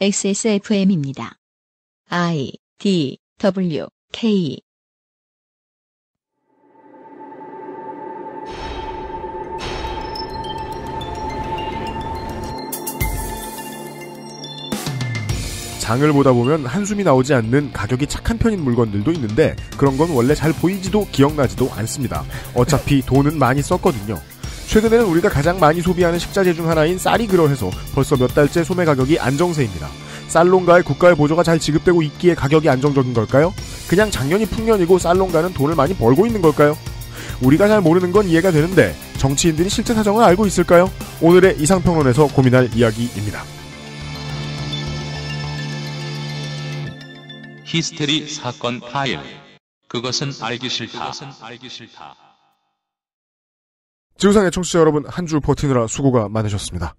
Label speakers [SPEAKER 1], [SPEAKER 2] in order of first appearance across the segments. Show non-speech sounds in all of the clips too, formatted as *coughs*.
[SPEAKER 1] XSFM입니다. I D W K
[SPEAKER 2] 장을 보다 보면 한숨이 나오지 않는 가격이 착한 편인 물건들도 있는데 그런 건 원래 잘 보이지도 기억나지도 않습니다. 어차피 돈은 많이 썼거든요. 최근에는 우리가 가장 많이 소비하는 식자재 중 하나인 쌀이 그러해서 벌써 몇 달째 소매 가격이 안정세입니다. 쌀농가의 국가의 보조가 잘 지급되고 있기에 가격이 안정적인 걸까요? 그냥 작년이 풍년이고 쌀농가는 돈을 많이 벌고 있는 걸까요? 우리가 잘 모르는 건 이해가 되는데 정치인들이 실제 사정을 알고 있을까요? 오늘의 이상평론에서 고민할 이야기입니다.
[SPEAKER 3] 히스테리 사건 파일 그것은 알기 싫다. 그것은 알기 싫다.
[SPEAKER 2] 지구상의 청취자 여러분 한 주 버티느라 수고가 많으셨습니다.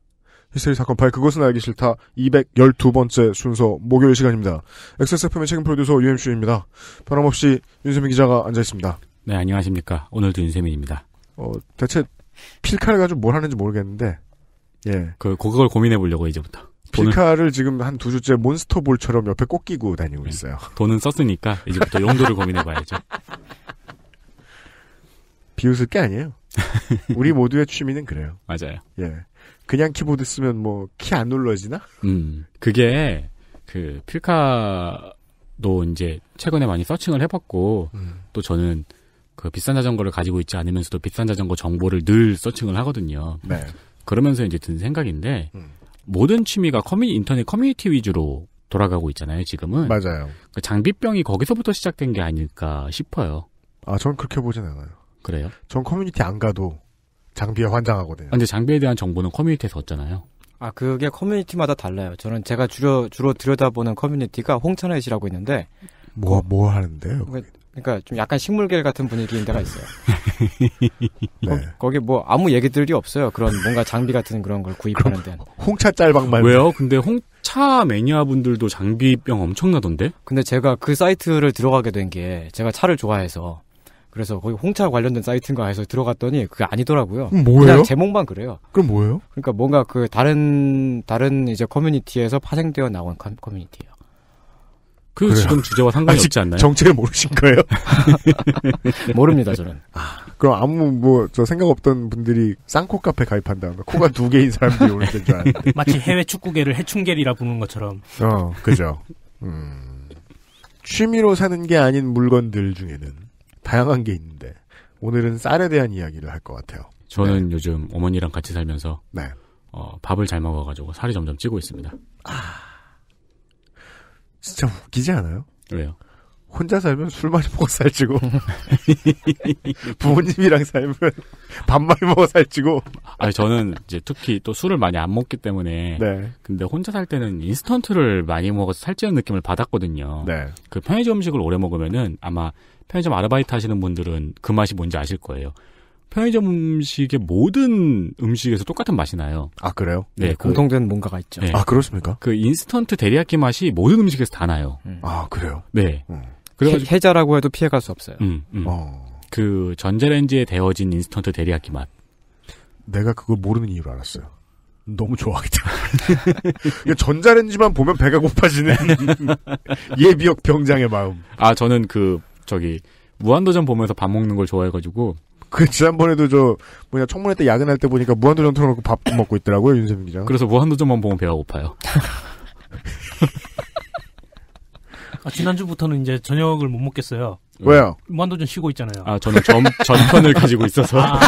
[SPEAKER 2] 히스테리 사건 파일 그것은 알기 싫다 212번째 순서 목요일 시간입니다. XSFM의 책임 프로듀서 UMC입니다. 변함없이 윤세민 기자가 앉아있습니다.
[SPEAKER 3] 네, 안녕하십니까. 오늘도 윤세민입니다.
[SPEAKER 2] 어, 대체 필카를 가지고 뭘 하는지 모르겠는데
[SPEAKER 3] 예. 그, 그걸 고민해 보려고 이제부터. 필카를
[SPEAKER 2] 돈을... 지금 한 두 주째 몬스터볼처럼 옆에 꼭 끼고 다니고 네. 있어요.
[SPEAKER 3] 돈은 썼으니까 이제부터 용도를 고민해 봐야죠.
[SPEAKER 2] 비웃을 게 아니에요. *laughs* 우리 모두의 취미는 그래요.
[SPEAKER 3] 맞아요. 예.
[SPEAKER 2] 그냥 키보드 쓰면 뭐 키 안 눌러지나?
[SPEAKER 3] 음. 그게 그 필카도 이제 최근에 많이 서칭을 해봤고 음. 또 저는 그 비싼 자전거를 가지고 있지 않으면서도 비싼 자전거 정보를 늘 서칭을 하거든요. 네. 그러면서 이제 든 생각인데 음. 모든 취미가 커뮤 인터넷 커뮤니티 위주로 돌아가고 있잖아요. 지금은 맞아요. 그 장비병이 거기서부터 시작된 게 아닐까 싶어요. 아, 전 그렇게 보진 않아요. 그래요? 전 커뮤니티 안 가도 장비에 환장하거든요. 근데 장비에 대한 정보는 커뮤니티에서 얻잖아요.
[SPEAKER 4] 아, 그게 커뮤니티마다 달라요. 저는 제가 주로, 주로 들여다보는 커뮤니티가 홍천넷이라고 있는데.
[SPEAKER 3] 뭐, 뭐 하는데요?
[SPEAKER 4] 그 그러니까좀 약간 식물계 같은 분위기인 데가 있어요. *laughs* 네. 거, 기뭐 아무 얘기들이 없어요. 그런 뭔가 장비 같은 그런 걸 구입하는 데. 홍차 짤방만. 왜요? 근데 홍차 매니아 분들도 장비병 엄청나던데? 근데 제가 그 사이트를 들어가게 된 게 제가 차를 좋아해서 그래서 거기 홍차 관련된 사이트인가 해서 들어갔더니 그게 아니더라고요. 뭐예요? 그냥 제목만 그래요. 그럼 뭐예요? 그러니까 뭔가 그 다른 다른 이제 커뮤니티에서 파생되어 나온 커뮤니티예요. 그그 지금 주제와 상관이 없지 않나요? 정체를
[SPEAKER 2] 모르신 거예요? *laughs* 모릅니다 저는. 아, 그럼 아무 뭐 저 생각 없던 분들이 쌍코 카페 가입한 다음에 코가 두 개인 사람들이 오는 줄알았요 마치 해외
[SPEAKER 3] 축구계를 해충계리라 부는 것처럼. 어, 그죠. 음,
[SPEAKER 2] 취미로 사는 게 아닌 물건들 중에는 다양한 게 있는데 오늘은 쌀에 대한 이야기를 할 것 같아요.
[SPEAKER 3] 저는 네. 요즘 어머니랑 같이 살면서 네. 어, 밥을 잘 먹어가지고 살이 점점 찌고 있습니다. 아,
[SPEAKER 2] 진짜 웃기지 않아요?
[SPEAKER 3] 왜요? 혼자 살면
[SPEAKER 2] 술 많이 먹어 살찌고 *laughs* 부모님이랑 살면
[SPEAKER 3] 밥 많이 먹어 살찌고 아 저는 이제 특히 또 술을 많이 안 먹기 때문에 네. 근데 혼자 살 때는 인스턴트를 많이 먹어서 살찌는 느낌을 받았거든요. 네. 그 편의점 음식을 오래 먹으면은 아마 편의점 아르바이트 하시는 분들은 그 맛이 뭔지 아실 거예요. 편의점 음식의 모든 음식에서 똑같은 맛이 나요. 아 그래요? 네, 네 그 공통된 뭔가가 있죠. 네. 아 그렇습니까? 그 인스턴트 데리야끼 맛이 모든 음식에서 다 나요. 음. 아 그래요? 네. 음. 그래가지고 해,
[SPEAKER 4] 자라고 해도 피해갈 수 없어요.
[SPEAKER 3] 음, 음, 어. 그 전자레인지에 데워진 인스턴트 데리야끼 맛.
[SPEAKER 2] 내가 그걸 모르는 이유를 알았어요. 너무 좋아하기 때문에. *laughs* 전자레인지만 보면 배가
[SPEAKER 3] 고파지는 *laughs* 예비역 병장의 마음. 아, 저는 그 저기 무한도전 보면서 밥 먹는 걸 좋아해가지고 그 지난번에도 저 뭐냐 청문회 때 야근할 때 보니까 무한도전 틀어놓고 밥 *laughs* 먹고 있더라고요 윤세민 기자. 그래서 무한도전만 보면 배가 고파요. *laughs* 아, 지난주부터는 이제 저녁을 못 먹겠어요. 네. 왜요? 무한도전 쉬고 있잖아요. 아 저는 전, 전편을 *laughs* 가지고 있어서. 아.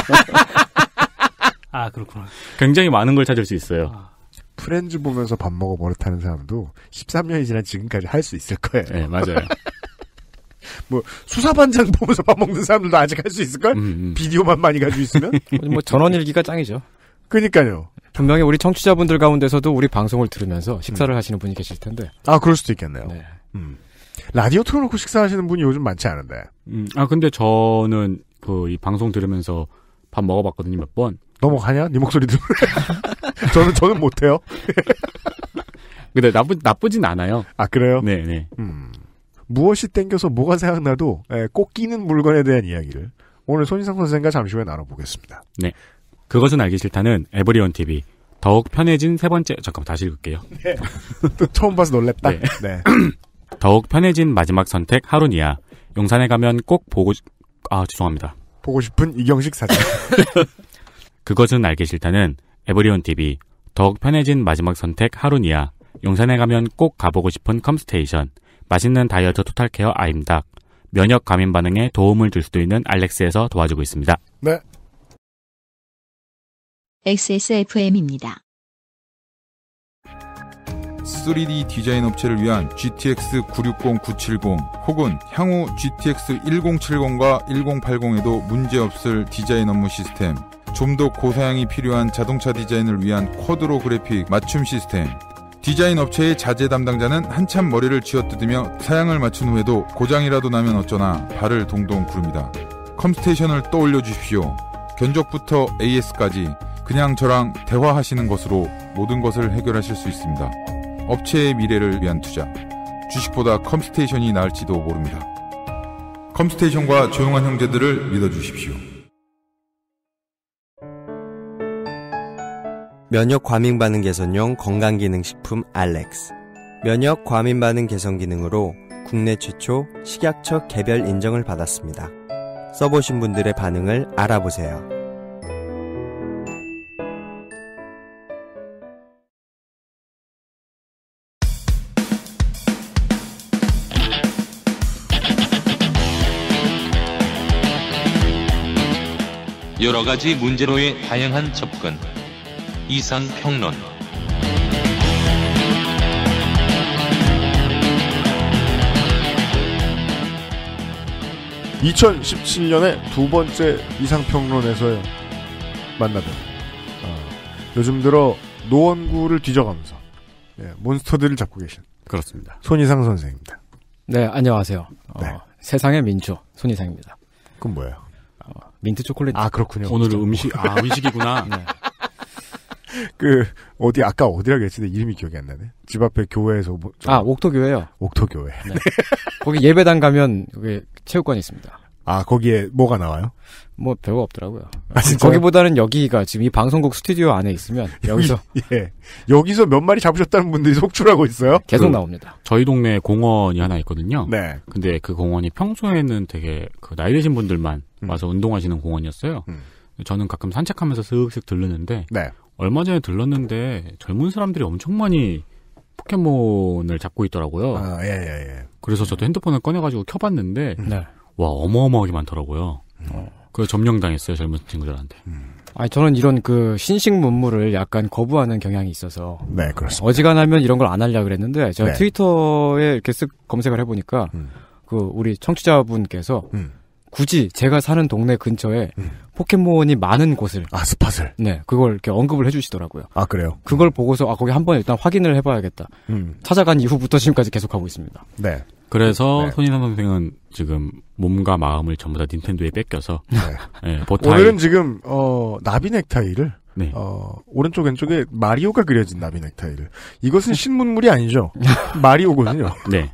[SPEAKER 3] 아 그렇구나. 굉장히 많은 걸 찾을 수 있어요. 아. 프렌즈 보면서 밥 먹어
[SPEAKER 2] 버릇하는 사람도 13년이 지난 지금까지 할 수 있을 거예요. 네 맞아요. 뭐 수사반장 *laughs* 보면서 밥 먹는 사람들도 아직 할 수 있을걸? 음, 음. 비디오만 많이 가지고 있으면? *laughs* 뭐
[SPEAKER 4] 전원일기가 짱이죠. 그니까요. 분명히 우리 청취자분들 가운데서도 우리 방송을 들으면서 식사를 음. 하시는 분이 계실 텐데.
[SPEAKER 3] 아, 그럴 수도 있겠네요. 네. 음. 라디오 틀어놓고 식사하시는 분이 요즘 많지 않은데. 음, 아, 근데 저는 그 이 방송 들으면서 밥 먹어봤거든요, 몇 번.
[SPEAKER 2] 넘어가냐? 네 목소리 들 *laughs* 저는, 저는 못해요.
[SPEAKER 3] 근데 나쁘, 나쁘진 않아요. 아, 그래요? 네네. 네. 음.
[SPEAKER 2] 무엇이 땡겨서 뭐가 생각나도 예, 꼭 끼는 물건에 대한 이야기를 오늘 손희상 선생과 잠시 후에 나눠보겠습니다.
[SPEAKER 3] 네. 그것은 알기 싫다는 에브리온 TV. 더욱 편해진 세 번째, 잠깐 다시 읽을게요. *laughs* 네.
[SPEAKER 2] 또 처음 봐서 놀랬다. 네. 네.
[SPEAKER 3] *clears throat* 더욱 편해진 마지막 선택 하루니아. 용산에 가면 꼭 보고, 아, 죄송합니다.
[SPEAKER 2] 보고 싶은 이경식 사진.
[SPEAKER 3] *laughs* 그것은 알기 싫다는 에브리온 TV. 더욱 편해진 마지막 선택 하루니아. 용산에 가면 꼭 가보고 싶은 컴스테이션. 맛있는 다이어트 토탈케어 아임닭, 면역 감인 반응에 도움을 줄 수도 있는 알렉스에서 도와주고 있습니다.
[SPEAKER 1] 네. XSFM입니다.
[SPEAKER 2] 3D 디자인 업체를 위한 GTX 960, 970 혹은 향후 GTX 1070과 1080에도 문제없을 디자인 업무 시스템, 좀 더 고사양이 필요한 자동차 디자인을 위한 쿼드로 그래픽 맞춤 시스템, 디자인 업체의 자재 담당자는 한참 머리를 쥐어뜯으며 사양을 맞춘 후에도 고장이라도 나면 어쩌나 발을 동동 구릅니다. 컴스테이션을 떠올려 주십시오. 견적부터 AS까지 그냥 저랑 대화하시는 것으로 모든 것을 해결하실 수 있습니다. 업체의 미래를 위한 투자. 주식보다 컴스테이션이 나을지도 모릅니다. 컴스테이션과 조용한 형제들을 믿어주십시오.
[SPEAKER 5] 면역 과민 반응 개선용 건강기능식품 알렉스. 면역 과민 반응 개선 기능으로 국내 최초 식약처 개별 인정을 받았습니다. 써보신 분들의 반응을 알아보세요.
[SPEAKER 3] 여러 가지 문제로의 다양한 접근. 이상평론
[SPEAKER 2] (2017년에) 두 번째 이상평론에서 만나던 어, 요즘 들어 노원구를 뒤져가면서 예, 몬스터들을 잡고 계신 그렇습니다 손희상 선생입니다 네 안녕하세요 어, 네. 세상의 민초손희상입니다 그건 뭐예요 어, 민트 초콜릿 아 그렇군요 오늘 음식 아
[SPEAKER 3] *laughs* 음식이구나 네.
[SPEAKER 2] 그 어디 아까 어디라고 했지? 내 이름이 기억이 안 나네. 집 앞에 교회에서 뭐, 아
[SPEAKER 4] 옥토교회요. 옥토교회. 네. *laughs* 거기 예배당 가면 거기 체육관이 있습니다. 아 거기에 뭐가 나와요? 뭐 별거 없더라고요. 아, 거기보다는
[SPEAKER 3] 여기가 지금 이 방송국 스튜디오 안에 있으면 *laughs* 여기서
[SPEAKER 4] 예 여기서 몇 마리 잡으셨다는 분들이
[SPEAKER 3] 속출하고 있어요. 계속 그, 나옵니다. 저희 동네에 공원이 하나 있거든요. 네. 근데 그 공원이 평소에는 되게 그 나이 드신 분들만 음. 와서 운동하시는 공원이었어요. 음. 저는 가끔 산책하면서 슥슥 들르는데 네. 얼마 전에 들렀는데 젊은 사람들이 엄청 많이 포켓몬을 잡고 있더라고요. 아, 예, 예, 예. 그래서 저도 핸드폰을 꺼내가지고 켜봤는데, 음. 네. 와, 어마어마하게 많더라고요. 음. 어. 그래서 점령당했어요, 젊은 친구들한테. 음.
[SPEAKER 4] 아니, 저는 이런 그 신식 문물을 약간 거부하는 경향이 있어서. 네,
[SPEAKER 3] 그렇습니다. 어지간하면 이런
[SPEAKER 4] 걸 안 하려고 그랬는데, 제가 네. 트위터에 이렇게 쓱 검색을 해보니까, 음. 그, 우리 청취자분께서, 음. 굳이 제가 사는 동네 근처에 음. 포켓몬이 많은 곳을 아 스팟을 네 그걸 이렇게 언급을 해주시더라고요. 아 그래요? 그걸 보고서 아 거기 한번 일단 확인을 해봐야겠다. 음. 찾아간 이후부터 지금까지 계속 하고 있습니다.
[SPEAKER 3] 네. 그래서 네. 손인환 선생은 지금 몸과 마음을 전부 다 닌텐도에 뺏겨서 *laughs* 네. 네, 보타이... 오늘은
[SPEAKER 4] 지금 어,
[SPEAKER 2] 나비 넥타이를 네. 어, 오른쪽 왼쪽에 마리오가 그려진 나비 넥타이를 이것은
[SPEAKER 4] 신문물이 아니죠 *laughs* 마리오거든요. 네.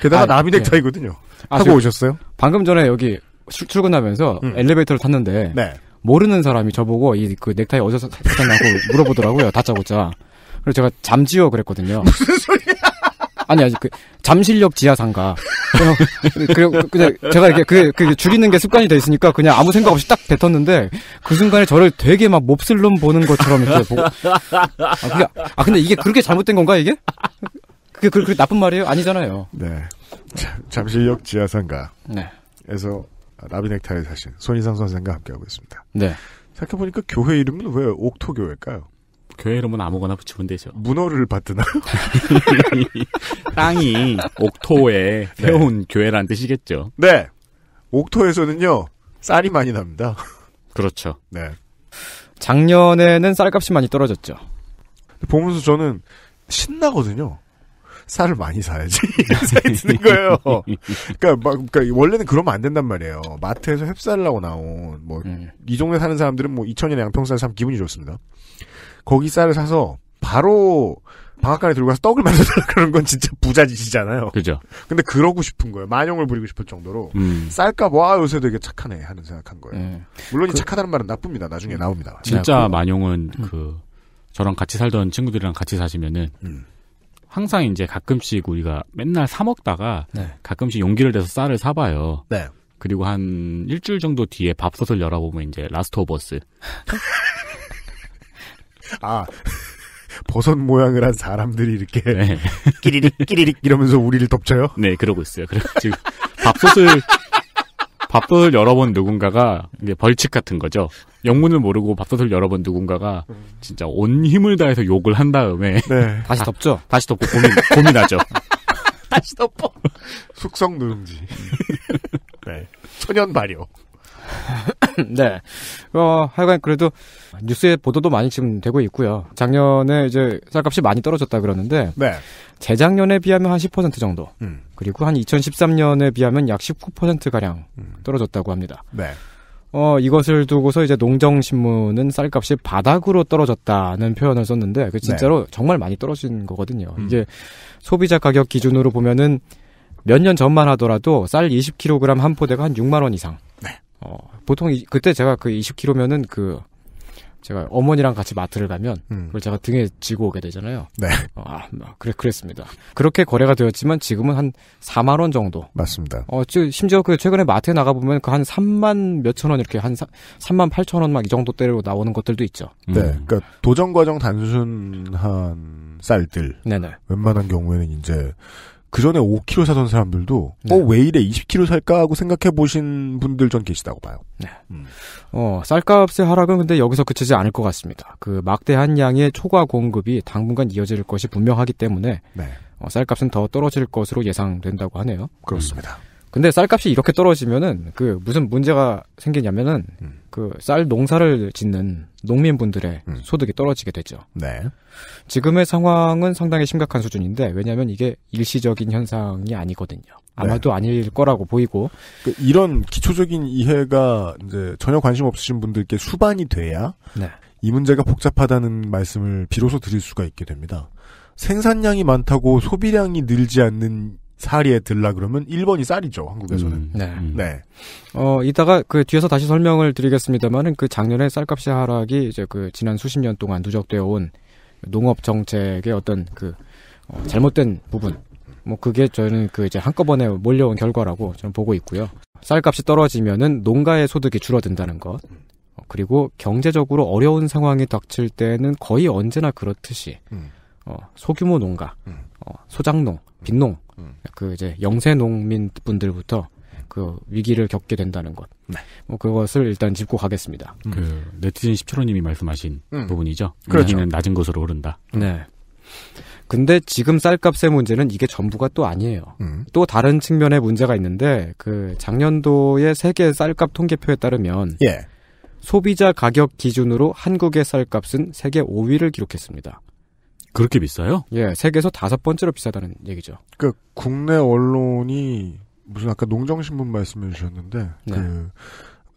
[SPEAKER 4] 게다가 아, 나비 예. 넥타이거든요. 아, 하고 오셨어요? 방금 전에 여기 출근하면서 음. 엘리베이터를 탔는데 네. 모르는 사람이 저보고 이 그 넥타이 어디서 샀냐고 *laughs* 물어보더라고요. 다짜고짜. 그래서 제가 잠지어 그랬거든요. *laughs* 무슨 소리야? 아니 아직그 잠실역 지하상가. 그냥, 그냥, 그, 제가 이렇게 그, 그 줄이는 게 습관이 돼 있으니까 그냥 아무 생각 없이 딱 뱉었는데 그 순간에 저를 되게 막 몹쓸놈 보는 것처럼 이렇게 보고
[SPEAKER 3] 아, 그게, 아 근데 이게 그렇게
[SPEAKER 4] 잘못된 건가 이게? 그게 그, 그 나쁜 말이에요? 아니잖아요. 네.
[SPEAKER 2] 잠, 실역 지하상가. 네. 그래서 라비넥타이를 사신 손희상 선생과 함께하고 있습니다. 네. 생각해보니까
[SPEAKER 3] 교회 이름은 왜 옥토교회일까요? 교회 이름은 아무거나 붙이면 되죠. 문어를 받드나 *laughs* 땅이 옥토에 네. 세운 네. 교회란 뜻이겠죠. 네.
[SPEAKER 2] 옥토에서는요, 쌀이 많이
[SPEAKER 4] 납니다.
[SPEAKER 3] 그렇죠.
[SPEAKER 6] 네.
[SPEAKER 4] 작년에는 쌀값이 많이 떨어졌죠. 보면서 저는 신나거든요. 살을 많이 사야지 *laughs*
[SPEAKER 2] 생이 드는 거예요. 그러니까 막 그러니까 원래는 그러면 안 된단 말이에요. 마트에서 햅쌀라고 나온 뭐이 예. 음. 동네 사는 사람들은 뭐2천년나 양평살 사면 기분이 좋습니다. 거기 쌀을 사서 바로 방앗간에 들고 가서 떡을 *laughs* 만들어 그런 건 진짜 부자짓이잖아요. 그죠. 근데 그러고 싶은 거예요. 만용을 부리고 싶을 정도로 음. 쌀값 와 요새 되게 착하네 하는 생각한 거예요. 음. 물론 그, 착하다는 말은 나쁩니다. 나중에 나옵니다.
[SPEAKER 3] 진짜 네, 그 만용은 음. 그 저랑 같이 살던 친구들이랑 같이 사시면은 음. 항상 이제 가끔씩 우리가 맨날 사 먹다가 네. 가끔씩 용기를 내서 쌀을 사봐요. 네. 그리고 한 일주일 정도 뒤에 밥솥을 열어보면 이제 라스트 오브 어스. *laughs* 아.
[SPEAKER 2] 버섯 모양을 한 사람들이 이렇게 네.
[SPEAKER 3] 끼리릭 끼리릭 이러면서 우리를 덮쳐요? 네, 그러고 있어요. 그래 서 지금 밥솥을 밥솥을 열어본 누군가가 이제 벌칙 같은 거죠. 영문을 모르고 밥솥을 여러 번 누군가가 음. 진짜 온 힘을 다해서 욕을 한 다음에 네. *laughs* 다시 덮죠. 아, 다시 덮고 고민 고민하죠.
[SPEAKER 2] *laughs* 다시 덮어. *laughs* 숙성 누룽지. 네. 천연 발효.
[SPEAKER 4] 네. 어, 하여간 그래도 뉴스에 보도도 많이 지금 되고 있고요. 작년에 이제 쌀값이 많이 떨어졌다 그러는데 네. 재작년에 비하면 한 10% 정도. 음. 그리고 한 2013년에 비하면 약 19% 가량 음. 떨어졌다고 합니다. 네. 어, 이것을 두고서 이제 농정신문은 쌀값이 바닥으로 떨어졌다는 표현을 썼는데, 그 진짜로 네. 정말 많이 떨어진 거거든요. 음. 이게 소비자 가격 기준으로 보면은 몇 년 전만 하더라도 쌀 20kg 한 포대가 한 6만원 이상. 네. 어, 보통 이, 그때 제가 그 20kg면은 그 제가 어머니랑 같이 마트를 가면 음. 그걸 제가 등에 지고 오게 되잖아요. 네. 어, 아, 뭐, 그래 그랬습니다. 그렇게 거래가 되었지만 지금은 한 4만 원 정도. 맞습니다. 어, 심지어 그 최근에 마트에 나가 보면 그 한 3만 몇 천 원 이렇게 한 3, 3만 8천 원 막 이 정도대로 나오는 것들도 있죠.
[SPEAKER 2] 네. 음. 네. 그러니까 도전 과정 단순한 쌀들. 네네. 웬만한 경우에는 이제 그 전에 5kg 사던 사람들도 네. 어왜 이래 20kg 살까 하고
[SPEAKER 4] 생각해 보신 분들 전 계시다고 봐요. 네. 음. 어 쌀값의 하락은 근데 여기서 그치지 않을 것 같습니다. 그 막대한 양의 초과 공급이 당분간 이어질 것이 분명하기 때문에 네. 어, 쌀값은 더 떨어질 것으로 예상된다고 하네요. 그렇습니다. 음. 근데 쌀값이 이렇게 떨어지면은 그 무슨 문제가 생기냐면은 음. 그쌀 농사를 짓는 농민분들의 음. 소득이 떨어지게 되죠. 네. 지금의 상황은 상당히 심각한 수준인데 왜냐하면 이게 일시적인 현상이 아니거든요. 네. 아마도 네. 아닐 거라고 보이고 그 이런 기초적인 이해가 이제 전혀 관심 없으신 분들께 수반이 돼야
[SPEAKER 1] 네.
[SPEAKER 2] 이 문제가 복잡하다는 말씀을 비로소 드릴 수가 있게 됩니다. 생산량이 많다고 소비량이 늘지 않는 사리에 들라 그러면 1번이 쌀이죠
[SPEAKER 1] 한국에서는. 음, 네. 음.
[SPEAKER 2] 네.
[SPEAKER 4] 어 이따가 그 뒤에서 다시 설명을 드리겠습니다만은 그 작년에 쌀값의 하락이 이제 그 지난 수십 년 동안 누적되어 온 농업 정책의 어떤 그 어, 잘못된 부분 뭐 그게 저는 그 이제 한꺼번에 몰려온 결과라고 저는 보고 있고요. 쌀값이 떨어지면은 농가의 소득이 줄어든다는 것 어, 그리고 경제적으로 어려운 상황이 닥칠 때는 거의 언제나 그렇듯이 음. 어, 소규모 농가, 음. 어, 소작농, 빈농 음. 그 이제 영세 농민 분들부터 그 위기를 겪게 된다는 것. 네. 뭐 그것을 일단 짚고 가겠습니다. 음. 그 네티즌 17호님이 말씀하신 음. 부분이죠. 그렇죠. 는 낮은 것으로 오른다. 음. 네. 근데 지금 쌀값의 문제는 이게 전부가 또 아니에요. 음. 또 다른 측면의 문제가 있는데 그 작년도의 세계 쌀값 통계표에 따르면 예. 소비자 가격 기준으로 한국의 쌀값은 세계 5위를 기록했습니다. 그렇게 비싸요? 예, 세계에서 다섯 번째로 비싸다는 얘기죠.
[SPEAKER 2] 그 국내 언론이 무슨 아까 농정신문 말씀해 주셨는데 네. 그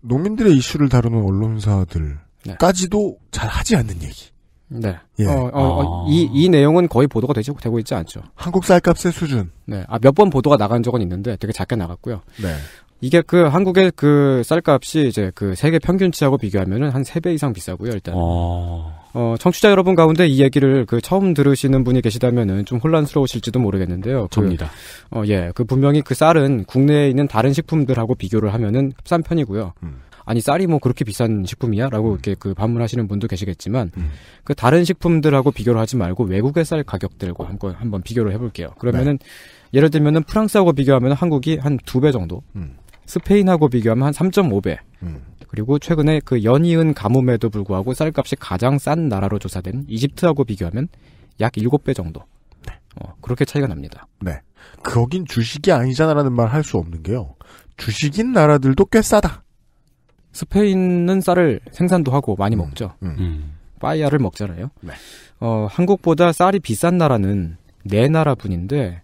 [SPEAKER 2] 농민들의 이슈를 다루는 네. 언론사들까지도
[SPEAKER 4] 네. 잘 하지 않는 얘기. 네. 예. 어, 어, 어, 아. 이, 이 내용은 거의 보도가 되지, 되고 있지 않죠. 한국 쌀값의 수준. 네. 아, 몇 번 보도가 나간 적은 있는데 되게 작게 나갔고요. 네. 이게 그 한국의 그 쌀값이 이제 그 세계 평균치하고 비교하면은 한3배 이상 비싸고요, 일단.
[SPEAKER 6] 아.
[SPEAKER 4] 어, 청취자 여러분 가운데 이 얘기를 그 처음 들으시는 분이 계시다면은 좀 혼란스러우실지도 모르겠는데요. 그, 접니다. 그, 어, 예. 그 분명히 그 쌀은 국내에 있는 다른 식품들하고 비교를 하면은 싼 편이고요. 음. 아니 쌀이 뭐 그렇게 비싼 식품이야라고 음. 이렇게 그 반문하시는 분도 계시겠지만 음. 그 다른 식품들하고 비교를 하지 말고 외국의 쌀 가격들과 어. 한번 한번 비교를 해볼게요. 그러면은 네. 예를 들면은 프랑스하고 비교하면 한국이 한 두 배 정도, 음. 스페인하고 비교하면 한 3.5배, 그리고 최근에 그 연이은 가뭄에도 불구하고 쌀값이 가장 싼 나라로 조사된 이집트하고 비교하면 약 7배 정도. 네. 어, 그렇게 차이가 납니다. 네. 거긴 주식이 아니잖아라는 말 할 수 없는 게요. 주식인 나라들도 꽤 싸다. 스페인은 쌀을 생산도 하고 많이 음, 먹죠. 음. 음. 이야를 먹잖아요. 네. 어, 한국보다 쌀이 비싼 나라는 네 나라뿐인데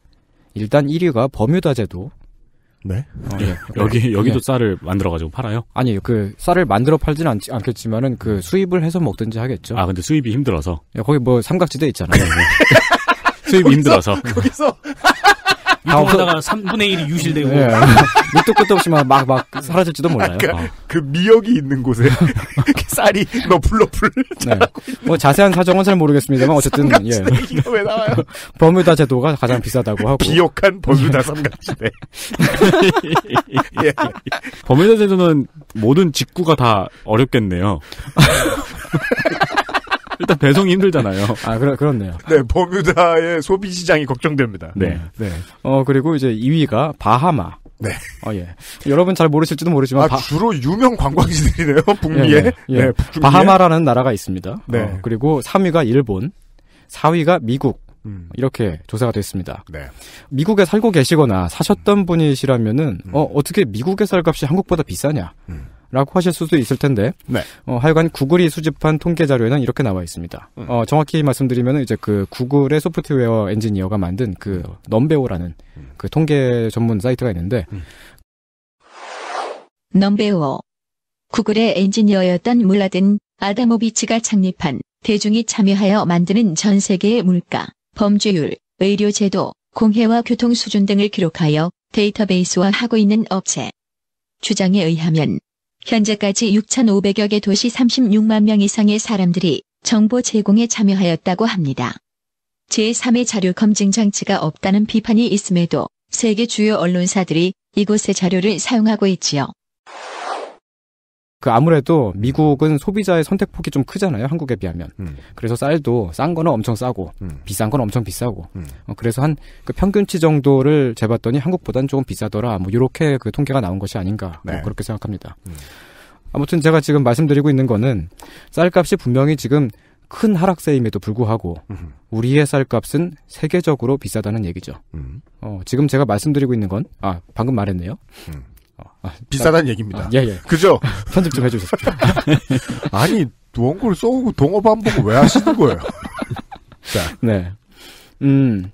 [SPEAKER 4] 일단 1위가 버뮤다제도 네. 어, 네. 예. 여기 네. 여기도 예. 쌀을 만들어 가지고 팔아요? 아니 그 쌀을 만들어 팔지는 않, 않겠지만은 그 음. 수입을 해서 먹든지 하겠죠. 아 근데 수입이 힘들어서. 야, 예, 거기 뭐 삼각지대 있잖아요. *laughs* 수입이 거기서, 힘들어서. 거기서 이동하다가 아, 3분의 그- 1이 유실되고 네. 예, 밑도 예. 끝도 없이 막, 막, 막 사라질지도 몰라요. 그러니까 어. 그 미역이 있는 곳에 *laughs* 쌀이 너플러플 네. 뭐 자세한 사정은 잘 모르겠습니다만 어쨌든 예. 왜 나와요? *laughs* 버뮤다 제도가 가장 비싸다고 하고 비옥한 버뮤다 예. 삼각지대. *laughs* 예.
[SPEAKER 3] 버뮤다 제도는 모든 직구가 다 어렵겠네요. 일단 배송이 힘들잖아요. 아, 그러, 그렇네요.
[SPEAKER 4] 네,
[SPEAKER 2] 버뮤다의 소비 시장이
[SPEAKER 4] 걱정됩니다. 네. 네. 어, 그리고 이제 2위가 바하마. 네. 어, 예. 여러분 잘 모르실지도 모르지만. 아, 바...
[SPEAKER 2] 주로 유명 관광지들이네요, 북미에. 네, 네, 예. 네, 북미에. 바하마라는
[SPEAKER 4] 나라가 있습니다. 네. 어, 그리고 3위가 일본, 4위가 미국. 음. 이렇게 조사가 됐습니다. 네. 미국에 살고 계시거나 사셨던 음. 분이시라면은 음. 어, 어떻게 미국의 쌀값이 한국보다 비싸냐? 음. 라고 하실 수도 있을 텐데 네. 어, 하여간 구글이 수집한 통계 자료에는 이렇게 나와 있습니다. 음. 어, 정확히 말씀드리면 이제 그 구글의 소프트웨어 엔지니어가 만든 그 넘베오라는 음. 그 통계 전문 사이트가 있는데 음. 넘베오 구글의 엔지니어였던 몰라든 아다모비치가 창립한 대중이 참여하여 만드는 전 세계의 물가, 범죄율, 의료 제도, 공해와 교통 수준 등을 기록하여 데이터베이스화 하고 있는 업체. 주장에 의하면 현재까지 6,500여 개 도시 36만 명 이상의 사람들이 정보 제공에 참여하였다고 합니다. 제3의 자료 검증 장치가 없다는 비판이 있음에도 세계 주요 언론사들이 이곳의 자료를 사용하고 있지요. 그 아무래도 미국은 소비자의 선택 폭이 좀 크잖아요 한국에 비하면 음. 그래서 쌀도 싼 거는 엄청 싸고 음. 비싼 건 엄청 비싸고 음. 어, 그래서 한 그 평균치 정도를 재봤더니 한국보다는 조금 비싸더라 뭐 이렇게 그 통계가 나온 것이 아닌가 뭐 네. 뭐 그렇게 생각합니다 음. 아무튼 제가 지금 말씀드리고 있는 거는 쌀값이 분명히 지금 큰 하락세임에도 불구하고 우리의 쌀값은 세계적으로 비싸다는 얘기죠
[SPEAKER 6] 음. 어,
[SPEAKER 4] 지금 제가 말씀드리고 있는 건아 방금 말했네요
[SPEAKER 6] 음. 아, 비싸다는 얘기입니다. 아, 예, 예.
[SPEAKER 4] 그죠? *laughs* 편집 좀 해주세요. *laughs* 아니, 원고를 써오고 동업 안 보고 왜 하시는 거예요? *laughs* 자. 네. 음,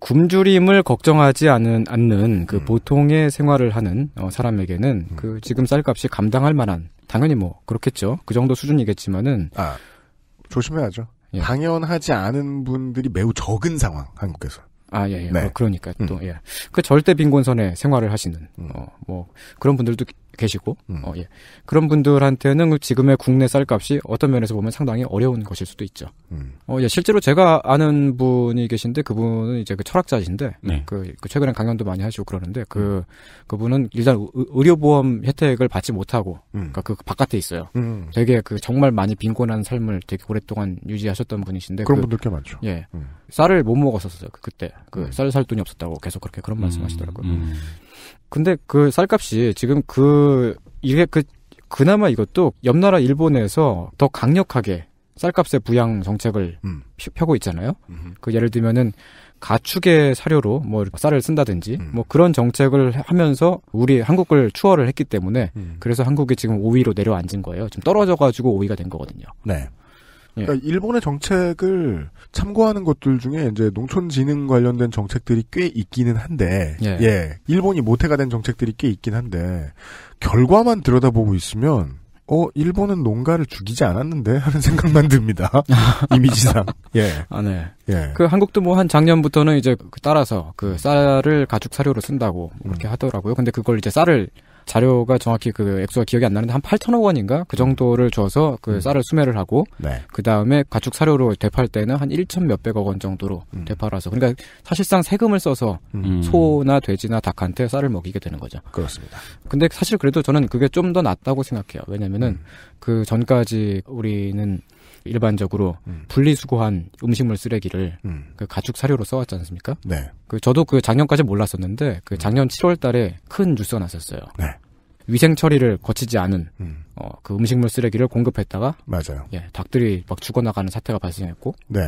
[SPEAKER 4] 굶주림을 걱정하지 않은, 않는 그 음. 보통의 생활을 하는 어, 사람에게는 음. 그 지금 쌀값이 감당할 만한, 당연히 뭐, 그렇겠죠. 그 정도 수준이겠지만은. 아, 조심해야죠. 예. 당연하지 않은 분들이 매우 적은 상황, 한국에서. 아, 예, 예. 네. 어, 그러니까 음. 또, 음. 예. 그 절대 빈곤선에 생활을 하시는, 음. 어, 뭐, 그런 분들도 계시고 음. 어, 예. 그런 분들한테는 지금의 국내 쌀값이 어떤 면에서 보면 상당히 어려운 것일 수도 있죠. 음. 어, 예. 실제로 제가 아는 분이 계신데 그분은 이제 그 철학자이신데 네. 그, 그, 최근에 강연도 많이 하시고 그러는데 그 음. 그분은 일단 의, 료보험 혜택을 받지 못하고 음. 그니까그 바깥에 있어요. 음. 되게 그 정말 많이 빈곤한 삶을 되게 오랫동안 유지하셨던 분이신데 그런 그, 분들 꽤 많죠. 예. 음. 쌀을 못 먹었었어요. 그, 그때 그쌀 살 돈이 없었다고 계속 그렇게 그런 말씀하시더라고요. 근데 그 쌀값이 지금 그 이게 그 그나마 이것도 옆 나라 일본에서 더 강력하게 쌀값의 부양 정책을 음. 펴고 있잖아요. 음흠. 그 예를 들면은 가축의 사료로 뭐 쌀을 쓴다든지 음. 뭐 그런 정책을 하면서 우리 한국을 추월을 했기 때문에 음. 그래서 한국이 지금 5위로 내려앉은 거예요. 지금 떨어져 가지고 5위가 된 거거든요. 네. 예. 그러니까 일본의
[SPEAKER 2] 정책을 참고하는 것들 중에 이제 농촌진흥 관련된 정책들이 꽤 있기는 한데, 예. 예. 일본이 모태가 된 정책들이 꽤 있긴 한데, 결과만 들여다보고 있으면, 어, 일본은 농가를 죽이지 않았는데? *laughs* 하는 생각만 듭니다. *laughs* 이미지상. 예. 아, 네. 예.
[SPEAKER 4] 그 한국도 뭐 한 작년부터는 이제 그 따라서 그 쌀을 가축 사료로 쓴다고 음. 그렇게 음. 하더라고요. 근데 그걸 이제 쌀을 자료가 정확히 그 액수가 기억이 안 나는데 한 8천억 원인가 그 음. 정도를 줘서 그 음. 쌀을 수매를 하고 네. 그 다음에 가축 사료로 되팔 때는 한 1천 몇백억 원 정도로 음. 되팔아서 그러니까 사실상 세금을 써서 음. 소나 돼지나 닭한테 쌀을 먹이게 되는 거죠. 그렇습니다. 근데 사실 그래도 저는 그게 좀 더 낫다고 생각해요. 왜냐면은 음. 그 전까지 우리는 일반적으로 음. 분리수거한 음식물 쓰레기를 음. 그 가축 사료로 써왔지 않습니까? 네. 그 저도 그 작년까지 몰랐었는데 그 음. 작년 7월달에 큰 뉴스가 났었어요. 네. 위생 처리를 거치지 않은 음. 어, 그 음식물 쓰레기를 공급했다가 맞아요. 예, 닭들이 막 죽어나가는 사태가 발생했고. 네.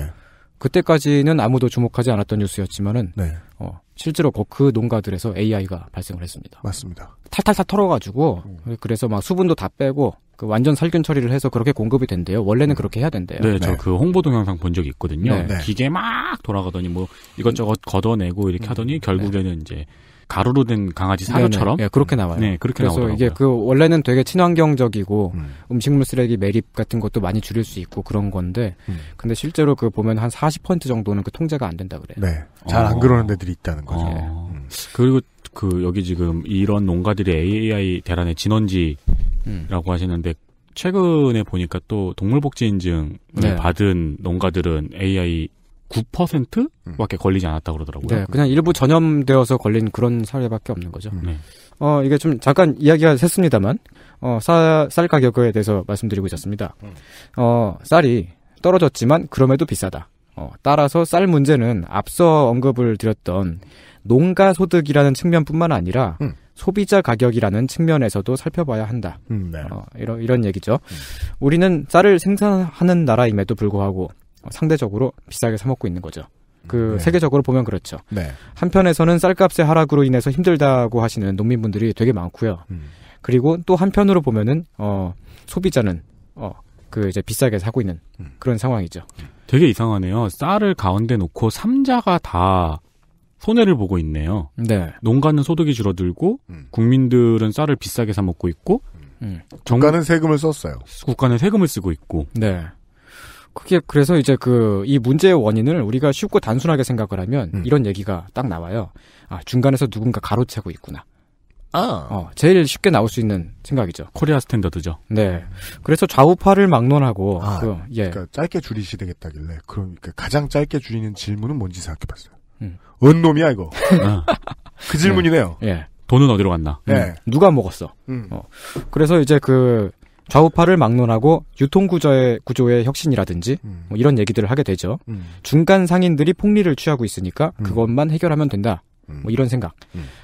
[SPEAKER 4] 그때까지는 아무도 주목하지 않았던 뉴스였지만은 네. 어, 실제로 그 농가들에서 AI가 발생을 했습니다. 맞습니다. 탈탈탈 털어가지고 음. 그래서 막 수분도 다 빼고 그 완전 살균 처리를 해서 그렇게 공급이 된대요. 원래는 그렇게 해야 된대요. 네, 네. 저그
[SPEAKER 3] 홍보 동영상 본 적이 있거든요. 네. 네. 기계 막 돌아가더니 뭐 이것저것 걷어내고 이렇게 음. 하더니 네. 결국에는 이제 가루로 된 강아지 사료처럼 네, 네. 예, 그렇게 음. 나와요. 네, 그렇게 그래서 나오더라고요.
[SPEAKER 4] 이게 그 원래는 되게 친환경적이고 음. 식물 쓰레기 매립 같은 것도 많이 줄일 수 있고 그런 건데 음. 근데 실제로 그 보면 한 40% 정도는 그 통제가 안 된다 그래요. 네, 잘안 어. 그러는 데들이 있다는
[SPEAKER 3] 거죠. 어. 음. 그리고 그 여기 지금 이런 농가들이 AI 대란의 진원지 라고 음. 하시는데 최근에 보니까 또 동물복지 인증을 네. 받은 농가들은 AI 9%밖에 음. 걸리지 않았다 그러더라고요. 네,
[SPEAKER 4] 그냥 일부 전염되어서 걸린 그런 사례밖에 없는 거죠. 네. 어, 이게 좀 잠깐 이야기가 샜습니다만, 어, 쌀, 쌀 가격에 대해서 말씀드리고 있었습니다. 음. 어, 쌀이 떨어졌지만 그럼에도 비싸다. 어, 따라서 쌀 문제는 앞서 언급을 드렸던 농가 소득이라는 측면뿐만 아니라 음. 소비자 가격이라는 측면에서도 살펴봐야 한다. 음, 네. 어, 이런 이런 얘기죠. 음. 우리는 쌀을 생산하는 나라임에도 불구하고 상대적으로 비싸게 사 먹고 있는 거죠. 그 음, 네. 세계적으로 보면 그렇죠. 네. 한편에서는 쌀값의 하락으로 인해서 힘들다고 하시는 농민분들이 되게 많고요. 음. 그리고 또 한편으로 보면은 어 소비자는 어 그 이제 비싸게 사고
[SPEAKER 3] 있는 음. 그런 상황이죠. 되게 이상하네요. 쌀을 가운데 놓고 삼자가 다 손해를 보고 있네요. 네. 농가는 소득이 줄어들고 음. 국민들은 쌀을 비싸게 사 먹고 있고 음. 음. 정... 국가는
[SPEAKER 4] 세금을 썼어요.
[SPEAKER 3] 국가는 세금을 쓰고 있고. 네.
[SPEAKER 4] 그게 그래서 이제 그 이 문제의 원인을 우리가 쉽고 단순하게 생각을 하면 음. 이런 얘기가 딱 나와요. 아 중간에서 누군가 가로채고 있구나. 아. 어, 제일 쉽게 나올 수 있는 생각이죠. 코리아 스탠더드죠. 네. 그래서 좌우파를 막론하고, 아, 그, 예. 그러니까 그
[SPEAKER 2] 러니까 짧게 줄이시 되겠다길래, 그러니까 가장 짧게 줄이는 질문은 뭔지 생각해 봤어요. 음.
[SPEAKER 4] 언 놈이야 이거. 아. *laughs* 그 질문이네요. 예. 예. 돈은 어디로 갔나? 예. 음. 누가 먹었어?
[SPEAKER 3] 음.
[SPEAKER 6] 어.
[SPEAKER 4] 그래서 이제 그 좌우파를 막론하고 유통구조의 구조의 혁신이라든지 음. 뭐 이런 얘기들을 하게 되죠. 음. 중간 상인들이 폭리를 취하고 있으니까 음. 그것만 해결하면 된다. 뭐 이런 생각.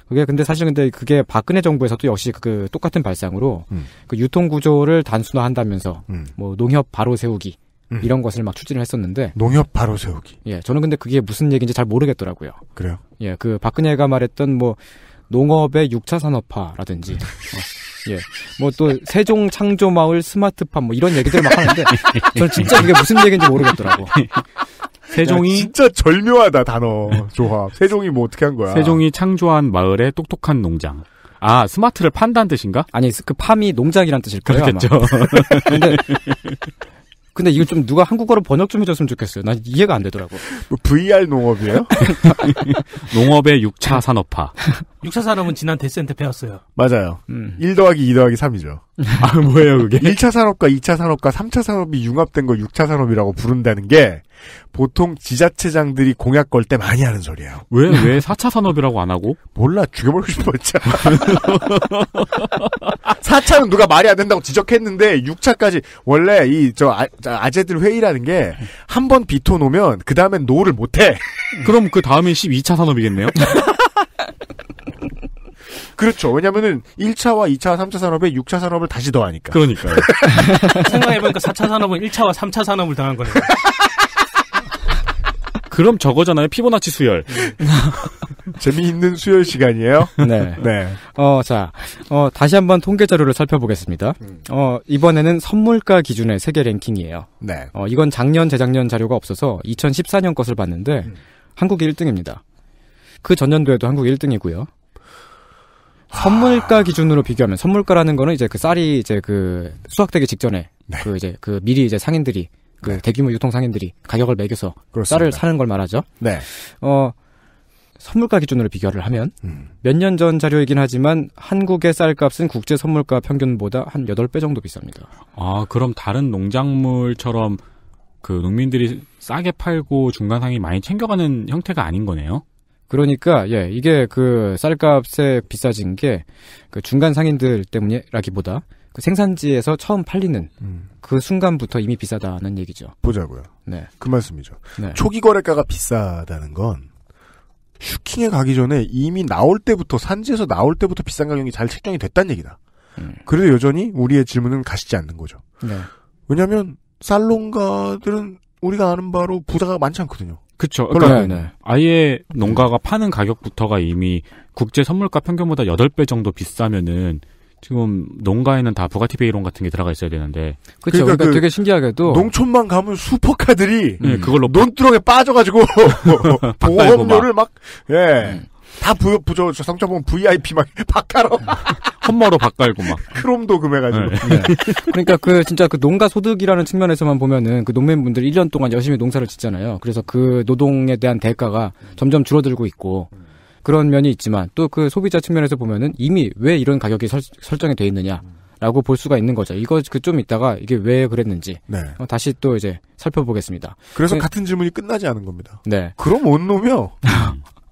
[SPEAKER 4] 그게 근데 사실 근데 그게 박근혜 정부에서도 역시 그 똑같은 발상으로 그 유통 구조를 단순화한다면서 뭐 농협 바로 세우기 음. 이런 것을 막 추진을 했었는데 농협 바로 세우기. 예, 저는 근데 그게 무슨 얘기인지 잘 모르겠더라고요. 그래요? 예, 그 박근혜가 말했던 뭐 농업의 6차 산업화라든지 어, 예, 뭐 또 세종 창조 마을 스마트팜 뭐 이런 얘기들 막 하는데 저는 진짜 그게 무슨 얘기인지 모르겠더라고.
[SPEAKER 3] 세종이 야, 진짜 절묘하다 단어 조합. 세종이 뭐 어떻게 한 거야? 세종이 창조한 마을의 똑똑한 농장. 아 스마트를 판다는 뜻인가? 아니 그 팜이 농장이란 뜻일 거예요. 그렇겠죠. 근데 근데
[SPEAKER 4] 이거 좀 누가 한국어로 번역 좀 해줬으면 좋겠어요. 난 이해가 안 되더라고. 뭐 VR 농업이에요? *laughs* 농업의 6차 산업화.
[SPEAKER 3] 6차 산업은 지난 대센트 배웠어요.
[SPEAKER 4] 맞아요. 음.
[SPEAKER 2] 1 더하기 2 더하기 3이죠. *laughs* 아, 뭐예요, 그게? 1차 산업과 2차 산업과 3차 산업이 융합된 걸 6차 산업이라고 부른다는 게 보통 지자체장들이 공약 걸 때 많이 하는 소리예요. 왜, 왜 4차 산업이라고 안 하고? 몰라, 죽여버리고 싶었죠. 4차는 *laughs* 누가 말이 안 된다고 지적했는데 6차까지 원래 이 저 아, 재들 회의라는 게 한 번 비토 놓으면 그 다음엔 노를 못해. 그럼 그다음엔 12차 산업이겠네요? *laughs* *laughs* 그렇죠. 왜냐면은 1차와
[SPEAKER 3] 2차, 3차 산업에 6차 산업을 다시 더하니까. 그러니까요. *laughs* 생각해보니까 4차 산업은 1차와 3차 산업을 당한 거네요. *laughs* 그럼 저거잖아요. 피보나치 수열. 음. 재미있는 수열 시간이에요. 네. 네. 어, 자, 어, 다시
[SPEAKER 4] 한번 통계 자료를 살펴보겠습니다. 음. 어, 이번에는 선물가 기준의 세계 랭킹이에요. 네. 어, 이건 작년, 재작년 자료가 없어서 2014년 것을 봤는데, 음. 한국이 1등입니다. 그 전년도에도 한국 1등이고요. 선물가 기준으로 비교하면 선물가라는 거는 이제 그 쌀이 이제 그 수확되기 직전에 네. 그 이제 그 미리 이제 상인들이 그 네. 대규모 유통 상인들이 가격을 매겨서 그렇습니다. 쌀을 사는 걸 말하죠. 네. 어 선물가 기준으로 비교를 하면 음. 몇년 전 자료이긴 하지만 한국의 쌀값은
[SPEAKER 3] 국제 선물가 평균보다 한 8배 정도 비쌉니다. 아, 그럼 다른 농작물처럼 그 농민들이 싸게 팔고 중간상이 많이 챙겨가는 형태가 아닌 거네요?
[SPEAKER 4] 그러니까 예 이게 그 쌀값에 비싸진 게 그 중간 상인들 때문이라기보다 그 생산지에서 처음 팔리는 음. 그 순간부터 이미 비싸다는 얘기죠. 보자고요. 네, 그 말씀이죠.
[SPEAKER 2] 네. 초기 거래가가
[SPEAKER 4] 비싸다는
[SPEAKER 2] 건 슈킹에 가기 전에 이미 나올 때부터 산지에서 나올 때부터 비싼 가격이 잘 책정이 됐다는 얘기다. 음. 그래도 여전히 우리의 질문은 가시지 않는 거죠. 네. 왜냐하면 살롱가들은 우리가 아는 바로 부자가 많지 않거든요.
[SPEAKER 3] 그렇죠. 그러니까 네네. 아예 농가가 파는 가격부터가 이미 국제 선물가 평균보다 8배 정도 비싸면은 지금 농가에는 다 부가티 베이론 같은 게 들어가 있어야 되는데 그렇죠. 그러니까, 그러니까 그 되게
[SPEAKER 4] 신기하게도 농촌만
[SPEAKER 2] 가면 슈퍼카들이 음. 그걸로 논두렁에 빠져가지고
[SPEAKER 6] *laughs*
[SPEAKER 3] 보험료를
[SPEAKER 2] 막 예. 음. 다 부, 부저, 저 상점 보면 VIP 막, 바카로. *laughs* *laughs* 험마로
[SPEAKER 3] 바깔고 막. 크롬도 금해가지고. 네. 네.
[SPEAKER 4] *laughs* 그러니까 그, 진짜 그 농가 소득이라는 측면에서만 보면은 그 농민분들 1년 동안 열심히 농사를 짓잖아요. 그래서 그 노동에 대한 대가가 점점 줄어들고 있고, 그런 면이 있지만 또 그 소비자 측면에서 보면은 이미 왜 이런 가격이 설, 설정이 돼 있느냐. 라고 볼 수가 있는 거죠. 이거 그 좀 있다가 이게 왜 그랬는지 네. 어, 다시 또 이제 살펴보겠습니다. 그래서 그, 같은 질문이 끝나지 않은 겁니다. 네. 그럼 온 놈이요?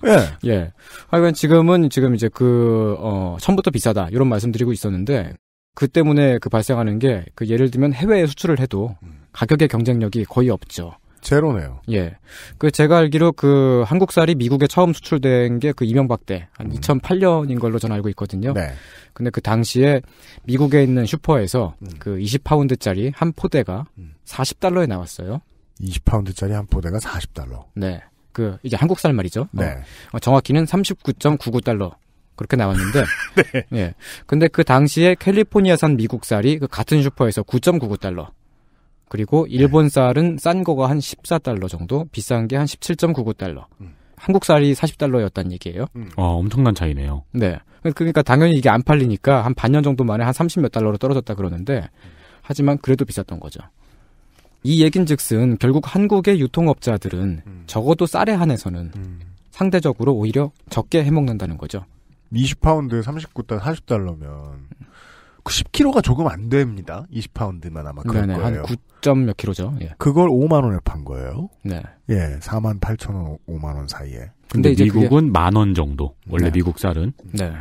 [SPEAKER 4] 예. 예. 하여간 지금은 지금 이제 그, 어, 처음부터 비싸다. 이런 말씀 드리고
[SPEAKER 6] 있었는데,
[SPEAKER 4] 그 때문에 그 발생하는 게, 그 예를 들면 해외에 수출을 해도 음. 가격의 경쟁력이 거의 없죠. 제로네요. 예. 그 제가 알기로 그 한국 쌀이 미국에 처음 수출된 게 그 이명박 때한 음. 2008년인 걸로 전 알고 있거든요. 네. 근데 그 당시에 미국에 있는 슈퍼에서 음. 그 20파운드짜리 한 포대가 음. 40달러에 나왔어요. 20파운드짜리 한 포대가 40달러. 네. 그 이제 한국 살 말이죠. 어. 네. 어, 정확히는 39.99달러 그렇게 나왔는데 *laughs* 네. 예. 근데 그 당시에 캘리포니아산 미국 쌀이 그 같은 슈퍼에서 9.99달러 그리고 네. 일본 쌀은 싼 거가 한 14달러 정도, 비싼 게 한 17.99달러. 음. 한국 쌀이 40달러였단 얘기예요. 음.
[SPEAKER 3] 아, 엄청난 차이네요. 네.
[SPEAKER 4] 그러니까 당연히 이게 안 팔리니까 한 반년 정도 만에 한30몇 달러로 떨어졌다 그러는데 하지만 그래도 비쌌던 거죠. 이 얘긴즉슨 결국 한국의 유통업자들은 음. 적어도 쌀에 한해서는 음. 상대적으로 오히려 적게 해먹는다는 거죠. 20파운드 에3 9달 40달러면
[SPEAKER 2] 10kg가 조금 안 됩니다. 20파운드만 아마 그럴 네네, 거예요. 한9몇 점 킬로죠. 예. 그걸 5만 원에 판 거예요. 네. 예, 4만 8천 원, 5만 원 사이에. 근데, 근데
[SPEAKER 3] 미국은 그게... 만원 정도. 원래 네. 미국 쌀은.
[SPEAKER 4] 네.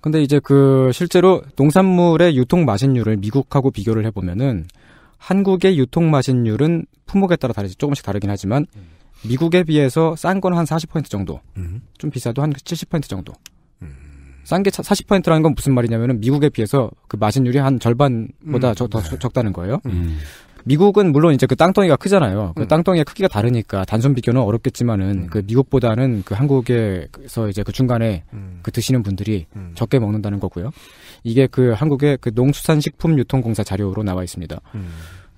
[SPEAKER 4] 근데 이제 그 실제로 농산물의 유통 마신율을 미국하고 비교를 해보면은 한국의 유통 마진율은 품목에 따라 다르지 조금씩 다르긴 하지만 음. 미국에 비해서 싼 건 한 40% 정도, 음. 좀 비싸도 한 70% 정도. 음. 싼게 40%라는 건 무슨 말이냐면은 미국에 비해서 그 마진율이 한 절반보다 음. 적, 더 네. 적다는 거예요. 음. 미국은 물론 이제 그 땅덩이가 크잖아요. 그 음. 땅덩이의 크기가 다르니까 단순 비교는 어렵겠지만은 그 미국보다는 그 한국에서 이제 그 중간에 그 드시는 분들이 적게 먹는다는 거고요. 이게 그 한국의 그 농수산식품유통공사 자료로 나와 있습니다. 음.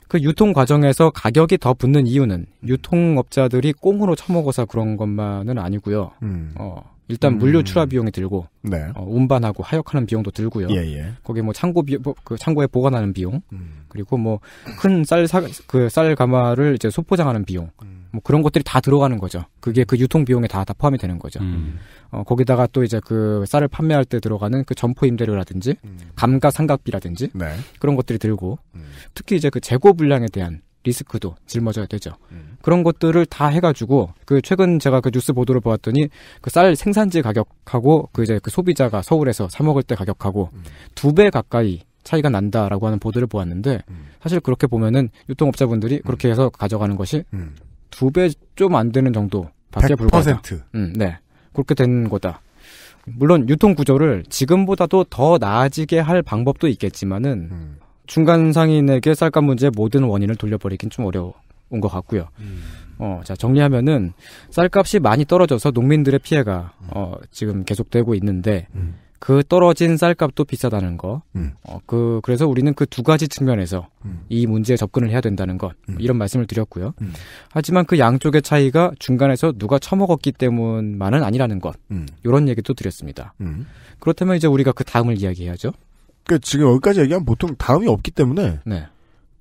[SPEAKER 4] 그 유통 과정에서 가격이 더 붙는 이유는 유통업자들이 꽁으로 처먹어서 그런 것만은 아니고요. 음. 어, 일단 음. 물류 출하 비용이 들고 네. 어, 운반하고 하역하는 비용도 들고요. 예, 예. 거기 뭐 창고 비, 뭐 그 창고에 보관하는 비용 음. 그리고 뭐 큰쌀그쌀 그 가마를 이제 소포장하는 비용 음. 뭐 그런 것들이 다 들어가는 거죠. 그게 그 유통 비용에 다 다 포함이 되는 거죠. 음. 어, 거기다가 또 이제 그 쌀을 판매할 때 들어가는 그 점포 임대료라든지 음. 감가상각비라든지 네. 그런 것들이 들고 음. 특히 이제 그 재고 불량에 대한 리스크도 짊어져야 되죠. 음. 그런 것들을 다 해가지고 그 최근 제가 그 뉴스 보도를 보았더니 그 쌀 생산지 가격하고 그 이제 그 소비자가 서울에서 사 먹을 때 가격하고 음. 두배 가까이 차이가 난다라고 하는 보도를 보았는데 음. 사실 그렇게 보면은 유통업자분들이 그렇게 음. 해서 가져가는 것이 두 배 좀 안 되는 정도 밖에 불과하다. 음, 네. 그렇게 된 거다. 물론 유통 구조를 지금보다도 더 나아지게 할 방법도 있겠지만은 음. 중간 상인에게 쌀값 문제의 모든 원인을 돌려버리긴 좀 어려운 것 같고요. 음. 어, 자 정리하면은 쌀값이 많이 떨어져서 농민들의 피해가 음. 어, 지금 계속되고 있는데 음. 그 떨어진 쌀값도 비싸다는 거. 음. 어, 그 그래서 우리는 그 두 가지 측면에서 음. 이 문제에 접근을 해야 된다는 것 음. 이런 말씀을 드렸고요. 음. 하지만 그 양쪽의 차이가 중간에서 누가 처먹었기 때문만은 아니라는 것 이런 음. 얘기도 드렸습니다. 음. 그렇다면 이제 우리가 그 다음을 이야기해야죠. 그러니까 지금 여기까지 얘기하면 보통 다음이 없기 때문에 네.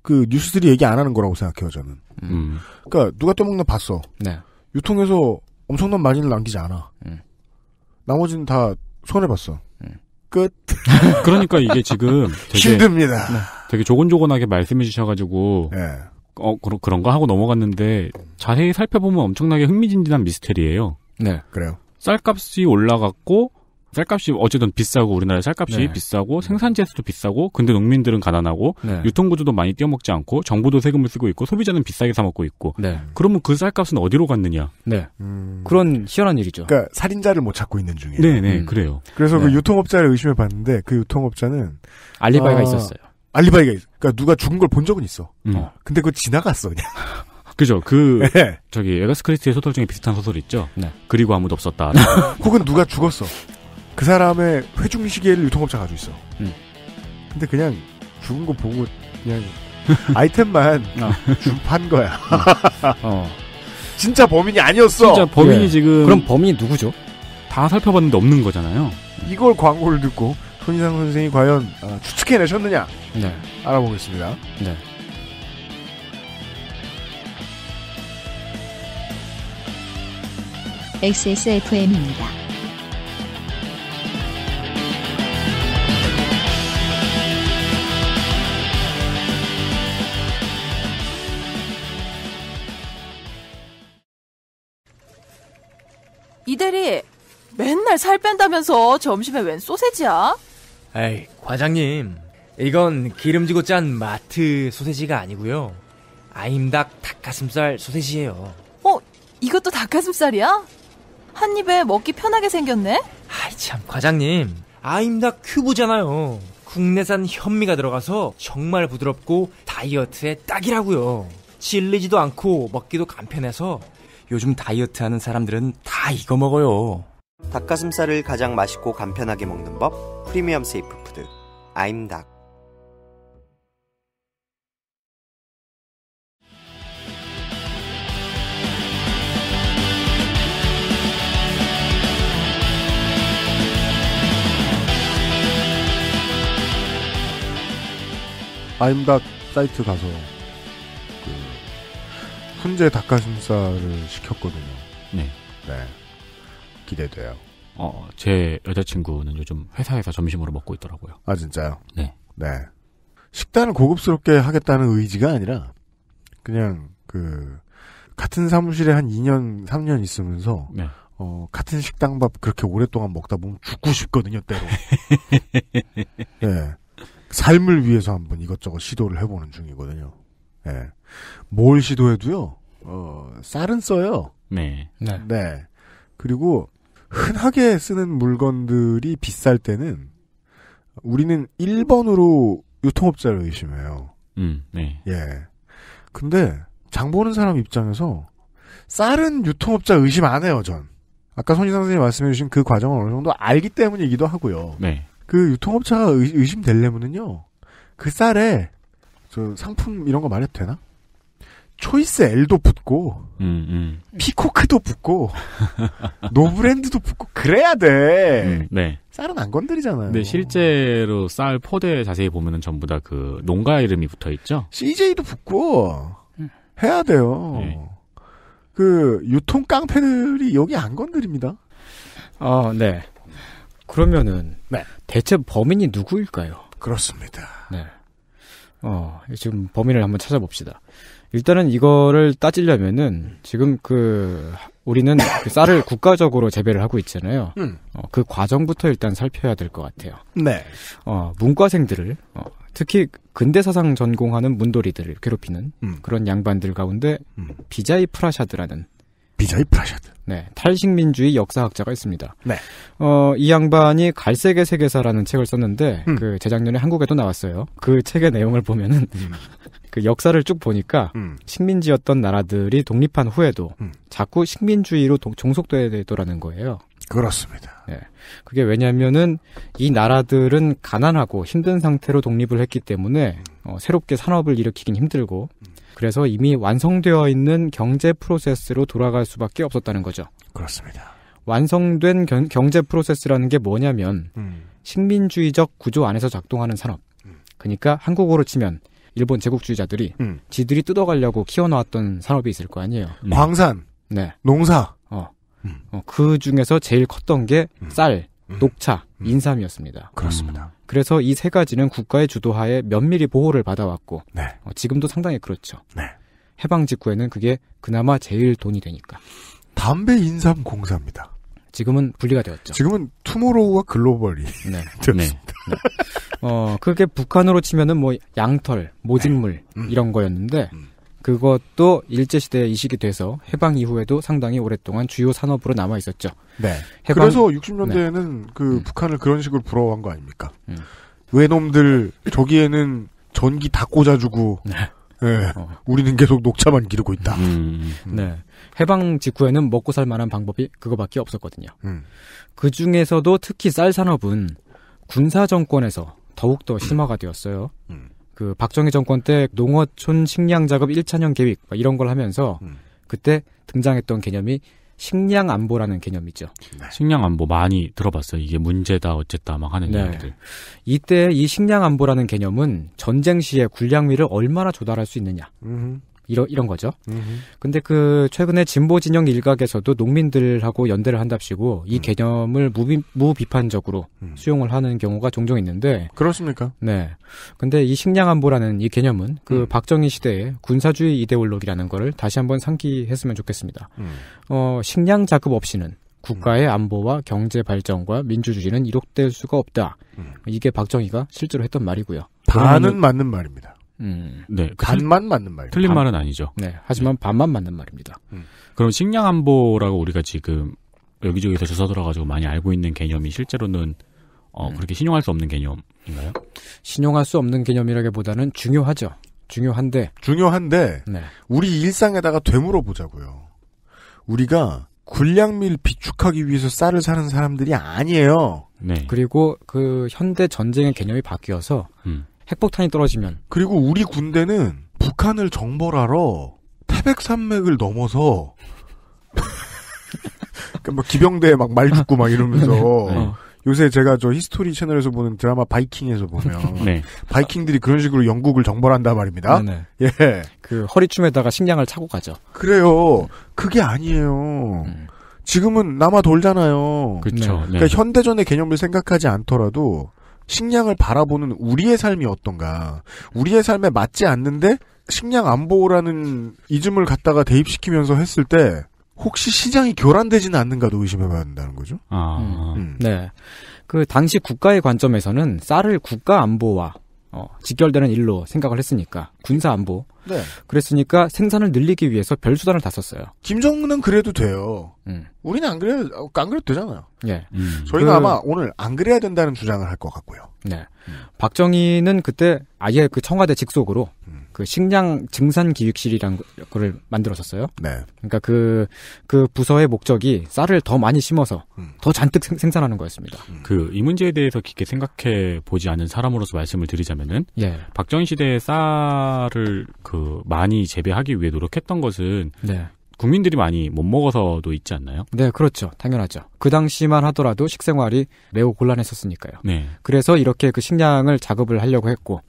[SPEAKER 4] 그 뉴스들이 얘기 안 하는 거라고
[SPEAKER 2] 생각해요 저는.
[SPEAKER 6] 그러니까
[SPEAKER 2] 누가 떼먹나 봤어. 네. 유통에서 엄청난 마진을 남기지 않아. 나머지는 다 손해 봤어. 끝. *laughs*
[SPEAKER 3] 그러니까 이게 지금 되게 힘듭니다. 네, 되게 조곤조곤하게 말씀해 주셔가지고 네. 어 그런 그런가 하고 넘어갔는데 자세히 살펴보면 엄청나게 흥미진진한 미스테리예요. 네, 그래요. 쌀값이 올라갔고 쌀값이 어쨌든 비싸고 우리나라 쌀값이 네. 비싸고 음. 생산지에서도 비싸고 근데 농민들은 가난하고 네. 유통구조도 많이 뛰어먹지 않고 정부도 세금을 쓰고 있고 소비자는 비싸게 사 먹고 있고 네. 그러면 그 쌀값은 어디로 갔느냐? 네 음... 그런 희한한 일이죠.
[SPEAKER 2] 그러니까 살인자를 못 찾고 있는 중이에요. 네네 네, 음. 그래요. 그래서 그 네. 유통업자를 의심해 봤는데 그 유통업자는 알리바이가 아... 있었어요. 알리바이가 있어. 그러니까 누가 죽은 걸 본 적은 있어. 음. 어. 근데 그거 지나갔어
[SPEAKER 3] 그냥. *laughs* 그죠. 그 *laughs* 네. 저기 에가스 크리스티의 소설 중에 비슷한 소설 있죠. 네. 그리고 아무도 없었다. *laughs*
[SPEAKER 2] 혹은 누가 죽었어. 그 사람의 회중 시계를 유통업자가 가지고 있어. 음. 근데 그냥 죽은 거 보고 그냥 *laughs* 아이템만 어. 판 거야. 음. 어. 진짜 범인이 아니었어. 진짜 범인이 예. 지금 그럼 범인이 누구죠? 다 살펴봤는데 없는 거잖아요. 이걸 광고를 듣고 손희상 선생이 과연 어, 추측해내셨느냐 네. 알아보겠습니다.
[SPEAKER 3] 네.
[SPEAKER 1] XSFM입니다.
[SPEAKER 2] 이 대리 맨날 살 뺀다면서 점심에 웬 소세지야?
[SPEAKER 5] 에이 과장님 이건 기름지고 짠 마트 소세지가 아니고요 아임닭 닭가슴살 소세지예요
[SPEAKER 2] 어? 이것도 닭가슴살이야? 한 입에 먹기 편하게 생겼네? 아이
[SPEAKER 5] 참 과장님 아임닭 큐브잖아요 국내산 현미가 들어가서 정말 부드럽고 다이어트에 딱이라고요 질리지도 않고 먹기도 간편해서 요즘 다이어트 하는 사람들은 다 이거 먹어요. 닭가슴살을 가장 맛있고 간편하게 먹는 법 프리미엄 세이프 푸드 아임닭
[SPEAKER 2] 아임닭 사이트 가서
[SPEAKER 3] 훈제 닭가슴살을 시켰거든요. 네. 네. 기대돼요. 어, 제 여자친구는 요즘 회사에서 점심으로 먹고 있더라고요. 아, 진짜요? 네.
[SPEAKER 2] 네. 식단을 고급스럽게 하겠다는 의지가 아니라, 그냥, 그, 같은 사무실에 한 2년, 3년 있으면서, 네. 어, 같은 식당 밥 그렇게 오랫동안 먹다 보면 죽고 싶거든요, 때로. *laughs* 네. 삶을 위해서 한번 이것저것 시도를 해보는 중이거든요. 예. 네. 뭘 시도해도요, 어, 쌀은 써요. 네. 네. 네. 그리고 흔하게 쓰는 물건들이 비쌀 때는 우리는 1번으로 유통업자를 의심해요. 음, 네. 예. 근데 장 보는 사람 입장에서 쌀은 유통업자 의심 안 해요, 전. 아까 손희상 선생님 말씀해주신 그 과정을 어느 정도 알기 때문이기도 하고요. 네. 그 유통업자가 의심되려면은요, 그 쌀에, 저 상품 이런 거 말해도 되나? 초이스 L도 붙고 음, 음. 피코크도 붙고 *laughs* 노브랜드도 붙고 그래야 돼. 음, 네. 쌀은 안 건드리잖아요. 근 네,
[SPEAKER 3] 실제로 쌀 포대 자세히 보면은 전부 다 그 농가 이름이 붙어 있죠. CJ도 붙고
[SPEAKER 4] 음. 해야 돼요. 네. 그 유통 깡패들이 여기 안 건드립니다. 아, 네. 그러면은 네. 대체 범인이 누구일까요? 그렇습니다. 네. 어, 지금 범인을 한번 찾아봅시다. 일단은 이거를 따지려면은 지금 그 우리는 그 쌀을 국가적으로 재배를 하고 있잖아요. 음. 어, 그 과정부터 일단 살펴야 될 것 같아요. 네. 어, 문과생들을 어, 특히 근대 사상 전공하는 문돌이들을 괴롭히는 음. 그런 양반들 가운데 음. 비자이 프라샤드라는 비자이 프라샤드. 네, 탈식민주의 역사학자가 있습니다. 네. 어, 이 양반이 갈색의 세계사라는 책을 썼는데, 음. 그 재작년에 한국에도 나왔어요. 그 책의 내용을 보면은, 음. *laughs* 그 역사를 쭉 보니까, 음. 식민지였던 나라들이 독립한 후에도 음. 자꾸 식민주의로 종속되더라는 거예요. 그렇습니다. 네. 그게 왜냐면은 이 나라들은 가난하고 힘든 상태로 독립을 했기 때문에 음. 어, 새롭게 산업을 일으키긴 힘들고 음. 그래서 이미 완성되어 있는 경제 프로세스로 돌아갈 수밖에 없었다는 거죠. 그렇습니다. 완성된 경, 경제 프로세스라는 게 뭐냐면 음. 식민주의적 구조 안에서 작동하는 산업. 음. 그러니까 한국어로 치면 일본 제국주의자들이 음. 지들이 뜯어가려고 키워놓았던 산업이 있을 거 아니에요. 네. 광산, 네, 농사. 어, 음. 어, 그 중에서 제일 컸던 게 음. 쌀, 음. 녹차, 음. 인삼이었습니다. 그렇습니다. 음. 그래서 이 세 가지는 국가의 주도하에 면밀히 보호를 받아왔고 네. 어, 지금도 상당히 그렇죠. 네. 해방 직후에는 그게 그나마 제일 돈이 되니까. 담배 인삼 공사입니다. 지금은 분리가 되었죠. 지금은 투모로우와 글로벌이 네. 되었습니다. *laughs* 네. 네. 어, 그게 북한으로 치면은 뭐 양털, 모직물 네. 음. 이런 거였는데 음. 그것도 일제시대에 이식이 돼서 해방 이후에도 상당히 오랫동안 주요 산업으로 남아 있었죠.
[SPEAKER 6] 네. 해방... 그래서 60년대에는
[SPEAKER 4] 네. 그 음. 북한을 그런 식으로 부러워한 거
[SPEAKER 6] 아닙니까? 음.
[SPEAKER 2] 외놈들 저기에는 전기 다 꽂아주고 네. 네. 어. 우리는 계속 녹차만 기르고 있다. 음, 음,
[SPEAKER 4] 음. 네. 해방 직후에는 먹고 살 만한 방법이 그거밖에 없었거든요. 음. 그 중에서도 특히 쌀 산업은 군사 정권에서 더욱더 심화가 되었어요. 음. 그 박정희 정권 때 농어촌 식량 작업 1차년 계획 막 이런 걸 하면서 음. 그때 등장했던 개념이 식량 안보라는 개념이죠.
[SPEAKER 3] 네. 식량 안보 많이 들어봤어요. 이게 문제다 어쨌다 막 하는 네. 이야기들. 이때 이
[SPEAKER 4] 식량 안보라는 개념은 전쟁 시에 군량미를 얼마나 조달할 수 있느냐. 음흠. 이런 이런 거죠. 음흠. 근데 그 최근에 진보 진영 일각에서도 농민들하고 연대를 한답시고 이 음. 개념을 무비, 무비판적으로 음. 수용을 하는 경우가 종종 있는데 그렇습니까? 네. 근데 이 식량 안보라는 이 개념은 그 음. 박정희 시대의 군사주의 이데올로기라는 거를 다시 한번 상기했으면 좋겠습니다. 음. 어, 식량 자급 없이는 국가의 음. 안보와 경제 발전과 민주주의는 이룩될 수가 없다. 음. 이게 박정희가 실제로 했던 말이고요. 반은 맞는
[SPEAKER 6] 말입니다. 음.
[SPEAKER 3] 네. 그 반만 맞는 말. 틀린 반, 말은 아니죠. 네. 하지만 네. 반만 맞는 말입니다. 음. 그럼 식량 안보라고 우리가 지금 여기저기서 주사 들어가지고 많이 알고 있는 개념이 실제로는 어, 음. 그렇게 신용할 수 없는 개념인가요?
[SPEAKER 4] 신용할 수 없는 개념이라기보다는 중요하죠. 중요한데. 중요한데
[SPEAKER 3] 네.
[SPEAKER 2] 우리 일상에다가 되물어 보자고요. 우리가 군량미를 비축하기
[SPEAKER 4] 위해서 쌀을 사는 사람들이 아니에요. 네. 그리고 그 현대 전쟁의 개념이 바뀌어서 음. 핵폭탄이 떨어지면 그리고 우리 군대는 북한을 정벌하러
[SPEAKER 2] 태백산맥을 넘어서 *laughs* 그 뭐 막 기병대에 막말 죽고 막 이러면서 *laughs* 네. 요새 제가 저 히스토리 채널에서 보는 드라마 바이킹에서 보면 *laughs* 네. 바이킹들이 그런 식으로 영국을 정벌한단 말입니다. 네네. 네. 예. 그
[SPEAKER 4] 허리춤에다가 식량을 차고 가죠.
[SPEAKER 2] 그래요. 그게 아니에요. 음. 지금은 남아 돌잖아요. 그렇죠. 네. 그러니까 현대전의 개념을 생각하지 않더라도 식량을 바라보는 우리의 삶이 어떤가. 우리의 삶에 맞지 않는데 식량 안보라는 이즘을 갖다가 대입시키면서 했을 때 혹시 시장이 교란되지는 않는가도 의심해봐야 된다는 거죠. 아,
[SPEAKER 4] 음. 음. 네. 그 당시 국가의 관점에서는 쌀을 국가 안보와 어, 직결되는 일로 생각을 했으니까 군사 안보. 네. 그랬으니까 생산을 늘리기 위해서 별 수단을 다 썼어요.
[SPEAKER 2] 김정은은 그래도 돼요. 음. 우리는 안 그래 안 그래도 되잖아요.
[SPEAKER 4] 예. 음. 저희가 그, 아마
[SPEAKER 2] 오늘 안 그래야 된다는 주장을 할 것 같고요.
[SPEAKER 4] 네. 음. 박정희는 그때 아예 그 청와대 직속으로 음. 그 식량 증산 기획실이라는
[SPEAKER 3] 거를 만들었었어요. 네.
[SPEAKER 4] 그러니까 그그 그 부서의 목적이 쌀을 더 많이 심어서 음. 더 잔뜩 생, 산하는 거였습니다. 음.
[SPEAKER 3] 그이 문제에 대해서 깊게 생각해 보지 않은 사람으로서 말씀을 드리자면은 예. 박정희 시대에 쌀을 그 많이 재배하기 위해 노력했던 것은 네. 국민들이 많이 못 먹어서도 있지 않나요?
[SPEAKER 4] 네, 그렇죠. 당연하죠. 그 당시만 하더라도 식생활이 매우 곤란했었으니까요. 네. 그래서 이렇게 그 식량을 작업을 하려고 했고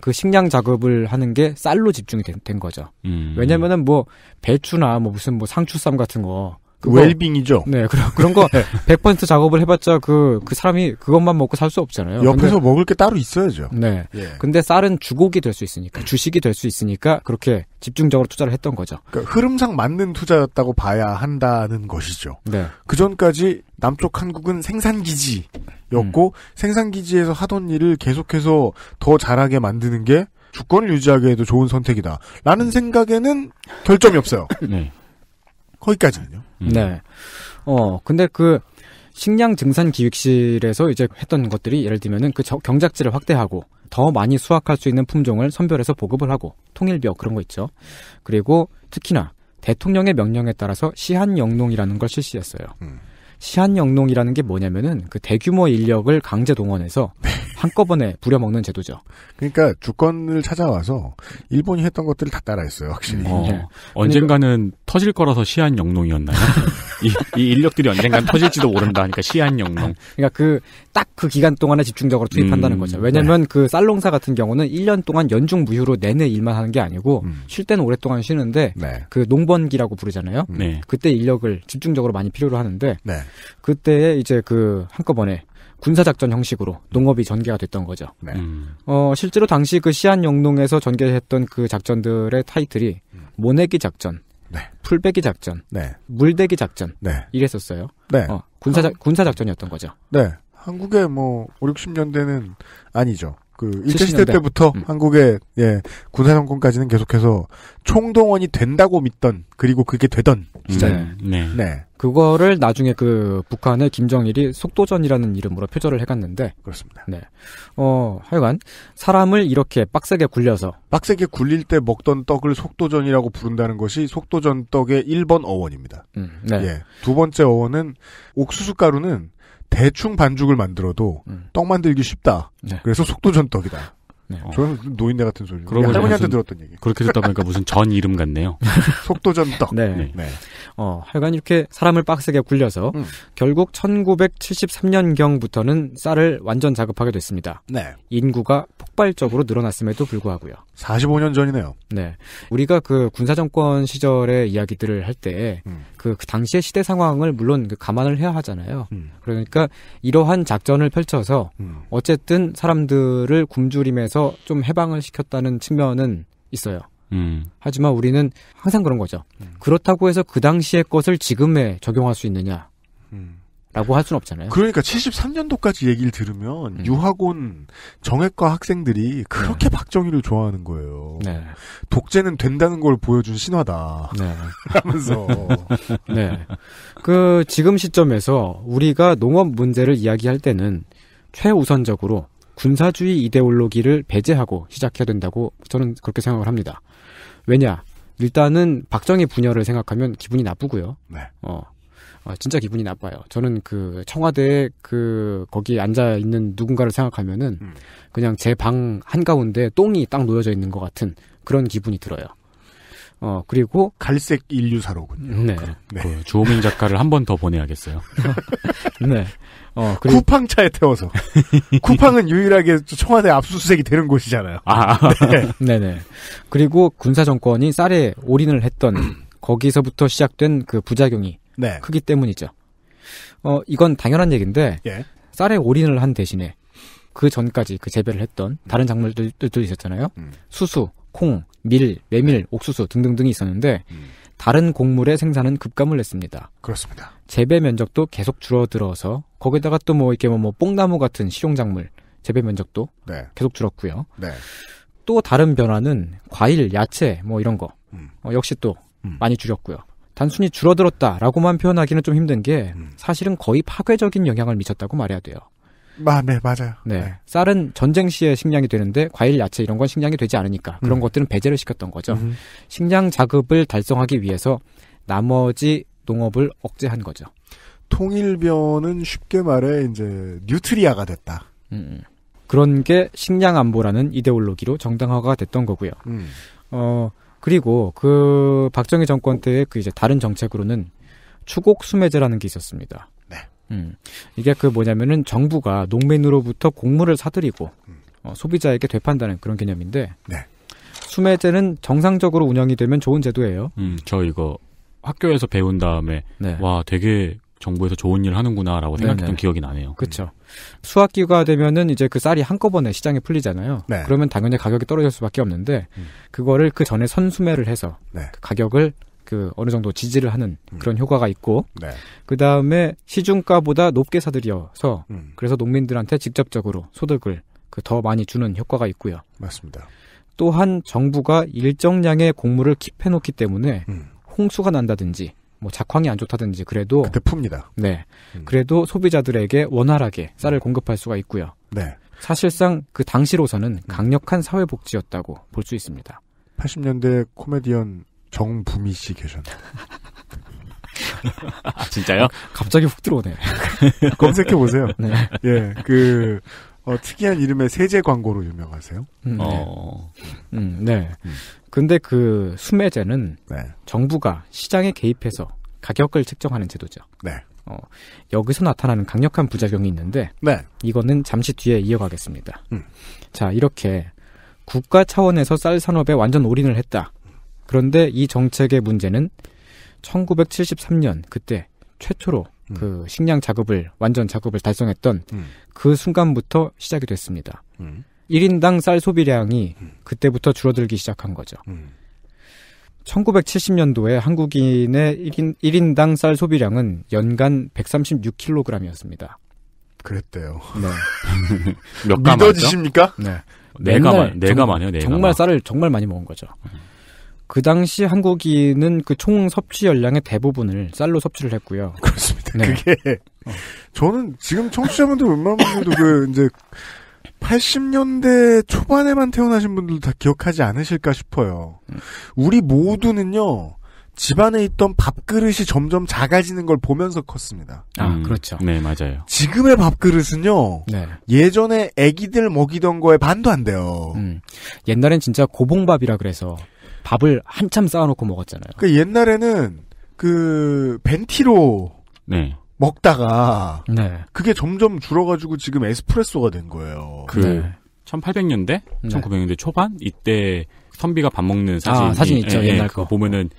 [SPEAKER 4] 그 식량 작업을 하는 게 쌀로 집중이 된, 된 거죠. 음. 왜냐면은 뭐 배추나 뭐 무슨 뭐 상추쌈 같은 거 그거, 어, 웰빙이죠. 네, 그런 그런 거 100% 작업을 해봤자 그그 그 사람이 그것만 먹고 살 수 없잖아요. 옆에서 근데, 먹을 게 따로 있어야죠. 네. 예. 근데 쌀은 주곡이 될 수 있으니까 주식이 될 수 있으니까 그렇게 집중적으로 투자를 했던 거죠. 그러니까 흐름상 맞는 투자였다고 봐야 한다는 것이죠. 네. 그 전까지
[SPEAKER 2] 남쪽 한국은 생산기지였고 음. 생산기지에서 하던 일을 계속해서 더 잘하게 만드는 게 주권을 유지하기에도 좋은 선택이다. 라는 음. 생각에는
[SPEAKER 4] 결점이 없어요. 네. 거기까지는요. 음. 네. 어, 근데 그 식량 증산 기획실에서 이제 했던 것들이 예를 들면은 그 저, 경작지를 확대하고 더 많이 수확할 수 있는 품종을 선별해서 보급을 하고 통일비역 그런 거 있죠. 그리고 특히나 대통령의 명령에 따라서 시한 영농이라는 걸 실시했어요. 음. 시한영농이라는 게 뭐냐면은 그 대규모 인력을 강제 동원해서 한꺼번에 부려먹는 제도죠. 그러니까
[SPEAKER 2] 주권을 찾아와서 일본이 했던 것들을 다 따라했어요, 확실히. 어, 네.
[SPEAKER 3] 언젠가는 그러니까, 터질 거라서 시한영농이었나요? *laughs* 이, 이 인력들이 언젠간 터질지도 모른다. 하니까 시한영농. 네.
[SPEAKER 4] 그러니까 그딱그 그 기간 동안에 집중적으로 투입한다는 음, 거죠. 왜냐하면 네. 그 쌀농사 같은 경우는 1년 동안 연중 무휴로 내내 일만 하는 게 아니고 음. 쉴 때는 오랫동안 쉬는데 네. 그 농번기라고 부르잖아요. 음. 네. 그때 인력을 집중적으로 많이 필요로 하는데 네. 그때 에 이제 그 한꺼번에 군사작전 형식으로 음. 농업이 전개가 됐던 거죠. 네. 음. 어, 실제로 당시 그 시안 영농에서 전개했던 그 작전들의 타이틀이 모내기 작전, 풀빼기 작전, 네. 물대기 작전 네. 이랬었어요. 네. 어, 군사 작, 아. 군사 작전이었던 거죠.
[SPEAKER 2] 네. 한국의 뭐 5, 60년대는 아니죠. 그 일제 시대 때부터 음. 한국의 예, 군사 정권까지는 계속해서 총동원이
[SPEAKER 4] 된다고 믿던 그리고 그게 되던
[SPEAKER 2] 시절. 네, 네. 네.
[SPEAKER 4] 그거를 나중에 그 북한의 김정일이 속도전이라는 이름으로 표절을 해갔는데 그렇습니다. 네. 어 하여간 사람을 이렇게 빡세게 굴려서 빡세게 굴릴 때 먹던 떡을 속도전이라고 부른다는
[SPEAKER 2] 것이 속도전 떡의 1번 어원입니다. 음, 네. 예. 두 번째 어원은 옥수수 가루는 대충 반죽을 만들어도 음. 떡 만들기 쉽다. 네. 그래서 속도전
[SPEAKER 4] 떡이다. 네. 저는 노인네 같은 소리. 그러고 할머니한테 들었던 얘기.
[SPEAKER 3] 그렇게 듣다 보니까 무슨 전 이름 같네요. *laughs* 속도전 떡. 네. 네. 네.
[SPEAKER 4] 어, 하여간 이렇게 사람을 빡세게 굴려서 음. 결국 1973년경부터는 쌀을 완전 자급하게 됐습니다. 네. 인구가 폭발적으로 늘어났음에도 불구하고요. 45년 전이네요. 네. 우리가 그 군사정권 시절의 이야기들을 할때 음. 그, 그 당시의 시대 상황을 물론 그 감안을 해야 하잖아요. 음. 그러니까 이러한 작전을 펼쳐서 음. 어쨌든 사람들을 굶주림에서 좀 해방을 시켰다는 측면은 있어요. 음. 하지만 우리는 항상 그런 거죠. 음. 그렇다고 해서 그 당시의 것을 지금에 적용할 수 있느냐? 음. 라고 할 수는 없잖아요. 그러니까 73년도까지 얘기를 들으면 음. 유학원 정외과
[SPEAKER 2] 학생들이 그렇게 네. 박정희를 좋아하는 거예요. 네. 독재는 된다는 걸 보여준
[SPEAKER 4] 신화다. 네. *laughs* 하면서. 네. 그 지금 시점에서 우리가 농업 문제를 이야기할 때는 최우선적으로 군사주의 이데올로기를 배제하고 시작해야 된다고 저는 그렇게 생각을 합니다. 왜냐? 일단은 박정희 분열을 생각하면 기분이 나쁘고요. 네. 어, 아, 진짜 기분이 나빠요. 저는 그 청와대 에그 거기 앉아 있는 누군가를 생각하면은 음. 그냥 제 방 한가운데 똥이 딱 놓여져 있는 것 같은 그런 기분이 들어요. 어 그리고 갈색 인류사로군요. 네.
[SPEAKER 3] 네. 그 주호민 작가를 한 번 더 보내야겠어요.
[SPEAKER 4] *laughs* 네. 어 그리고 쿠팡차에 태워서 *laughs* 쿠팡은 유일하게 청와대 압수수색이 되는 곳이잖아요. 아 네. 네 그리고 군사 정권이 쌀에 올인을 했던 *clears throat* 거기서부터 시작된 그 부작용이 네. 크기 때문이죠. 어, 이건 당연한 얘기인데 예. 쌀에 올인을 한 대신에 그 전까지 그 재배를 했던 다른 작물들도 있었잖아요. 음. 수수, 콩, 밀, 메밀, 네. 옥수수 등등등이 있었는데 음. 다른 곡물의 생산은 급감을 냈습니다 그렇습니다. 재배 면적도 계속 줄어들어서 거기다가 또 뭐 이렇게 뭐, 뭐 뽕나무 같은 실용작물 재배 면적도 네. 계속 줄었고요. 네. 또 다른 변화는 과일, 야채 뭐 이런 거 음. 어, 역시 또 음. 많이 줄였고요. 단순히 줄어들었다라고만 표현하기는 좀 힘든 게 음. 사실은 거의 파괴적인 영향을 미쳤다고 말해야 돼요.
[SPEAKER 2] 아, 네, 맞아요.
[SPEAKER 4] 네. 네. 쌀은 전쟁 시에 식량이 되는데 과일, 야채 이런 건 식량이 되지 않으니까 음. 그런 음. 것들은 배제를 시켰던 거죠. 음. 식량 자급을 달성하기 위해서 나머지 농업을 억제한 거죠. 통일변은 쉽게
[SPEAKER 2] 말해 이제
[SPEAKER 4] 뉴트리아가 됐다. 음. 음. 그런 게 식량 안보라는 이데올로기로 정당화가 됐던 거고요. 어, 그리고 그 박정희 정권 때의 그 이제 다른 정책으로는 추곡 수매제라는 게 있었습니다. 네. 음. 이게 그 뭐냐면은 정부가 농민으로부터 곡물을 사들이고 음. 어, 소비자에게
[SPEAKER 3] 되판다는 그런
[SPEAKER 4] 개념인데 네. 수매제는 정상적으로 운영이 되면 좋은 제도예요.
[SPEAKER 3] 음, 저 이거 학교에서 배운 다음에 네. 와 되게 정부에서 좋은 일을 하는구나라고 네, 생각했던 네네. 기억이 나네요. 그렇죠. 수학기가 되면은 이제 그 쌀이 한꺼번에 시장에 풀리잖아요.
[SPEAKER 4] 네. 그러면 당연히 가격이 떨어질 수밖에 없는데 음. 그거를 그 전에 선수매를 해서 네. 그 가격을 그 어느 정도 지지를 하는 음. 그런 효과가 있고 네. 그 다음에 시중가보다 높게 사들여서 음. 그래서 농민들한테 직접적으로 소득을 그 더 많이 주는 효과가 있고요. 맞습니다. 또한 정부가 일정량의 곡물을 킵해놓기 때문에 음. 홍수가 난다든지 뭐 작황이 안 좋다든지 그래도 그때 풉니다. 네. 음. 그래도 소비자들에게 원활하게 쌀을 공급할 수가 있고요. 네. 사실상 그 당시로서는 음. 강력한 사회복지였다고 볼 수 있습니다. 80년대 코미디언 정부미 씨계셨네 *laughs*
[SPEAKER 3] 아, 진짜요? 어,
[SPEAKER 4] 갑자기 훅 들어오네.
[SPEAKER 2] *laughs* 검색해 보세요. 네. 예, 그 어, 특이한 이름의 세제 광고로 유명하세요. 음, 네.
[SPEAKER 4] 어... 음, 네. 음. 근데 그 수매제는 네. 정부가 시장에 개입해서 가격을 측정하는 제도죠. 네. 어, 여기서 나타나는 강력한 부작용이 있는데 네. 이거는 잠시 뒤에 이어가겠습니다. 음. 자 이렇게 국가 차원에서 쌀 산업에 완전 올인을 했다. 그런데 이 정책의 문제는 1973년 그때 최초로 음. 그 식량 작업을 완전 작업을 달성했던 음. 그 순간부터 시작이 됐습니다. 음. 1인당 쌀 소비량이 그때부터 줄어들기 시작한 거죠. 1970년도에 음. 한국인의 1인, 1인당 쌀 소비량은 연간 136kg이었습니다. 그랬대요. 네. *laughs* 몇가마 믿어지십니까? 네. 네 가만, 네 가만이요, 네 정말 쌀을 정말 많이 먹은 거죠. 네. 그 당시 한국인은 그 총 섭취 열량의 대부분을 쌀로 섭취를 했고요. 그렇습니다. 네. 그게 어. 저는 지금 청취자분들 웬만한 분들도 그 이제 80년대
[SPEAKER 2] 초반에만 태어나신 분들도 다 기억하지 않으실까 싶어요. 우리 모두는요, 집안에 있던 밥그릇이 점점 작아지는 걸 보면서 컸습니다.
[SPEAKER 3] 아, 음. 그렇죠. 네, 맞아요.
[SPEAKER 4] 지금의 밥그릇은요. 네. 예전에 아기들 먹이던 거에 반도 안 돼요. 음, 옛날엔 진짜 고봉밥이라 그래서 밥을 한참 쌓아놓고 먹었잖아요. 그 옛날에는
[SPEAKER 2] 그 벤티로
[SPEAKER 3] 네.
[SPEAKER 4] 먹다가
[SPEAKER 3] 네.
[SPEAKER 2] 그게 점점 줄어가지고 지금 에스프레소가 된 거예요. 그 네.
[SPEAKER 3] 1800년대, 네. 1900년대 초반 이때 선비가 밥 먹는 사진 아, 사진 예, 있죠 예, 예, 옛날 거 보면은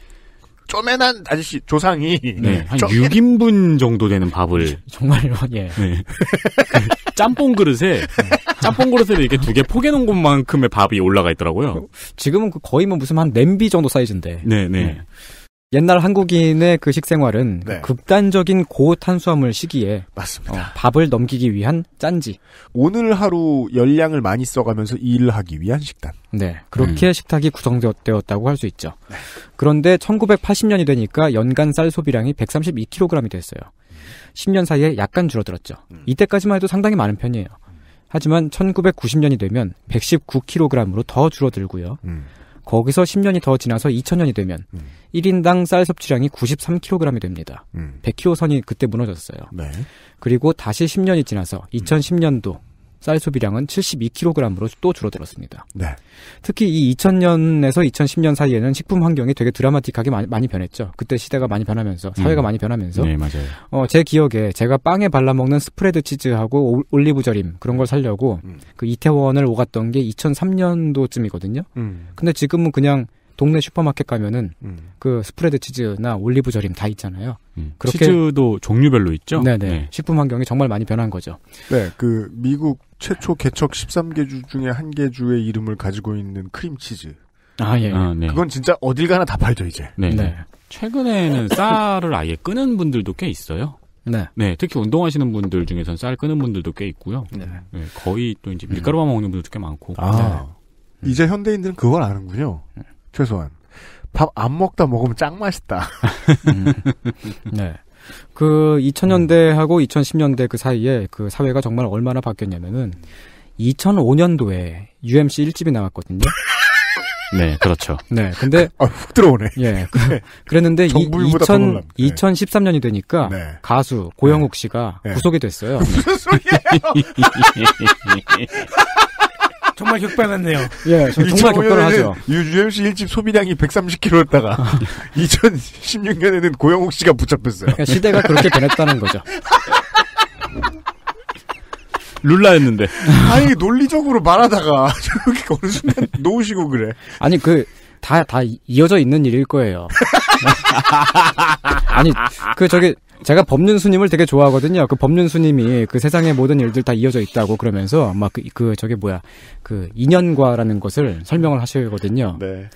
[SPEAKER 2] 쪼매난 아저씨 조상이 네, *laughs* 한 쪼...
[SPEAKER 3] 6인분 정도 되는 밥을 *laughs*
[SPEAKER 4] 정말요 예
[SPEAKER 3] 네. 그 짬뽕 그릇에 짬뽕 그릇에 이렇게 두 개 포개 놓은 것만큼의 밥이 올라가 있더라고요. 지금은 그 거의 뭐 무슨 한 냄비 정도 사이즈인데. 네네. 네. 네. 네.
[SPEAKER 4] 옛날 한국인의 그 식생활은 그 네. 극단적인 고탄수화물 시기에 맞습니다. 어, 밥을 넘기기 위한 짠지. 오늘 하루 열량을 많이 써가면서 일을 하기 위한 식단. 네, 그렇게 음. 식탁이 구성되었다고 할 수 있죠. 네. 그런데 1980년이 되니까 연간 쌀 소비량이 132kg이 됐어요. 음. 10년 사이에 약간 줄어들었죠. 음. 이때까지만 해도 상당히 많은 편이에요. 하지만 1990년이 되면 119kg으로 더 줄어들고요. 음. 거기서 10년이 더 지나서 2000년이 되면 음. 1인당 쌀 섭취량이 93kg이 됩니다. 음. 100kg 선이 그때 무너졌어요. 네. 그리고 다시 10년이 지나서 2010년도 쌀 소비량은 72kg으로 또 줄어들었습니다. 네. 특히 이 2000년에서 2010년 사이에는 식품 환경이 되게 드라마틱하게 많이, 많이 변했죠. 그때 시대가 많이 변하면서 사회가 음. 많이 변하면서 네, 맞아요. 어, 제 기억에 제가 빵에 발라 먹는 스프레드 치즈하고 올리브 절임 그런 걸 살려고 음. 그 이태원을 오갔던 게 2003년도쯤이거든요. 음. 근데 지금은 그냥 동네 슈퍼마켓 가면은 음. 그 스프레드 치즈나 올리브 절임 다 있잖아요. 음. 그렇게 치즈도 종류별로 있죠. 네네. 네. 식품 환경이 정말 많이 변한 거죠. 네, 그 미국 최초 개척 13개 주 중에 한개
[SPEAKER 2] 주의 이름을 가지고 있는 크림 치즈.
[SPEAKER 3] 아 예, 예. 아, 네. 그건 진짜
[SPEAKER 2] 어딜 가나 다 팔죠 이제. 네. 네.
[SPEAKER 3] 네. 최근에는 *laughs* 쌀을 아예 끄는 분들도 꽤 있어요. 네. 네. 특히 운동하시는 분들 중에선 쌀 끄는 분들도 꽤 있고요. 네. 네 거의 또 이제 밀가루만 음. 먹는 분들도 꽤 많고. 아.
[SPEAKER 2] 네. 이제 현대인들은 그걸 아는군요. 음. 최소한. 밥 안 먹다 먹으면 짱 맛있다. 음.
[SPEAKER 4] 네. 그 2000년대하고 2010년대 그 사이에 그 사회가 정말 얼마나 바뀌었냐면은 2005년도에 UMC 1집이 나왔거든요.
[SPEAKER 3] 네, 그렇죠. 네,
[SPEAKER 4] 근데 아, 훅 들어오네. 예, 그, 네. 그랬는데 이, 2000, 네. 2013년이 되니까 네. 가수 고영욱 네. 씨가 네. 구속이 됐어요. 무슨
[SPEAKER 3] 소리예요?
[SPEAKER 4] *laughs*
[SPEAKER 3] 정말 격변했네요. 예, 정말 격변하죠.
[SPEAKER 2] UMC 일집 소비량이 130kg였다가 2016년에는 *laughs* 고영욱 씨가 붙잡혔어요. 그러니까 시대가 그렇게
[SPEAKER 3] 변했다는 거죠. *laughs* 룰라였는데.
[SPEAKER 4] 아니 논리적으로 말하다가 *laughs* 저기 어느 순간 놓으시고 그래. 아니 그 다 다 이어져 있는 일일 거예요. 아니 그 저기 제가 법륜 스님을 되게 좋아하거든요. 그 법륜 스님이 그 세상의 모든 일들 다 이어져 있다고 그러면서 막 그 그 저게 뭐야 그 인연과라는 것을 설명을 하시거든요. 네.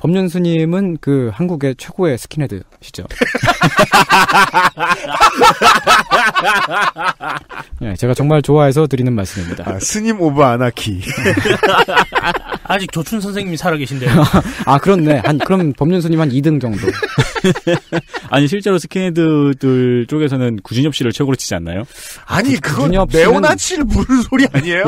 [SPEAKER 4] 법륜 스님은 그 한국의 최고의 스킨헤드시죠. *laughs* 네, 제가 정말 좋아해서 드리는 말씀입니다. 아, 스님 오브 아나키.
[SPEAKER 6] *laughs* 아직 조춘 선생님이 살아계신데요.
[SPEAKER 3] *laughs* 아 그렇네. 한 그럼 법륜 스님 한 2등 정도. 아니 실제로 스킨헤드들 쪽에서는 구준엽 씨를 최고로 치지 않나요? 아니 그건 네오나치를
[SPEAKER 1] 부는 소리
[SPEAKER 3] 아니에요?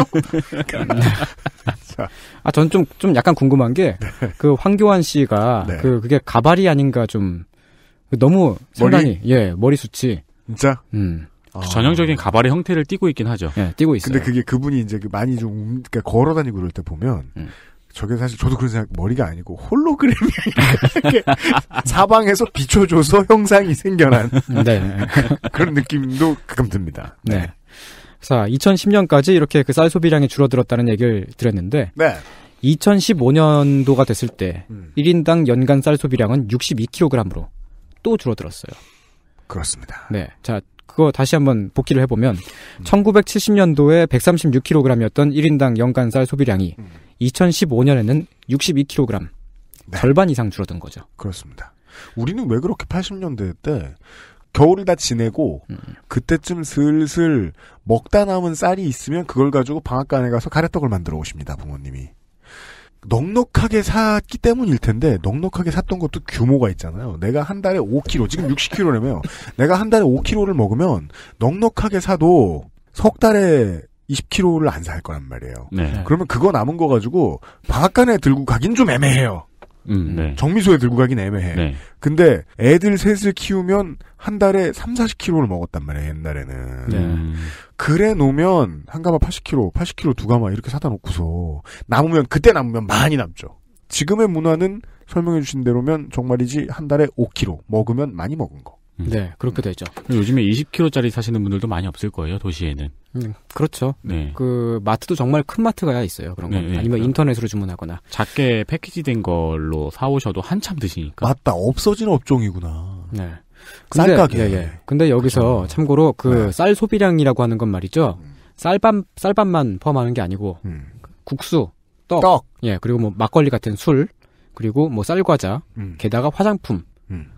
[SPEAKER 4] 아, 전 좀, 좀 약간 궁금한 게, 네. 그 황교안 씨가, 네. 그, 그게 가발이 아닌가 좀, 너무 상당히, 머리? 예, 머리숱이. 진짜?
[SPEAKER 3] 음. 아. 그 전형적인 가발의 형태를 띠고 있긴 하죠. 예, 띠고 있어요. 근데
[SPEAKER 2] 그게 그분이 이제 그 많이 좀, 그러니까 걸어 다니고 그럴 때 보면, 음. 저게 사실 저도 그런 생각 머리가 아니고 홀로그램이 이렇게 *laughs*
[SPEAKER 4] 사방에서 비춰줘서 형상이 생겨난 네. *laughs* 그런 느낌도 가끔 듭니다. 네. 네. 자, 2010년까지 이렇게 그 쌀 소비량이 줄어들었다는 얘기를 드렸는데 네. 2015년도가 됐을 때 음. 1인당 연간 쌀 소비량은 62kg으로 또 줄어들었어요. 그렇습니다. 네. 자, 그거 다시 한번 복기를 해보면 음. 1970년도에 136kg이었던 1인당 연간 쌀 소비량이 음. 2015년에는 62kg 네. 절반 이상 줄어든 거죠. 그렇습니다.
[SPEAKER 2] 우리는 왜 그렇게 80년대 때 겨울을 다 지내고 음. 그때쯤 슬슬 먹다 남은 쌀이 있으면 그걸 가지고 방앗간에 가서 가래떡을 만들어 오십니다 부모님이 넉넉하게 샀기 때문일 텐데 넉넉하게 샀던 것도 규모가 있잖아요 내가 한 달에 5kg 지금 60kg라며 *laughs* 내가 한 달에 5kg를 먹으면 넉넉하게 사도 석 달에 20kg를 안 살 거란 말이에요 네. 그러면 그거 남은 거 가지고 방앗간에 들고 가긴 좀 애매해요 음, 네. 정미소에 들고 가긴 애매해. 네. 근데 애들 셋을 키우면 한 달에 3, 40kg를 먹었단 말이야, 옛날에는. 네. 네. 그래 놓으면 한 가마 80kg, 80kg 두 가마 이렇게 사다 놓고서 남으면 그때 남으면 많이 남죠. 지금의 문화는 설명해 주신 대로면 정말이지 한
[SPEAKER 4] 달에 5kg 먹으면 많이 먹은 거. 음. 네, 그렇게 음.
[SPEAKER 3] 되죠. 요즘에 20kg짜리 사시는 분들도 많이 없을 거예요, 도시에는.
[SPEAKER 4] 음, 그렇죠. 네. 그, 마트도 정말 큰 마트 가 있어요,
[SPEAKER 3] 그런 거. 네, 네, 아니면 그럼. 아. 인터넷으로 주문하거나. 작게 패키지된 걸로 사오셔도 한참 드시니까.
[SPEAKER 4] 맞다, 없어진 업종이구나.
[SPEAKER 3] 네. 근데, 쌀 가게. 예, 네, 예. 네.
[SPEAKER 4] 근데 여기서 그쵸. 그렇죠. 참고로 그쌀 네. 소비량이라고 하는 건 말이죠. 음. 쌀밥, 쌀밥만 포함하는 게 아니고, 음. 국수, 떡, 떡, 예, 그리고 뭐 막걸리 같은 술, 그리고 뭐 쌀과자, 음. 게다가 화장품,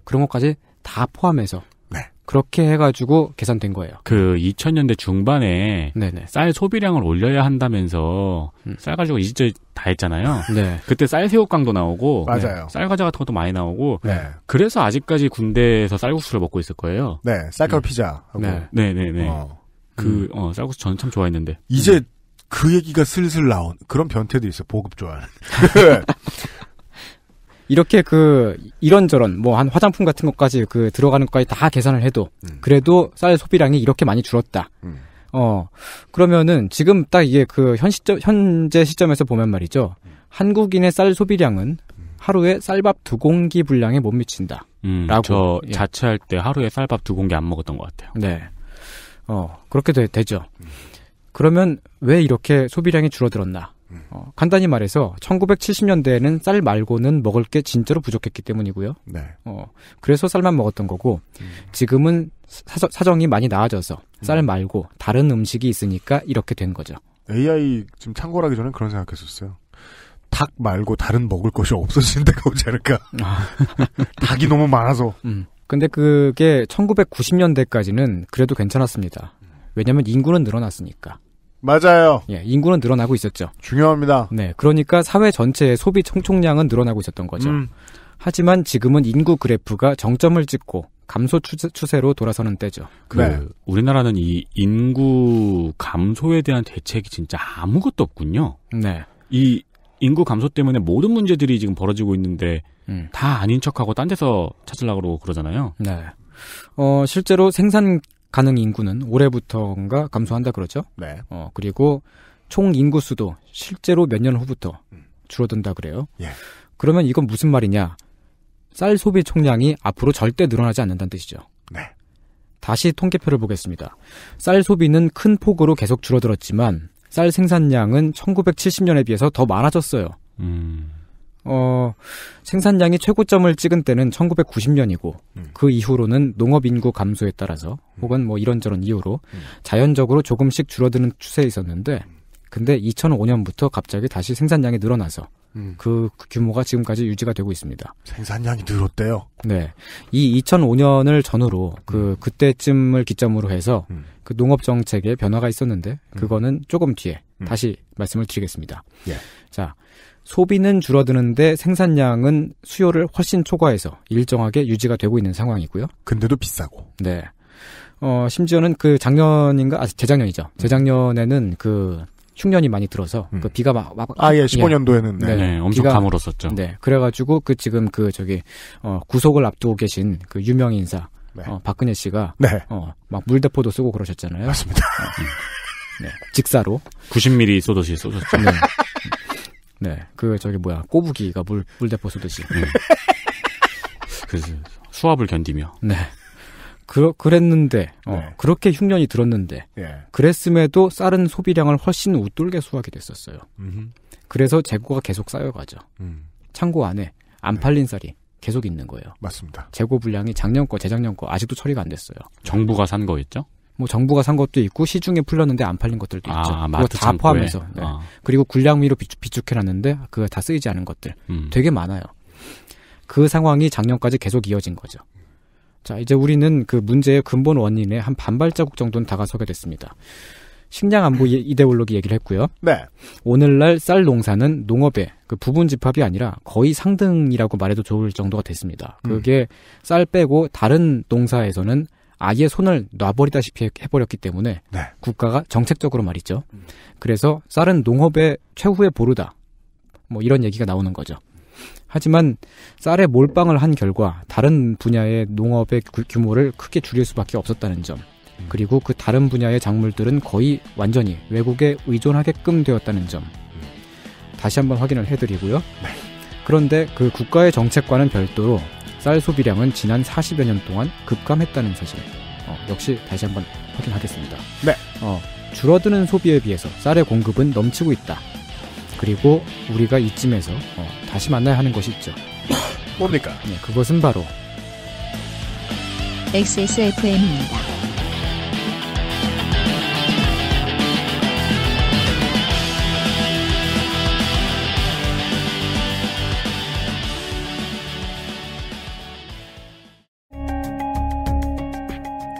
[SPEAKER 4] 그런 것까지 다 포함해서 네. 그렇게 해가지고 계산된 거예요.
[SPEAKER 3] 그 2000년대 중반에 네네. 쌀 소비량을 올려야 한다면서 음. 쌀 가지고 이제 다 했잖아요. 네. 그때 쌀 새우깡도 나오고 네. 맞아요. 쌀 과자 같은 것도 많이 나오고 네. 그래서 아직까지 군대에서 쌀국수를 먹고 있을 거예요.
[SPEAKER 2] 네, 쌀가루 네. 음. 피자.
[SPEAKER 3] 네, 네, 네. 네. 어. 그 음. 어, 쌀국수 저는 참 좋아했는데
[SPEAKER 2] 이제 네. 그 얘기가 슬슬 나온 그런 변태도 있어 보급 좋아하는
[SPEAKER 4] *laughs* 이렇게 그 이런저런 뭐 한 화장품 같은 것까지 그 들어가는 것까지 다 계산을 해도 음. 그래도 쌀 소비량이 이렇게 많이 줄었다. 음. 어 그러면은 지금 딱 이게 그현 시점 현재 시점에서 보면 말이죠. 한국인의 쌀 소비량은 하루에 쌀밥 두 공기 분량에 못 미친다.
[SPEAKER 3] 음, 라고 저 예. 자취할 때 하루에 쌀밥 두 공기 안 먹었던 것 같아요. 네. 어
[SPEAKER 4] 그렇게 되, 죠 그러면 왜 이렇게 소비량이 줄어들었나? 어, 간단히 말해서 1970년대에는 쌀 말고는 먹을 게 진짜로 부족했기 때문이고요. 네. 어, 그래서 쌀만 먹었던 거고 음. 지금은 사정, 이 많이 나아져서 쌀 음. 말고 다른 음식이 있으니까 이렇게 된 거죠.
[SPEAKER 2] AI 지금 창궐하기 전에 그런 생각했었어요.
[SPEAKER 4] 닭 말고 다른 먹을 것이 없어진 데가 오지 않을까. 아. *laughs* 닭이 너무 많아서. 음. 근데 그게 1990년대까지는 그래도 괜찮았습니다. 왜냐면 인구는 늘어났으니까. 맞아요. 예, 인구는 늘어나고 있었죠. 중요합니다. 네, 그러니까 사회 전체의 소비 총총량은 늘어나고 있었던 거죠. 음. 하지만 지금은 인구
[SPEAKER 3] 그래프가 정점을 찍고 감소 추세, 로 돌아서는 때죠. 그 네. 우리나라는 이 인구 감소에 대한 대책이 진짜 아무것도 없군요. 네. 이 인구 감소 때문에 모든 문제들이 지금 벌어지고 있는데 음. 다 아닌 척하고 딴 데서 찾으려고 그러잖아요.
[SPEAKER 4] 네. 어, 실제로 생산 가능 인구는 올해부터인가 감소한다 그러죠. 네. 어, 그리고 총 인구 수도 실제로 몇 년 후부터 음. 줄어든다 그래요. 예. 그러면 이건 무슨 말이냐? 쌀 소비 총량이 앞으로 절대 늘어나지 않는다는 뜻이죠. 네. 다시 통계표를 보겠습니다. 쌀 소비는 큰 폭으로 계속 줄어들었지만 쌀 생산량은 1970년에 비해서 더 많아졌어요. 음. 어, 생산량이 최고점을 찍은 때는 1990년이고 음. 그 이후로는 농업 인구 감소에 따라서 음. 혹은 뭐 이런저런 이유로 음. 자연적으로 조금씩 줄어드는 추세에 있었는데 음. 근데 2005년부터 갑자기 다시 생산량이 늘어나서 음. 그 규모가 지금까지 유지가 되고 있습니다. 생산량이 늘었대요. 네. 이 2005년을 전후로 그 음. 그때쯤을 기점으로 해서 그 농업 정책에 변화가 있었는데 그거는 조금 뒤에 다시 말씀을 드리겠습니다. 예. 자, 소비는 줄어드는데 생산량은 수요를 훨씬 초과해서 일정하게 유지가 되고 있는 상황이고요. 근데도 비싸고. 네. 어, 심지어는 그 작년인가, 아, 재작년이죠. 음. 재작년에는 그 흉년이 많이 들어서 음. 그 비가 막, 막 아, 예, 15년도에는. 예. 네, 네, 네 엄청 가물었었죠. 네. 그래가지고 그 지금 그 저기, 어, 구속을 앞두고 계신 그 유명 인사. 네. 어, 박근혜 씨가. 네. 어, 막 물대포도 쓰고 그러셨잖아요.
[SPEAKER 3] 맞습니다. 어, 네. 네. 직사로. 90mm 쏘듯이 쏘셨죠. 네. 네, 그 저기 뭐야 꼬부기가 물 물대포 쏘듯이. 네. *laughs* 그래서
[SPEAKER 4] 수압을 견디며. 네. 그, 그랬는데, 어, 네. 그렇게 흉년이 들었는데, 예. 그랬음에도 쌀은 소비량을 훨씬 웃돌게 수확이 됐었어요. 음흠. 그래서 재고가 계속 쌓여가죠. 음. 창고 안에 안 네. 팔린 네. 쌀이 계속 있는 거예요. 맞습니다. 재고 불량이 작년 거, 재작년 거 아직도 처리가 안 됐어요. 정부가 산 거였죠? 뭐 정부가 산 것도 있고 시중에 풀렸는데 안 팔린 것들도 아, 있죠. 그거 다 창고에. 포함해서. 네. 아. 그리고 군량미로 비축, 해놨는데 그거 다 쓰이지 않은 것들 음. 되게 많아요. 그 상황이 작년까지 계속 이어진 거죠. 자, 이제 우리는 그 문제의 근본 원인에 한 반발자국 정도는 다가서게 됐습니다. 식량 안보 이데올로기 얘기를 했고요. 네. 오늘날 쌀 농사는 농업의 그 부분 집합이 아니라 거의 상등이라고 말해도 좋을 정도가 됐습니다. 음. 그게 음. 쌀 빼고 다른 농사에서는 아예 손을 놔버리다시피 해버렸기 때문에 네. 국가가 정책적으로 말이죠. 그래서 쌀은 농업의 최후의 보루다. 뭐 이런 얘기가 나오는 거죠. 하지만 쌀에 몰빵을 한 결과 다른 분야의 농업의 규모를 크게 줄일 수밖에 없었다는 점. 음. 그리고 그 다른 분야의 작물들은 거의 완전히 외국에 의존하게끔 되었다는 점. 음. 다시 한번 확인을 해드리고요. 네. 그런데 그 국가의 정책과는 별도로 쌀 소비량은 지난 40여 년 동안 급감했다는 사실 어, 역시 다시 한번
[SPEAKER 3] 확인하겠습니다.
[SPEAKER 4] 네. 어, 줄어드는 소비에 비해서 쌀의 공급은 넘치고 있다. 그리고 우리가 이쯤에서 어, 다시 만나야 하는 것이 있죠. 뭡니까? 네, 그것은 바로
[SPEAKER 1] XSFM입니다.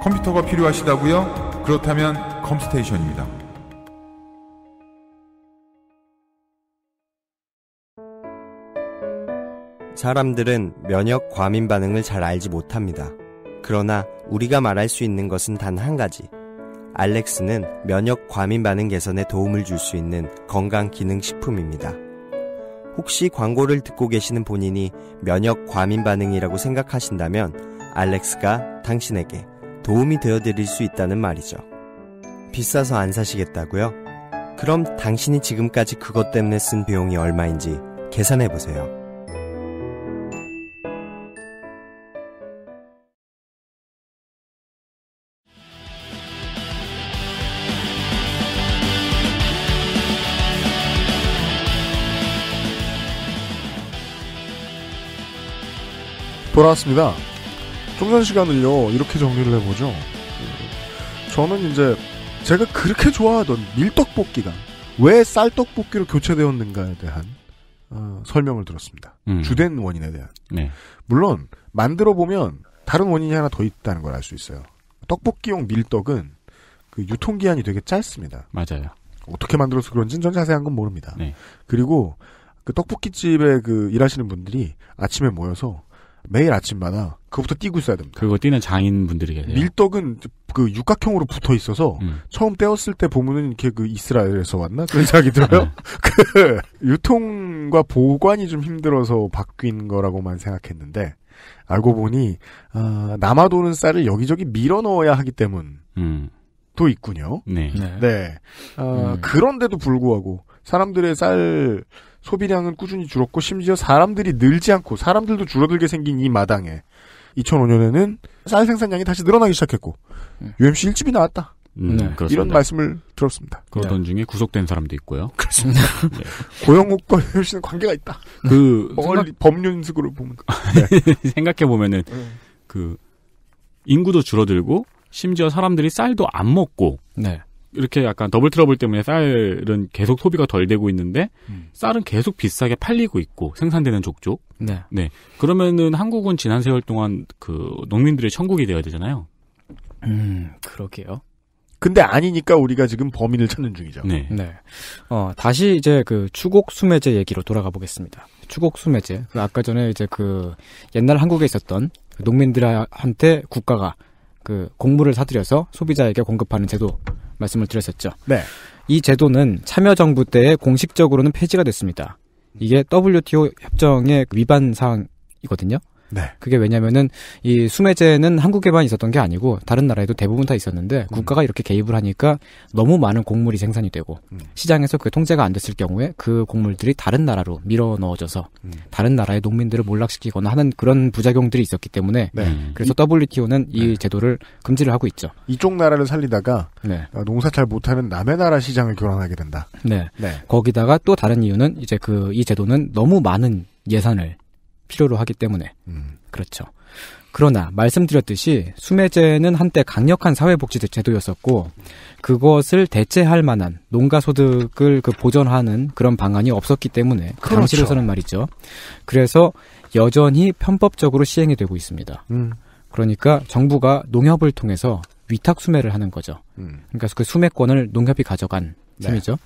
[SPEAKER 5] 컴퓨터가 필요하시다고요? 그렇다면 컴스테이션입니다. 사람들은 면역 과민 반응을 잘 알지 못합니다. 그러나 우리가 말할 수 있는 것은 단 한 가지. 알렉스는 면역 과민 반응 개선에 도움을 줄 수 있는 건강 기능 식품입니다. 혹시 광고를 듣고 계시는 본인이 면역 과민 반응이라고 생각하신다면 알렉스가 당신에게 도움이 되어 드릴 수 있다는 말이죠. 비싸서 안 사시겠다고요? 그럼 당신이 지금까지 그것 때문에 쓴 비용이 얼마인지 계산해 보세요.
[SPEAKER 2] 돌아왔습니다. 좀전 시간을요 이렇게 정리를 해보죠. 저는 이제 제가 그렇게 좋아하던 밀떡볶이가 왜 쌀떡볶이로 교체되었는가에 대한 어, 설명을 들었습니다. 음. 주된 원인에 대한. 네. 물론 만들어 보면 다른 원인이 하나 더 있다는 걸 알 수 있어요. 떡볶이용 밀떡은 그 유통 기한이 되게 짧습니다. 맞아요. 어떻게 만들어서 그런지는 전 자세한 건 모릅니다. 네. 그리고 그 떡볶이집에 그 일하시는 분들이 아침에 모여서 매일 아침마다 그부터 것 뛰고 있어야 됩니다. 그거고 뛰는 장인분들이 계세요. 밀떡은 그 육각형으로 붙어 있어서 음. 처음 떼었을 때 보면은 이렇게 그 이스라엘에서 왔나 그런 네. 생각이 들어요. 네. *laughs* 그 유통과 보관이 좀 힘들어서 바뀐 거라고만 생각했는데 알고 보니 어, 남아도는 쌀을 여기저기 밀어 넣어야 하기 때문. 음. 도 있군요. 네. 네. 네. 어, 음. 그런데도 불구하고 사람들의 쌀 소비량은 꾸준히 줄었고 심지어 사람들이 늘지 않고 사람들도 줄어들게 생긴 이 마당에 2005년에는 쌀 생산량이 다시 늘어나기 시작했고 네. UMC 1집이 나왔다. 음, 네. 이런 말씀을 들었습니다. 그러던
[SPEAKER 3] 네. 중에 구속된 사람도 있고요. 그렇습니다. 네.
[SPEAKER 2] 고영욱과 UMC는 관계가 있다. 그 어, 생각... 법륜식으로 보면
[SPEAKER 3] 네. *laughs* 생각해 보면은 네. 그 인구도 줄어들고 심지어 사람들이 쌀도 안 먹고 네. 이렇게 약간 더블 트러블 때문에 쌀은 계속 소비가 덜 되고 있는데 음. 쌀은 계속 비싸게 팔리고 있고 생산되는 족족. 네. 네. 그러면은 한국은 지난 세월 동안 그 농민들의 천국이 되어야 되잖아요. 음, 그러게요. 근데 아니니까 우리가 지금 범인을 찾는 중이죠. 네. 네. 어, 다시 이제 그 추곡수매제
[SPEAKER 4] 얘기로 돌아가 보겠습니다. 추곡수매제. 그 아까 전에 이제 그 옛날 한국에 있었던 그 농민들한테 국가가 그 곡물을 사들여서 소비자에게 공급하는 제도 말씀을 드렸었죠. 네. 이 제도는 참여정부 때에 공식적으로는 폐지가 됐습니다. 이게 WTO 협정의 위반 사항이거든요. 네. 그게 왜냐면은 이 수매제는 한국에만 있었던 게 아니고 다른 나라에도 대부분 다 있었는데 음. 국가가 이렇게 개입을 하니까 너무 많은 곡물이 생산이 되고 음. 시장에서 그게 통제가 안 됐을 경우에 그 곡물들이 다른 나라로 밀어 넣어져서 음. 다른 나라의 농민들을 몰락시키거나 하는 그런 부작용들이 있었기 때문에 네. 음. 그래서 WTO는 이 네. 제도를 금지를 하고 있죠. 이쪽 나라를 살리다가 네. 어, 농사 잘못하면 남의 나라 시장을 교란하게 된다. 네. 네. 거기다가 또 다른 이유는 이제 그 이 제도는 너무 많은 예산을 필요로 하기 때문에 음. 그렇죠. 그러나 말씀드렸듯이 수매제는 한때 강력한 사회복지 제도였었고 그것을 대체할 만한 농가 소득을 그 보전하는 그런 방안이 없었기 때문에 그 그렇죠. 당시로서는 말이죠. 그래서 여전히 편법적으로 시행이 되고 있습니다. 음. 그러니까 정부가 농협을 통해서 위탁 수매를 하는 거죠. 음. 그러니까 그 수매권을 농협이 가져간 네. 셈이죠.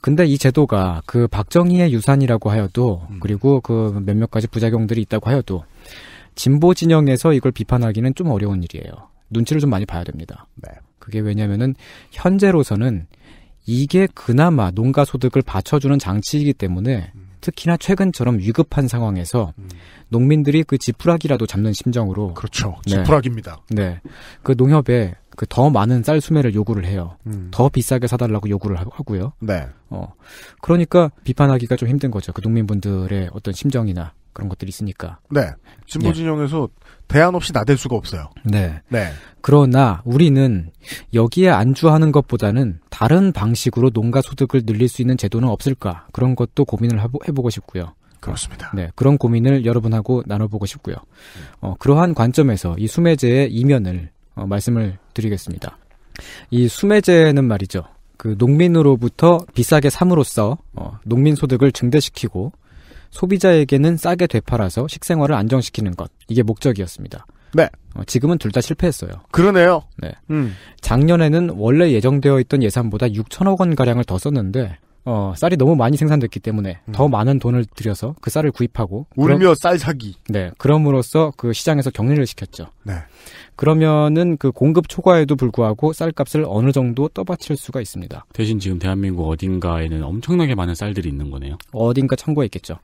[SPEAKER 4] 근데 이 제도가 그 박정희의 유산이라고 하여도 음. 그리고 그 몇몇 가지 부작용들이 있다고 하여도 진보 진영에서 이걸 비판하기는 좀 어려운 일이에요. 눈치를 좀 많이 봐야 됩니다. 네. 그게 왜냐면은 현재로서는 이게 그나마 농가 소득을 받쳐주는 장치이기 때문에 음. 특히나 최근처럼 위급한 상황에서 음. 농민들이 그 지푸라기라도 잡는 심정으로 그렇죠. 네. 지푸라기입니다. 네. 네. 그 농협에 그더 많은 쌀 수매를 요구를 해요. 음. 더 비싸게 사달라고 요구를 하고요. 네. 어 그러니까 비판하기가 좀 힘든 거죠. 그 농민분들의 어떤 심정이나 그런 것들이 있으니까. 네. 진보
[SPEAKER 2] 진영에서 예.
[SPEAKER 4] 대안 없이 나댈 수가 없어요. 네. 네. 그러나 우리는 여기에 안주하는 것보다는 다른 방식으로 농가 소득을 늘릴 수 있는 제도는 없을까 그런 것도 고민을 해보고 싶고요. 그렇습니다. 네, 그런 고민을 여러분하고 나눠보고 싶고요. 음. 어, 그러한 관점에서 이 수매제의 이면을 어, 말씀을 드리겠습니다. 이 수매제는 말이죠. 그 농민으로부터 비싸게 삼으로써 어, 농민 소득을 증대시키고 소비자에게는 싸게 되팔아서 식생활을 안정시키는 것 이게 목적이었습니다. 네. 어, 지금은 둘 다 실패했어요. 그러네요. 네. 음. 작년에는 원래 예정되어 있던 예산보다 6천억 원 가량을 더 썼는데 어, 쌀이 너무 많이 생산됐기 때문에 음. 더 많은 돈을 들여서 그 쌀을 구입하고 울며
[SPEAKER 2] 쌀 사기. 네,
[SPEAKER 4] 그럼으로써 그 시장에서 격리를 시켰죠. 네. 그러면은 그 공급 초과에도 불구하고 쌀값을 어느 정도 떠받칠 수가 있습니다.
[SPEAKER 3] 대신 지금 대한민국 어딘가에는 엄청나게 많은 쌀들이 있는 거네요. 어딘가
[SPEAKER 4] 창고에 있겠죠.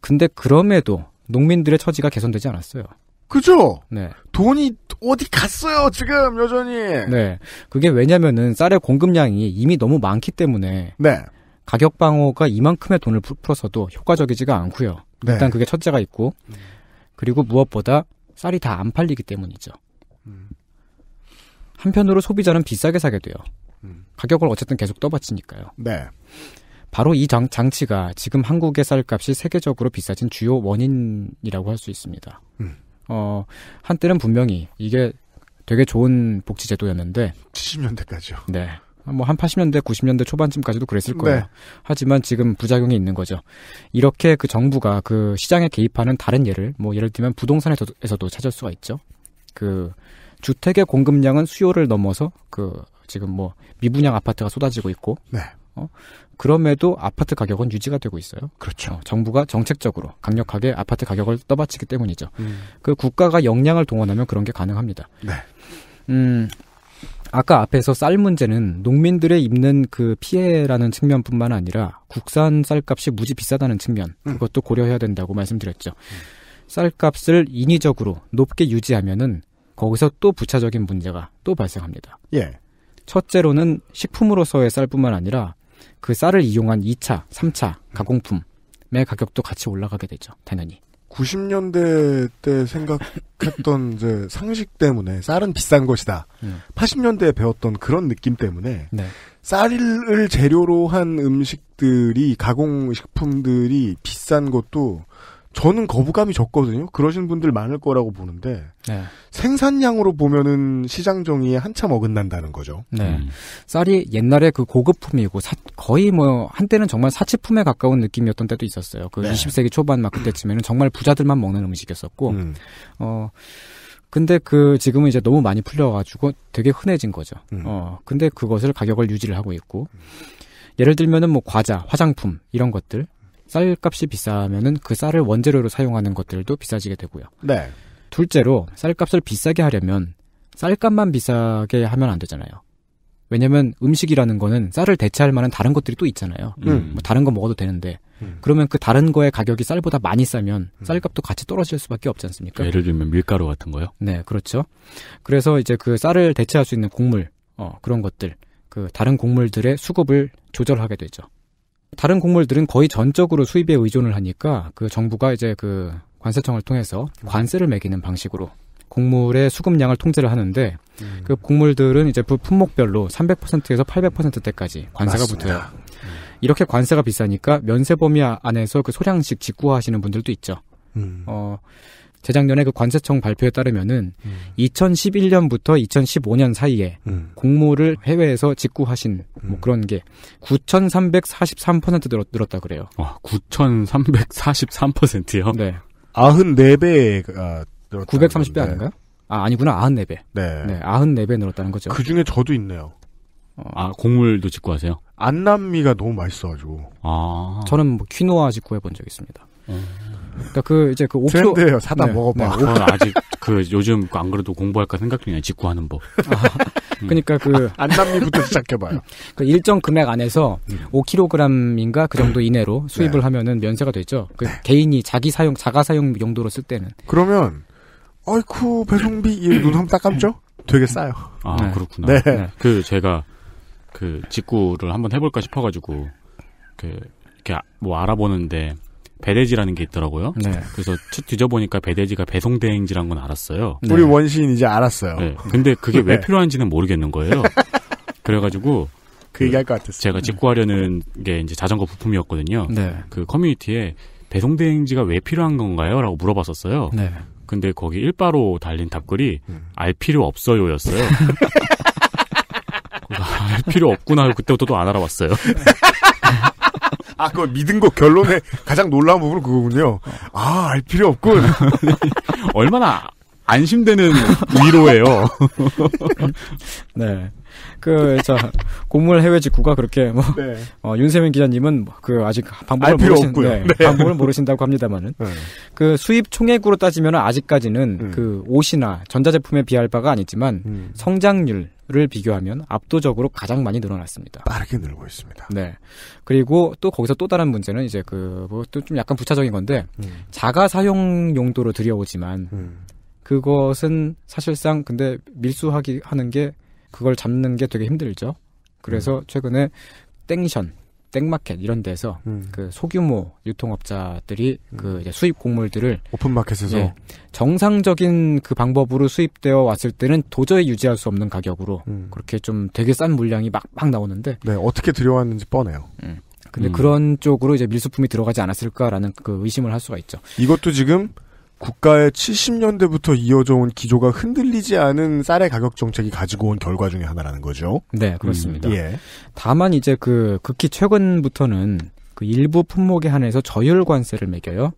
[SPEAKER 4] 근데 그럼에도 농민들의 처지가 개선되지 않았어요. 그죠? 네. 돈이
[SPEAKER 2] 어디 갔어요, 지금, 여전히.
[SPEAKER 4] 네. 그게 왜냐면은 쌀의 공급량이 이미 너무 많기 때문에. 네. 가격 방어가 이만큼의 돈을 풀어서도 효과적이지가 않고요. 네. 일단 그게 첫째가 있고 음. 그리고 무엇보다 쌀이 다 안 팔리기 때문이죠. 음. 한편으로 소비자는 비싸게 사게 돼요. 음. 가격을 어쨌든 계속 떠받치니까요. 네. 바로 이 장, 치가 지금 한국의 쌀값이 세계적으로 비싸진 주요 원인이라고 할 수 있습니다. 어, 한때는 분명히 이게 되게 좋은 복지제도였는데
[SPEAKER 2] 70년대까지요.
[SPEAKER 4] 네. 뭐한 80년대, 90년대 초반쯤까지도 그랬을 거예요. 네. 하지만 지금 부작용이 있는 거죠. 이렇게 그 정부가 그 시장에 개입하는 다른 예를 뭐 예를 들면 부동산에서도 찾을 수가 있죠. 그 주택의 공급량은 수요를 넘어서 그 지금 뭐 미분양 아파트가 쏟아지고 있고 네. 어? 그럼에도 아파트 가격은 유지가 되고 있어요. 그렇죠. 어, 정부가 정책적으로 강력하게 아파트 가격을 떠받치기 때문이죠. 음. 그 국가가 역량을 동원하면 그런 게 가능합니다. 네. 음, 아까 앞에서 쌀 문제는 농민들의 입는 그 피해라는 측면뿐만 아니라 국산 쌀값이 무지 비싸다는 측면 음. 그것도 고려해야 된다고 말씀드렸죠. 쌀값을 인위적으로 높게 유지하면은 거기서 또 부차적인 문제가 또 발생합니다. 예. 첫째로는 식품으로서의 쌀뿐만 아니라 그 쌀을 이용한 2차, 3차 음. 가공품의 가격도 같이 올라가게 되죠. 당연히.
[SPEAKER 2] 90년대 때 생각했던 *laughs* 이제 상식 때문에 쌀은 비싼 것이다. 음. 예. 80년대에 배웠던 그런 느낌 때문에 네. 쌀을 재료로 한 음식들이 가공식품들이 비싼 것도 저는 거부감이 적거든요. 그러신 분들 많을 거라고 보는데
[SPEAKER 6] 네.
[SPEAKER 4] 생산량으로 보면은 시장 정의에 한참 어긋난다는 거죠. 네. 음. 쌀이 옛날에 그 고급품이고 사, 거의 뭐 한때는 정말 사치품에 가까운 느낌이었던 때도 있었어요. 그 네. 20세기 초반 막 그때쯤에는 정말 부자들만 먹는 음식이었었고 음. 어 근데 그 지금은 이제 너무 많이 풀려가지고 되게 흔해진 거죠. 음. 어 근데 그것을 가격을 유지를 하고 있고 예를 들면은 뭐 과자, 화장품 이런 것들 쌀값이 비싸면은 그 쌀을 원재료로 사용하는 것들도 비싸지게 되고요. 네. 둘째로 쌀값을 비싸게 하려면 쌀값만 비싸게 하면 안 되잖아요. 왜냐면 음식이라는 거는 쌀을 대체할 만한 다른 것들이 또 있잖아요. 음. 음 뭐 다른 거 먹어도 되는데 음. 그러면 그 다른 거의 가격이 쌀보다 많이 싸면 음. 쌀값도 같이 떨어질 수밖에 없지 않습니까? 예를
[SPEAKER 3] 들면 밀가루 같은
[SPEAKER 4] 거요. 네, 그렇죠. 그래서 이제 그 쌀을 대체할 수 있는 곡물, 어, 그런 것들, 그 다른 곡물들의 수급을 조절하게 되죠. 다른 곡물들은 거의 전적으로 수입에 의존을 하니까 그 정부가 이제 그 관세청을 통해서 음. 관세를 매기는 방식으로 곡물의 수급량을 통제를 하는데 음. 그 곡물들은 이제 품목별로 300%에서 800%대까지 관세가 맞습니다. 붙어요. 음. 이렇게 관세가 비싸니까 면세 범위 안에서 그 소량씩 직구하시는 분들도 있죠. 음. 어, 재작년에 그 관세청 발표에 따르면은 음. 2011년부터 2015년 사이에 음. 공모를 해외에서 직구하신 뭐 음. 뭐 그런 게 9,343% 늘었, 늘었다 그래요. 네. 아,
[SPEAKER 3] 9,343%요? 네. 94배가 930배 아닌가 아, 아니구나. 94배. 네. 네. 94배 늘었다는 거죠. 그 중에 저도 있네요. 어. 아, 곡물도 직구하세요? 안남미가 너무 맛있어가지고. 아. 저는 뭐 퀴노아
[SPEAKER 4] 직구해 본 적 있습니다. 음. 그러니까 그 이제 그 옥초 트렌드예요. 사다 네. 네. 먹어봐. 네. 아직
[SPEAKER 3] 그 요즘 안 그래도 공부할까 생각 중이야. 직구하는 법. *laughs* 아, 그러니까
[SPEAKER 4] 그 아, 안남미부터 시작해봐요. 그 일정 금액 안에서 음. 5kg인가 그 정도 이내로 수입을 네. 하면은 면세가 되죠. 그 개인이 자기 사용 자가 사용 용도로 쓸 때는.
[SPEAKER 2] 그러면 아이쿠 배송비 *clears throat* 눈 한번 딱 감죠? 되게 싸요.
[SPEAKER 3] 아 네. 그렇구나. 네. 네. 그 제가 그 직구를 한번 해볼까 싶어가지고 그 이렇게 뭐 알아보는데 배대지라는 게 있더라고요. 네. 그래서 쭉 뒤져보니까 배대지가 배송 대행지라는건 알았어요. 네. 우리 원시
[SPEAKER 2] 이제 알았어요. 네. 근데 그게 왜 네.
[SPEAKER 3] 필요한지는 모르겠는 거예요. *laughs* 그래가지고 그 얘기할 것 같았어요. 제가 네. 직구하려는 게 이제 자전거 부품이었거든요. 네. 그 커뮤니티에 배송 대행지가 왜 필요한 건가요?라고 물어봤었어요. 네. 근데 거기 일바로 달린 답글이 음. 알 필요 없어요였어요. *laughs* 알 필요 없구나 하고 그때부터 도안 알아봤어요. *laughs*
[SPEAKER 2] 아, 그거 믿은 거 결론에 가장 놀라운 부분은 그거군요. 아, 알 필요 없군.
[SPEAKER 3] *laughs* 얼마나
[SPEAKER 4] 안심되는 위로예요. *laughs* 네. 그, 자, 공무원 해외 직구가 그렇게 뭐, 네. 어, 윤세민 기자님은 뭐 그 아직 방법을 모르신, 네, 네. 방법을 모르신다고 합니다만은. 네. 그 수입 총액으로 따지면 아직까지는 음. 그 옷이나 전자제품에 비할 바가 아니지만 음. 성장률, 을 비교하면 압도적으로 가장 많이 늘어났습니다. 빠르게
[SPEAKER 2] 늘고 있습니다.
[SPEAKER 4] 네. 그리고 또 거기서 또 다른 문제는 이제 그, 뭐또좀 약간 부차적인 건데, 음. 자가 사용 용도로 들여오지만, 음. 그것은 사실상 근데 밀수하기 하는 게 그걸 잡는 게 되게 힘들죠. 그래서 음. 최근에 땡션, 땡마켓 이런 데서 음. 그 소규모 유통업자들이 음. 그 이제 수입 곡물들을 오픈마켓에서 예, 정상적인 그 방법으로 수입되어 왔을 때는 도저히 유지할 수 없는 가격으로 음. 그렇게 좀 되게 싼 물량이 막막 나오는데 네 어떻게 들여왔는지 뻔해요. 음. 근데 음. 그런 쪽으로 이제 밀수품이 들어가지 않았을까라는 그 의심을 할 수가 있죠.
[SPEAKER 2] 이것도 지금 국가의 70년대부터 이어져 온
[SPEAKER 4] 기조가 흔들리지 않은 쌀의 가격 정책이 가지고 온 결과 중의 하나라는 거죠. 네, 그렇습니다. 음, 예. 다만 이제 그 극히 최근부터는 그 일부 품목에 한해서 저율 관세를 매겨요.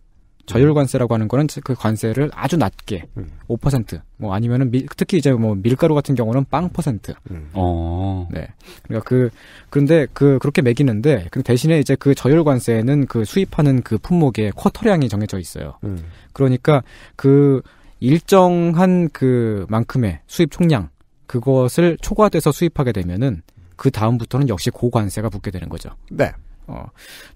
[SPEAKER 4] 저율관세라고 하는 거는 그 관세를 아주 낮게 음. 5%뭐 아니면은 미, 특히 이제 뭐 밀가루 같은 경우는 빵 퍼센트.
[SPEAKER 3] 음. 어.
[SPEAKER 4] 네. 그러니까 그 그런데 그 그렇게 매기는데 그 대신에 이제 그 저율관세는 그 수입하는 그 품목의 쿼터량이 정해져 있어요. 음. 그러니까 그 일정한 그만큼의 수입 총량 그것을 초과돼서 수입하게 되면은 그 다음부터는 역시 고관세가 붙게 되는 거죠. 네. 어,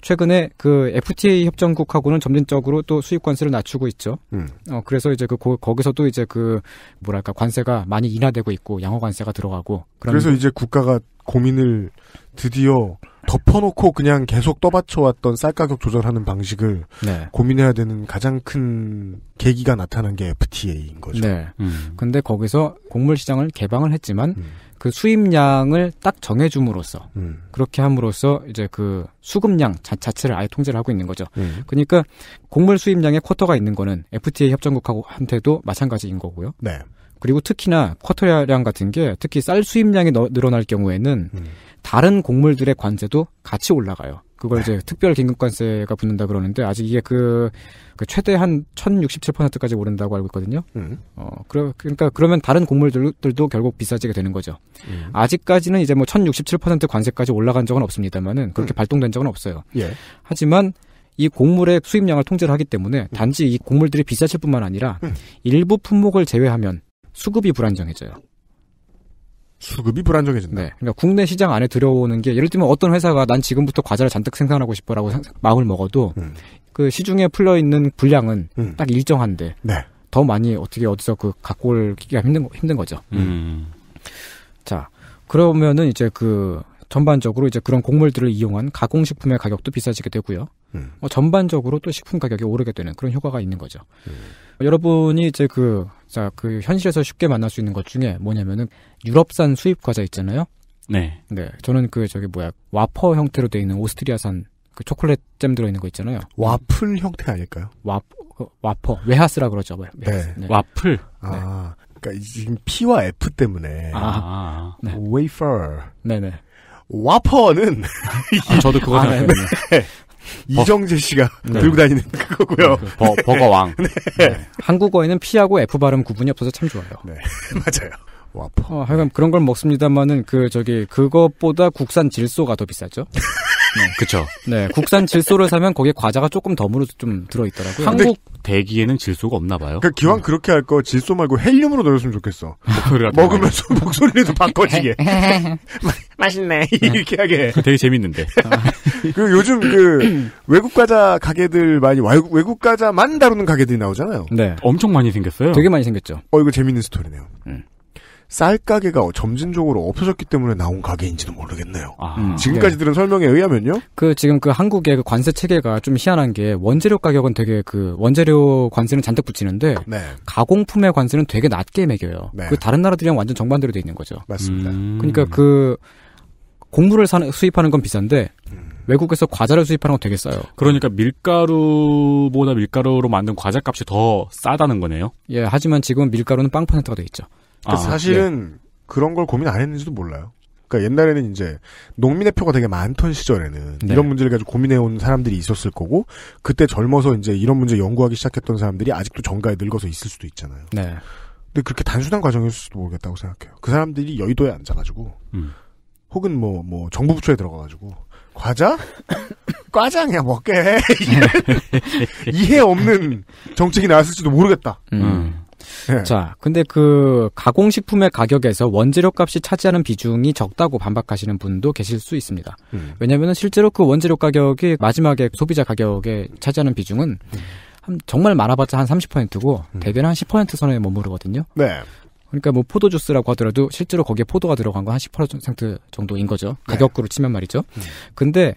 [SPEAKER 4] 최근에 그 FTA 협정국하고는 점진적으로 또 수입 관세를 낮추고 있죠. 음. 어, 그래서 이제 그 고, 거기서도 이제 그 뭐랄까 관세가 많이 인하되고 있고 양호 관세가 들어가고 그래서 이제
[SPEAKER 2] 국가가 고민을 드디어 덮어놓고 그냥 계속 떠받쳐왔던 쌀 가격 조절하는
[SPEAKER 4] 방식을 네. 고민해야 되는 가장 큰 계기가 나타난 게 FTA인 거죠. 네. 음. 근데 거기서 곡물 시장을 개방을 했지만 음. 그 수입량을 딱 정해줌으로써 음. 그렇게 함으로써 이제 그 수급량 자, 체를 아예 통제를 하고 있는 거죠. 음. 그러니까 곡물 수입량에 쿼터가 있는 거는 FTA 협정국하고 한테도 마찬가지인 거고요. 네. 그리고 특히나 쿼터량 같은 게 특히 쌀 수입량이 너, 늘어날 경우에는 음. 다른 곡물들의 관세도 같이 올라가요. 그걸 이제 특별 긴급관세가 붙는다 그러는데 아직 이게 그, 그 최대 한 1067%까지 오른다고 알고 있거든요. 음. 어, 그러, 그러니까 그러면 다른 곡물들도 결국 비싸지게 되는 거죠. 음. 아직까지는 이제 뭐 1067% 관세까지 올라간 적은 없습니다만은 그렇게 음. 발동된 적은 없어요. 예. 하지만 이 곡물의 수입량을 통제를 하기 때문에 음. 단지 이 곡물들이 비싸질 뿐만 아니라 음. 일부 품목을 제외하면 수급이 불안정해져요. 수급이 불안정해진다. 네. 그러니까 국내 시장 안에 들어오는 게 예를 들면 어떤 회사가 난 지금부터 과자를 잔뜩 생산하고 싶어라고 마음을 먹어도 음. 그 시중에 풀려 있는 분량은 음. 딱 일정한데 네. 더 많이 어떻게 어디서 그 갖고 올기가 힘든 힘든 거죠. 음. 음. 자 그러면은 이제 그 전반적으로 이제 그런 곡물들을 이용한 가공식품의 가격도 비싸지게 되고요. 음. 어, 전반적으로 또 식품 가격이 오르게 되는 그런 효과가 있는 거죠. 음. 여러분이 이제 그, 자, 그 현실에서 쉽게 만날 수 있는 것 중에 뭐냐면은 유럽산 수입 과자 있잖아요. 네. 네. 저는 그 저기 뭐야 와퍼 형태로 되어 있는 오스트리아산 그 초콜릿 잼 들어 있는 거 있잖아요. 와플 형태 아닐까요? 와 와퍼 외하스라 그 그러죠. 외하 네. 네. 와플.
[SPEAKER 3] 아.
[SPEAKER 2] 네. 그니까 지금 P와 F 때문에 아, 네. 웨이퍼. 네네.
[SPEAKER 4] 와퍼는 아,
[SPEAKER 2] 저도 그거 생각했네요. 아, 네. *laughs* 어. 이정재 씨가 네.
[SPEAKER 4] 들고 다니는 그거고요. 네, 그 버, 버거 왕. *laughs* 네. 네. 한국어에는 P하고 F 발음 구분이 없어서
[SPEAKER 6] 참 좋아요. 네, *laughs* 맞아요. 와퍼.
[SPEAKER 4] 어, 하여간 그런 걸 먹습니다만은 그 저기 그것보다 국산 질소가 더 비싸죠. *laughs* 네. 그쵸. 네. 국산 질소를 사면 거기에 과자가 조금 덤으로 좀 들어있더라고요. 한국
[SPEAKER 3] 대기에는 질소가 없나 봐요.
[SPEAKER 4] 그러니까
[SPEAKER 2] 기왕 어. 그렇게 할 거 질소 말고 헬륨으로 넣었으면 좋겠어. *laughs* 먹으면서 목소리도 바꿔지게. *laughs* 맛있네.
[SPEAKER 3] *laughs* 이렇게 하게. 그 되게 재밌는데.
[SPEAKER 2] 그 요즘 그 외국 과자 가게들 많이 외국, 외국 과자만 다루는 가게들이 나오잖아요. 네. 엄청 많이 생겼어요. 되게 많이 생겼죠. 어 이거 재밌는 스토리네요. 음. 쌀 가게가 점진적으로 없어졌기 때문에 나온 가게인지도
[SPEAKER 4] 모르겠네요. 아, 음. 지금까지 네. 들은 설명에 의하면요. 그 지금 그 한국의 그 관세 체계가 좀 희한한 게 원재료 가격은 되게 그 원재료 관세는 잔뜩 붙이는데 네. 가공품의 관세는 되게 낮게 매겨요. 네. 그 다른 나라들이랑 완전 정반대로 돼 있는 거죠. 맞습니다. 음. 그러니까 그 곡물을 사는, 수입하는 건 비싼데 음. 외국에서 과자를 수입하는 건 되게 싸요. 그러니까
[SPEAKER 3] 밀가루보다 밀가루로 만든 과자 값이 더 싸다는 거네요.
[SPEAKER 4] 예, 하지만 지금 밀가루는 빵 퍼센트가 돼 있죠.
[SPEAKER 3] 아, 사실은
[SPEAKER 4] 예. 그런 걸 고민 안 했는지도 몰라요. 그러니까 옛날에는 이제
[SPEAKER 2] 농민의표가 되게 많던 시절에는 네. 이런 문제를 가지고 고민해온 사람들이 있었을 거고 그때 젊어서 이제 이런 문제 연구하기 시작했던 사람들이 아직도 정가에 늙어서 있을 수도 있잖아요. 네. 근데 그렇게 단순한 과정일수도 모르겠다고 생각해요. 그 사람들이 여의도에 앉아가지고 음. 혹은 뭐뭐 뭐 정부 부처에 들어가가지고 과자? *laughs* 과장이야 먹게 뭐
[SPEAKER 4] *laughs* 이해 없는 정책이 나왔을지도 모르겠다.
[SPEAKER 6] 음. 음. 네. 자,
[SPEAKER 4] 근데 그 가공식품의 가격에서 원재료 값이 차지하는 비중이 적다고 반박하시는 분도 계실 수 있습니다. 음. 왜냐하면 실제로 그 원재료 가격이 마지막에 소비자 가격에 차지하는 비중은 음. 한, 정말 많아봤자 한 30%고 음. 대개는 한10% 선에 머무르거든요. 네. 그러니까 뭐 포도 주스라고 하더라도 실제로 거기에 포도가 들어간 건 한 10% 정도인 거죠. 네. 가격으로 네. 치면 말이죠. 음. 근데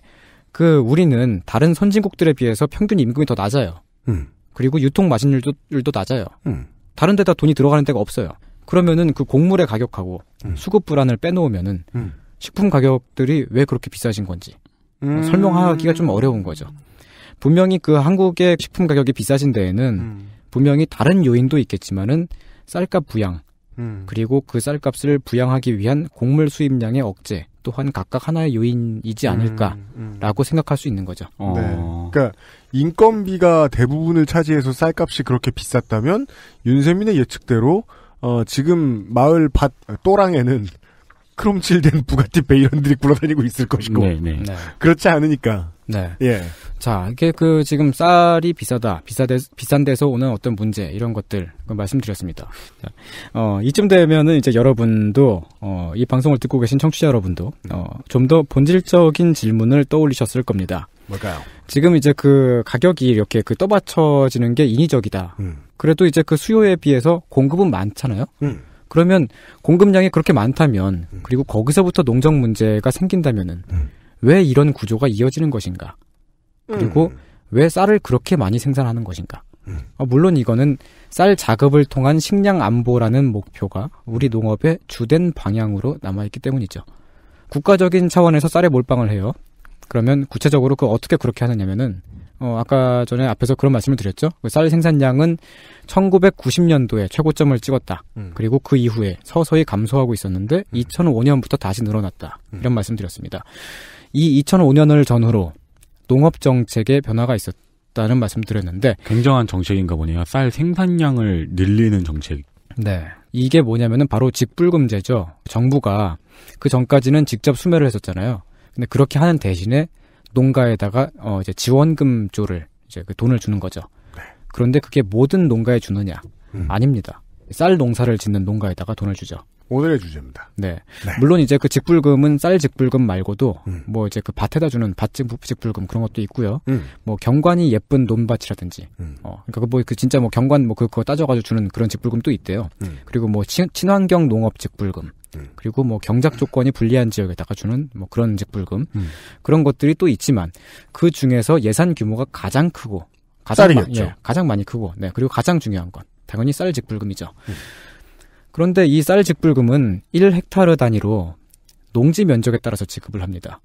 [SPEAKER 4] 그 우리는 다른 선진국들에 비해서 평균 임금이 더 낮아요. 음. 그리고 유통 마진율도 낮아요. 음. 다른 데다 돈이 들어가는 데가 없어요. 그러면은 그 곡물의 가격하고 음. 수급 불안을 빼놓으면은 음. 식품 가격들이 왜 그렇게 비싸진 건지
[SPEAKER 6] 음. 설명하기가
[SPEAKER 4] 좀 어려운 거죠. 분명히 그 한국의 식품 가격이 비싸진 데에는 음. 분명히 다른 요인도 있겠지만은 쌀값 부양 음. 그리고 그 쌀값을 부양하기 위한 곡물 수입량의 억제 또한 각각 하나의 요인이지 음. 않을까라고 생각할 수 있는 거죠. 어. 네. 그러니까
[SPEAKER 2] 인건비가 대부분을 차지해서 쌀값이 그렇게 비쌌다면 윤세민의 예측대로 어, 지금 마을 밭 아, 또랑에는 *laughs* 크롬칠된 부가티 베이런들이
[SPEAKER 4] 굴러다니고 있을
[SPEAKER 2] 것이고 네네.
[SPEAKER 6] 네. 네.
[SPEAKER 4] 그렇지 않으니까 네. 예. 자, 이게 그 지금 쌀이 비싸다, 비싸대, 비싼 데서 오는 어떤 문제, 이런 것들 말씀드렸습니다. 어, 이쯤 되면은 이제 여러분도, 어, 이 방송을 듣고 계신 청취자 여러분도, 어, 좀 더 본질적인 질문을 떠올리셨을 겁니다. 뭘까요? 지금 이제 그 가격이 이렇게 그 떠받쳐지는 게 인위적이다. 음. 그래도 이제 그 수요에 비해서 공급은 많잖아요. 음. 그러면 공급량이 그렇게 많다면 음. 그리고 거기서부터 농정 문제가 생긴다면은 음. 왜 이런 구조가 이어지는 것인가? 그리고 음. 왜 쌀을 그렇게 많이 생산하는 것인가? 어, 물론 이거는 쌀 작업을 통한 식량 안보라는 목표가 우리 농업의 주된 방향으로 남아있기 때문이죠. 국가적인 차원에서 쌀에 몰빵을 해요. 그러면 구체적으로 그 어떻게 그렇게 하느냐면은 어 아까 전에 앞에서 그런 말씀을 드렸죠. 그 쌀 생산량은 1990년도에 최고점을 찍었다. 음. 그리고 그 이후에 서서히 감소하고 있었는데 음. 2005년부터 다시 늘어났다. 음. 이런 말씀드렸습니다. 이 2005년을 전후로 농업 정책의 변화가 있었다는 말씀드렸는데 굉장한 정책인가 보네요. 쌀 생산량을 늘리는 정책. 네. 이게 뭐냐면은 바로 직불금제죠. 정부가 그 전까지는 직접 수매를 했었잖아요. 근데 그렇게 하는 대신에 농가에다가 어 이제 지원금조를 이제 그 돈을 주는 거죠. 네. 그런데 그게 모든 농가에 주느냐? 음. 아닙니다. 쌀 농사를 짓는 농가에다가 돈을 주죠.
[SPEAKER 2] 오늘의 주제입니다.
[SPEAKER 4] 네. 네. 물론 이제 그 직불금은 쌀 직불금 말고도 음. 뭐 이제 그 밭에다 주는 밭집 직불금 그런 것도 있고요. 음. 뭐 경관이 예쁜 논밭이라든지. 음. 어 그러니까 그뭐그 뭐 그 진짜 뭐 경관 뭐 그, 그거 따져 가지고 주는 그런 직불금도 있대요. 음. 그리고 뭐 친, 환경 농업 직불금. 네. 그리고 뭐 경작 조건이 불리한 지역에다가 주는 뭐 그런 직불금 음. 그런 것들이 또 있지만 그 중에서 예산 규모가 가장 크고
[SPEAKER 6] 가장 많이 예,
[SPEAKER 4] 가장 많이 크고 네 그리고 가장 중요한 건 당연히 쌀 직불금이죠. 음. 그런데 이 쌀 직불금은 1헥타르 단위로 농지 면적에 따라서 지급을 합니다.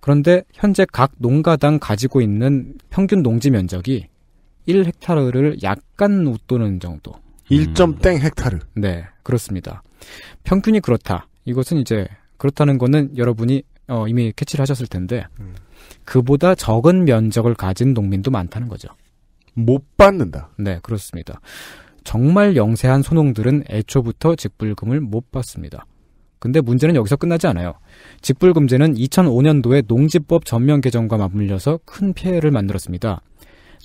[SPEAKER 4] 그런데 현재 각 농가당 가지고 있는 평균 농지 면적이 1헥타르를 약간 웃도는 정도. 1.땡 음. 헥타르. 네, 그렇습니다. 평균이 그렇다. 이것은 이제 그렇다는 거는 여러분이 어, 이미 캐치를 하셨을 텐데 음. 그보다 적은 면적을 가진 농민도 많다는 거죠. 못 받는다. 네, 그렇습니다. 정말 영세한 소농들은 애초부터 직불금을 못 받습니다. 근데 문제는 여기서 끝나지 않아요. 직불금제는 2005년도에 농지법 전면 개정과 맞물려서 큰 피해를 만들었습니다.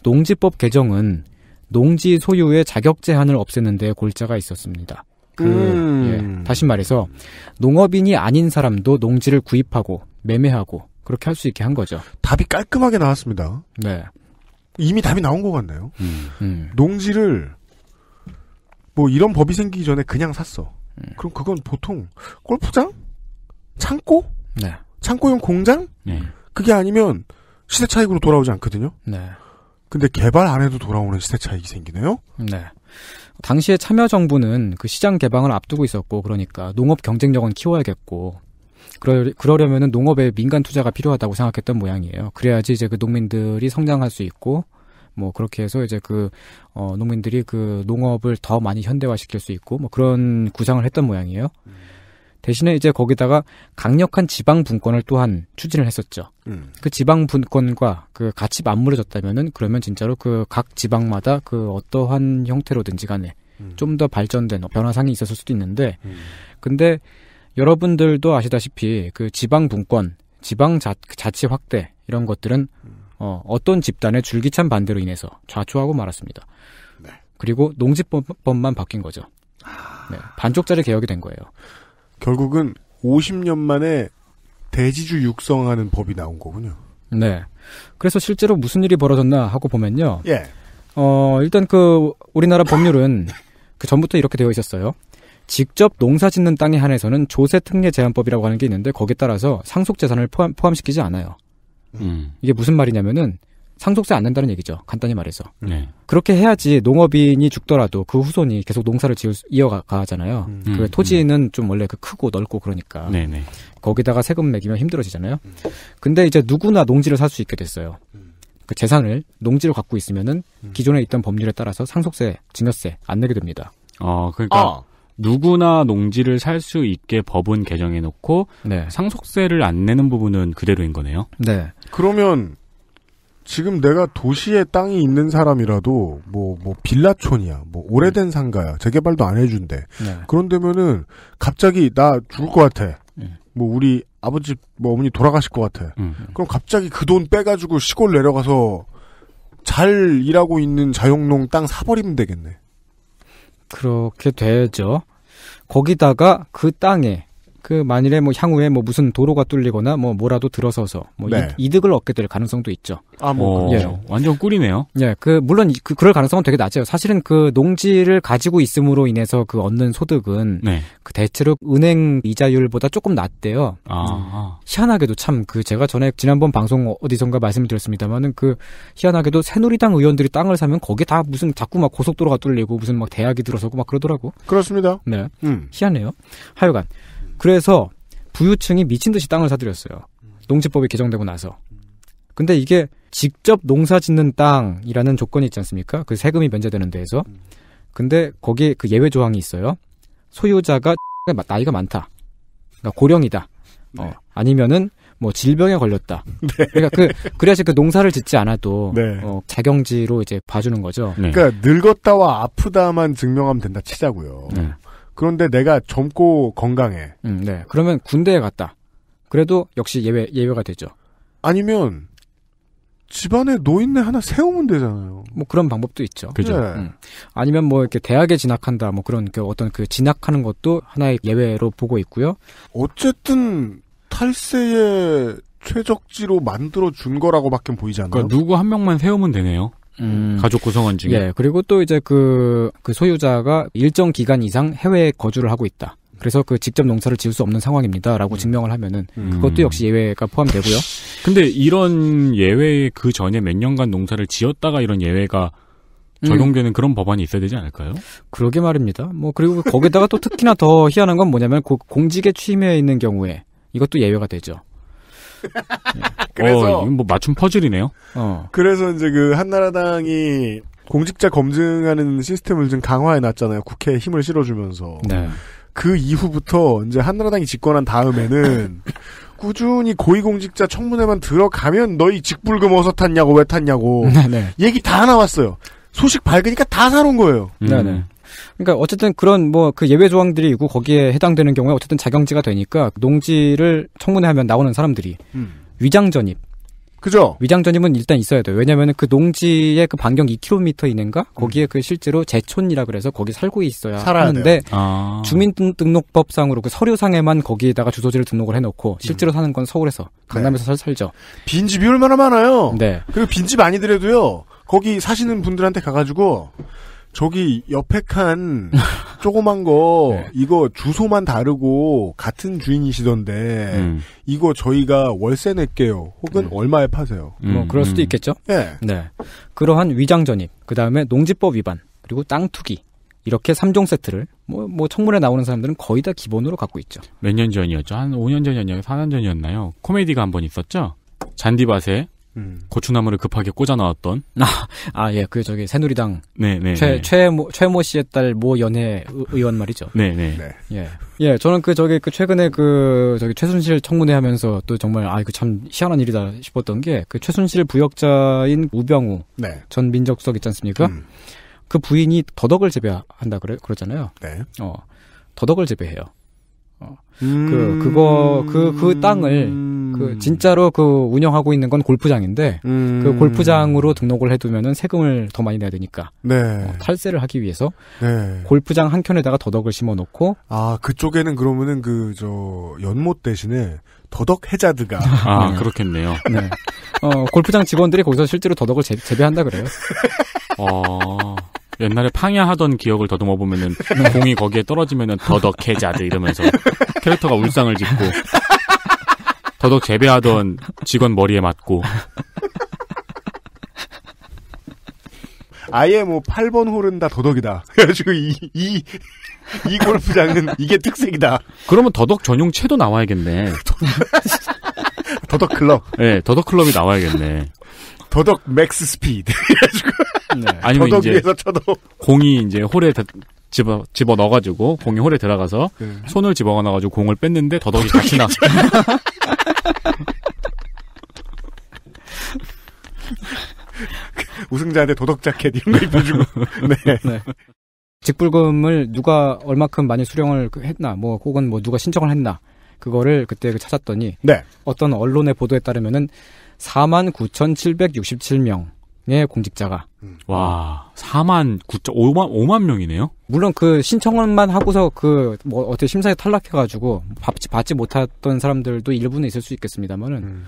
[SPEAKER 4] 농지법 개정은 농지 소유의 자격 제한을 없애는 데 골자가 있었습니다. 그 예, 음. 예, 다시 말해서 농업인이 아닌 사람도 농지를 구입하고 매매하고 그렇게 할 수 있게 한 거죠. 답이 깔끔하게 나왔습니다.
[SPEAKER 6] 네.
[SPEAKER 2] 이미 답이 나온 것 같네요. 음. 음. 농지를 뭐 이런 법이 생기기 전에 그냥 샀어. 음. 그럼 그건 보통 골프장, 창고, 네. 창고용 공장, 네. 그게 아니면 시세 차익으로 돌아오지 않거든요.
[SPEAKER 6] 네.
[SPEAKER 4] 근데 개발 안 해도 돌아오는 시세 차익이 생기네요. 네. 당시에 참여정부는 그 시장 개방을 앞두고 있었고 그러니까 농업 경쟁력은 키워야겠고 그러, 그러려면은 농업에 민간 투자가 필요하다고 생각했던 모양이에요. 그래야지 이제 그 농민들이 성장할 수 있고 뭐 그렇게 해서 이제 그 어, 농민들이 그 농업을 더 많이 현대화시킬 수 있고 뭐 그런 구상을 했던 모양이에요. 음. 대신에 이제 거기다가 강력한 지방 분권을 또한 추진을 했었죠. 음. 그 지방 분권과 그 같이 맞물려졌다면은 그러면 진짜로 그 각 지방마다 그 어떠한 형태로든지 간에 음. 좀더 발전된 변화상이 있었을 수도 있는데 음. 근데 여러분들도 아시다시피 그 지방 분권, 지방 자, 자치 확대 이런 것들은 음. 어, 어떤 집단의 줄기찬 반대로 인해서 좌초하고 말았습니다. 네. 그리고 농지법만 바뀐 거죠. 아. 네, 반쪽짜리 개혁이 된 거예요. 결국은 50년 만에 대지주 육성하는 법이 나온 거군요. 네. 그래서 실제로 무슨 일이 벌어졌나 하고 보면요. 예. 어, 일단 그 우리나라 법률은 그 전부터 이렇게 되어 있었어요. 직접 농사 짓는 땅에 한해서는 조세 특례 제한법이라고 하는 게 있는데 거기에 따라서 상속 재산을 포함, 포함시키지 않아요. 음. 이게 무슨 말이냐면은 상속세 안 낸다는 얘기죠. 간단히 말해서. 네. 그렇게 해야지 농업인이 죽더라도 그 후손이 계속 농사를 지을 이어가잖아요. 음. 그 음. 토지는 음. 좀 원래 그 크고 넓고 그러니까. 네네. 네. 거기다가 세금 매기면 힘들어지잖아요. 근데 이제 누구나 농지를 살 수 있게 됐어요. 그 재산을 농지를 갖고 있으면은 음. 기존에 있던 법률에 따라서 상속세, 증여세 안 내게 됩니다.
[SPEAKER 3] 어, 그러니까 어. 누구나 농지를 살 수 있게 법은 개정해 놓고 네. 상속세를 안 내는 부분은 그대로인 거네요. 네. 그러면 지금 내가
[SPEAKER 6] 도시에
[SPEAKER 2] 땅이 있는 사람이라도 뭐뭐 뭐 빌라촌이야 뭐 오래된 음. 상가야 재개발도 안 해준대 네. 그런데면은 갑자기 나 죽을 것 같아 네. 뭐 우리 아버지 뭐 어머니 돌아가실 것 같아 음. 그럼 갑자기 그 돈 빼가지고 시골 내려가서
[SPEAKER 4] 잘 일하고 있는 자영농 땅 사버리면 되겠네 그렇게 되죠 거기다가 그 땅에 그 만일에 뭐 향후에 뭐 무슨 도로가 뚫리거나 뭐 뭐라도 들어서서 뭐 네. 이득을 얻게 될 가능성도 있죠. 아, 뭐 예.
[SPEAKER 3] 완전 꿀이네요.
[SPEAKER 4] 예, 그 물론 그 그럴 가능성은 되게 낮아요. 사실은 그 농지를 가지고 있음으로 인해서 그 얻는 소득은 네. 그 대체로 은행 이자율보다 조금 낮대요. 아. 희한하게도 참 그 제가 전에 지난번 방송 어디선가 말씀 드렸습니다만은 그 희한하게도 새누리당 의원들이 땅을 사면 거기 다 무슨 자꾸 막 고속도로가 뚫리고 무슨 막 대학이 들어서고 막 그러더라고. 그렇습니다. 네. 음. 희한해요. 하여간 그래서 부유층이 미친 듯이 땅을 사들였어요. 농지법이 개정되고 나서. 근데 이게 직접 농사 짓는 땅이라는 조건이 있지 않습니까? 그 세금이 면제되는 데에서. 근데 거기에 그 예외 조항이 있어요. 소유자가 나이가 많다. 그러니까 고령이다. 어, 네. 아니면은 뭐 질병에 걸렸다. *laughs* 네. 그러니까 그 그래야지 그 농사를 짓지 않아도 네. 어, 자경지로 이제 봐주는 거죠. 그러니까 네. 늙었다와 아프다만 증명하면 된다 치자고요.
[SPEAKER 6] 네.
[SPEAKER 2] 그런데 내가 젊고 건강해. 음, 네. 그러면 군대에 갔다. 그래도
[SPEAKER 4] 역시 예외 예외가 되죠. 아니면 집안에 노인네 하나 세우면 되잖아요. 뭐 그런 방법도 있죠. 그죠. 네. 음. 아니면 뭐 이렇게 대학에 진학한다, 뭐 그런 그 어떤 그 진학하는 것도 하나의 예외로 보고 있고요. 어쨌든
[SPEAKER 2] 탈세의 최적지로 만들어 준 거라고밖에 보이지 않나요 그러니까
[SPEAKER 4] 누구 한 명만 세우면
[SPEAKER 3] 되네요. 음. 가족 구성원 중에. 예.
[SPEAKER 4] 그리고 또 이제 그, 그 소유자가 일정 기간 이상 해외에 거주를 하고 있다. 그래서 그 직접 농사를 지을 수 없는 상황입니다라고 음. 증명을 하면은
[SPEAKER 3] 음. 그것도 역시 예외가 포함되고요. 근데 이런 예외 에그 전에 몇 년간 농사를 지었다가 이런 예외가 음. 적용되는 음. 그런 법안이 있어야 되지 않을까요?
[SPEAKER 4] 그러게 말입니다. 뭐 그리고 거기다가 또 특히나 더 희한한 건 뭐냐면 공직에 취임해 있는 경우에 이것도 예외가 되죠. *laughs* 그래서 어, 뭐 맞춤 퍼즐이네요. 어. 그래서 이제 그
[SPEAKER 2] 한나라당이 공직자 검증하는 시스템을 좀 강화해 놨잖아요. 국회에 힘을 실어주면서. 네. 그 이후부터 이제 한나라당이 집권한 다음에는 *laughs* 꾸준히 고위공직자 청문회만 들어가면 너희 직불금 어서 탔냐고 왜 탔냐고 네네. 네.
[SPEAKER 4] 얘기 다 나왔어요. 소식 밝으니까 다 사놓은 거예요. 네네. 음. 네. 그러니까 어쨌든 그런 뭐 그 예외 조항들이 있고 거기에 해당되는 경우에 어쨌든 자경지가 되니까 농지를 청문회 하면 나오는 사람들이 음. 위장 전입. 그죠? 위장 전입은 일단 있어야 돼요. 왜냐면은 그 농지의 그 반경 2km 이내인가? 음. 거기에 음. 그 실제로 제촌이라 그래서 거기 살고 있어야 하는데 아. 주민등록법상으로 그 서류상에만 거기에다가 주소지를 등록을 해 놓고 음. 실제로 음. 사는 건 서울에서 강남에서 네. 살죠. 빈집이 얼마나 많아요. 네. 그리고 빈집 아니더라도요.
[SPEAKER 2] 거기 사시는 분들한테 가가지고 저기 옆에 칸 *laughs* 조그만 거 네. 이거 주소만 다르고 같은 주인이시던데 음. 이거
[SPEAKER 4] 저희가 월세 낼게요. 혹은 음. 얼마에 파세요? 음. 뭐 그럴 수도 음. 있겠죠. 네. 네. 그러한 위장 전입, 그 다음에 농지법 위반, 그리고 땅 투기 이렇게 3종 세트를 뭐, 뭐 청문회 나오는 사람들은 거의 다 기본으로 갖고 있죠.
[SPEAKER 3] 몇 년 전이었죠? 한 5년 전이었나요? 4년 전이었나요? 코미디가 한 번 있었죠? 잔디밭에 음. 고추나무를 급하게 꽂아 나왔던 *laughs* 아예 아, 그 저기 새누리당 네네
[SPEAKER 4] 최최모 네. 최모 씨의 딸 모 연애 의원 말이죠
[SPEAKER 3] 네네 네. 예예
[SPEAKER 4] 예, 저는 그 저기 그 최근에 그 저기 최순실 청문회 하면서 또 정말 아 이거 참 희한한 일이다 싶었던 게 그 최순실 부역자인 우병우 네. 전 민적석 있지 않습니까 음. 그 부인이 더덕을 재배한다 그래 그러잖아요 네. 어 더덕을 재배해요 어, 그, 음... 그 그거 그그 그 땅을 그 음. 진짜로 그 운영하고 있는 건 골프장인데 음... 그 골프장으로 등록을 해두면은 세금을 더 많이 내야 되니까 네. 어, 탈세를 하기 위해서 네. 골프장 한 켠에다가 더덕을 심어놓고 아 그쪽에는 그러면은 그 저
[SPEAKER 2] 연못 대신에
[SPEAKER 4] 더덕 해자드가 *laughs* 아 네.
[SPEAKER 3] 그렇겠네요. 네.
[SPEAKER 4] 어 골프장 직원들이 거기서 실제로 더덕을 재, 재배한다
[SPEAKER 3] 그래요. 어... 옛날에 팡야하던 기억을 더듬어 보면은 *laughs* 공이 거기에 떨어지면은 더덕 해자드 이러면서 캐릭터가 울상을 짓고 더덕 재배하던 직원 머리에 맞고
[SPEAKER 2] 아예 뭐 8번 홀은 다 더덕이다. *laughs* 그래가지고 이, 이,
[SPEAKER 3] 이 골프장은 이게 특색이다. 그러면 더덕 전용 채도 나와야겠네. *laughs* 더덕 클럽. 네, 더덕 클럽이 나와야겠네. 더덕 맥스 스피드.
[SPEAKER 2] *laughs* 네. *laughs* 아니면 더덕 이제 쳐도.
[SPEAKER 3] 공이 이제 홀에 집어 집어 넣어가지고 공이 홀에 들어가서 네. 손을 집어 넣어가지고 공을 뺐는데 더덕이 같이 나왔어. *laughs*
[SPEAKER 4] 우승자한테 도덕 자켓 이런 거 입혀주고. 네. 네. 직불금을 누가 얼마큼 많이 수령을 그 했나, 뭐 혹은 뭐 누가 신청을 했나 그거를 그때 그 찾았더니 네. 어떤 언론의 보도에 따르면은 4만 9,767명의 공직자가 음. 와 4만 9천 5만 5만 명이네요. 물론 그 신청만 하고서 그 뭐 어떻게 심사에 탈락해가지고 받지, 받지 못했던 사람들도 일부는 있을 수 있겠습니다만은 음.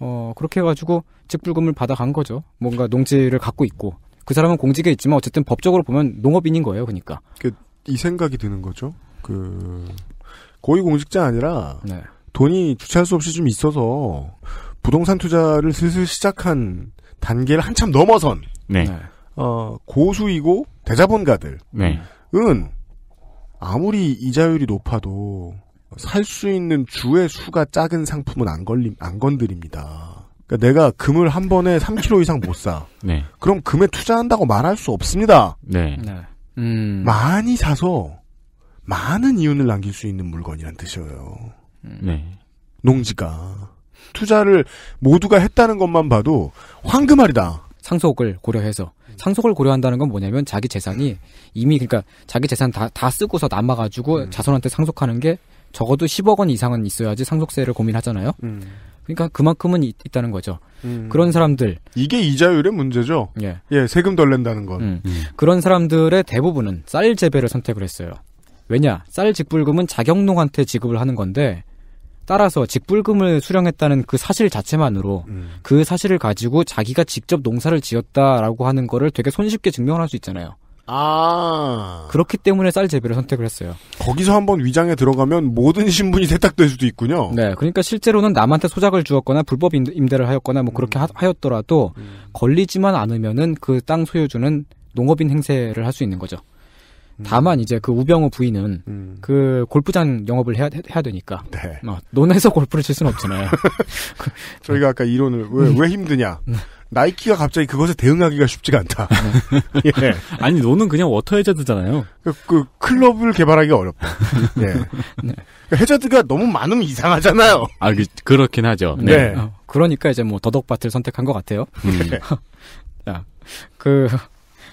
[SPEAKER 4] 어 그렇게 해가지고 직불금을 받아간 거죠. 뭔가 농지를 갖고 있고 그 사람은 공직에 있지만 어쨌든 법적으로 보면 농업인인 거예요. 그니까 그, 이 생각이 드는 거죠.
[SPEAKER 2] 그
[SPEAKER 4] 고위공직자 아니라 네. 돈이 주체할 수
[SPEAKER 2] 없이 좀 있어서 부동산 투자를 슬슬 시작한 단계를 한참 넘어선 네. 네. 어, 고수이고 대자본가들은 네. 아무리 이자율이 높아도 살 수 있는 주의 수가 작은 상품은 안 걸림 안 건드립니다. 그러니까 내가 금을 한 번에 3kg 이상 못 사. *laughs* 네. 그럼 금에 투자한다고 말할 수 없습니다. 네. 네. 음. 많이 사서 많은 이윤을 남길 수 있는 물건이란 뜻이에요.
[SPEAKER 6] 네.
[SPEAKER 4] 농지가 투자를 모두가 했다는 것만 봐도 황금알이다. 상속을 고려해서 상속을 고려한다는 건 뭐냐면 자기 재산이 이미 그러니까 자기 재산 다, 다 쓰고서 남아가지고 음. 자손한테 상속하는 게 적어도 10억 원 이상은 있어야지 상속세를 고민하잖아요. 음. 그러니까 그만큼은 있, 다는 거죠. 음. 그런 사람들 이게 이자율의 문제죠. 예, 예 세금 덜 낸다는 건 음. 음. 그런 사람들의 대부분은 쌀 재배를 선택을 했어요. 왜냐 쌀 직불금은 자격농한테 지급을 하는 건데 따라서 직불금을 수령했다는 그 사실 자체만으로 음. 그 사실을 가지고 자기가 직접 농사를 지었다라고 하는 거를 되게 손쉽게 증명을 할 수 있잖아요.
[SPEAKER 6] 아.
[SPEAKER 4] 그렇기 때문에 쌀 재배를 선택을 했어요. 거기서 한번 위장에 들어가면 모든 신분이 세탁될 수도 있군요. 네. 그러니까 실제로는 남한테 소작을 주었거나 불법 임대를 하였거나 뭐 그렇게 음. 하, 였더라도 음. 걸리지만 않으면은 그 땅 소유주는 농업인 행세를 할 수 있는 거죠. 음. 다만 이제 그 우병우 부인은 음. 그 골프장 영업을 해야, 해야 되니까. 네. 막 뭐, 논에서 골프를 칠 수는 없잖아요.
[SPEAKER 2] *laughs* 저희가 아까 이론을 왜, 왜 힘드냐. 나이키가 갑자기 그것에 대응하기가 쉽지가 않다. *laughs* 예. 아니 노는 그냥 워터 해저드잖아요. 그, 그 클럽을
[SPEAKER 4] 개발하기가 어렵다. 예. *laughs* 네. 그러니까 해저드가 너무 많으면 이상하잖아요.
[SPEAKER 3] 아 그, 렇긴 하죠. 네. 네. 어,
[SPEAKER 4] 그러니까 이제 뭐 더덕밭을 선택한 것 같아요. 음. 자, 그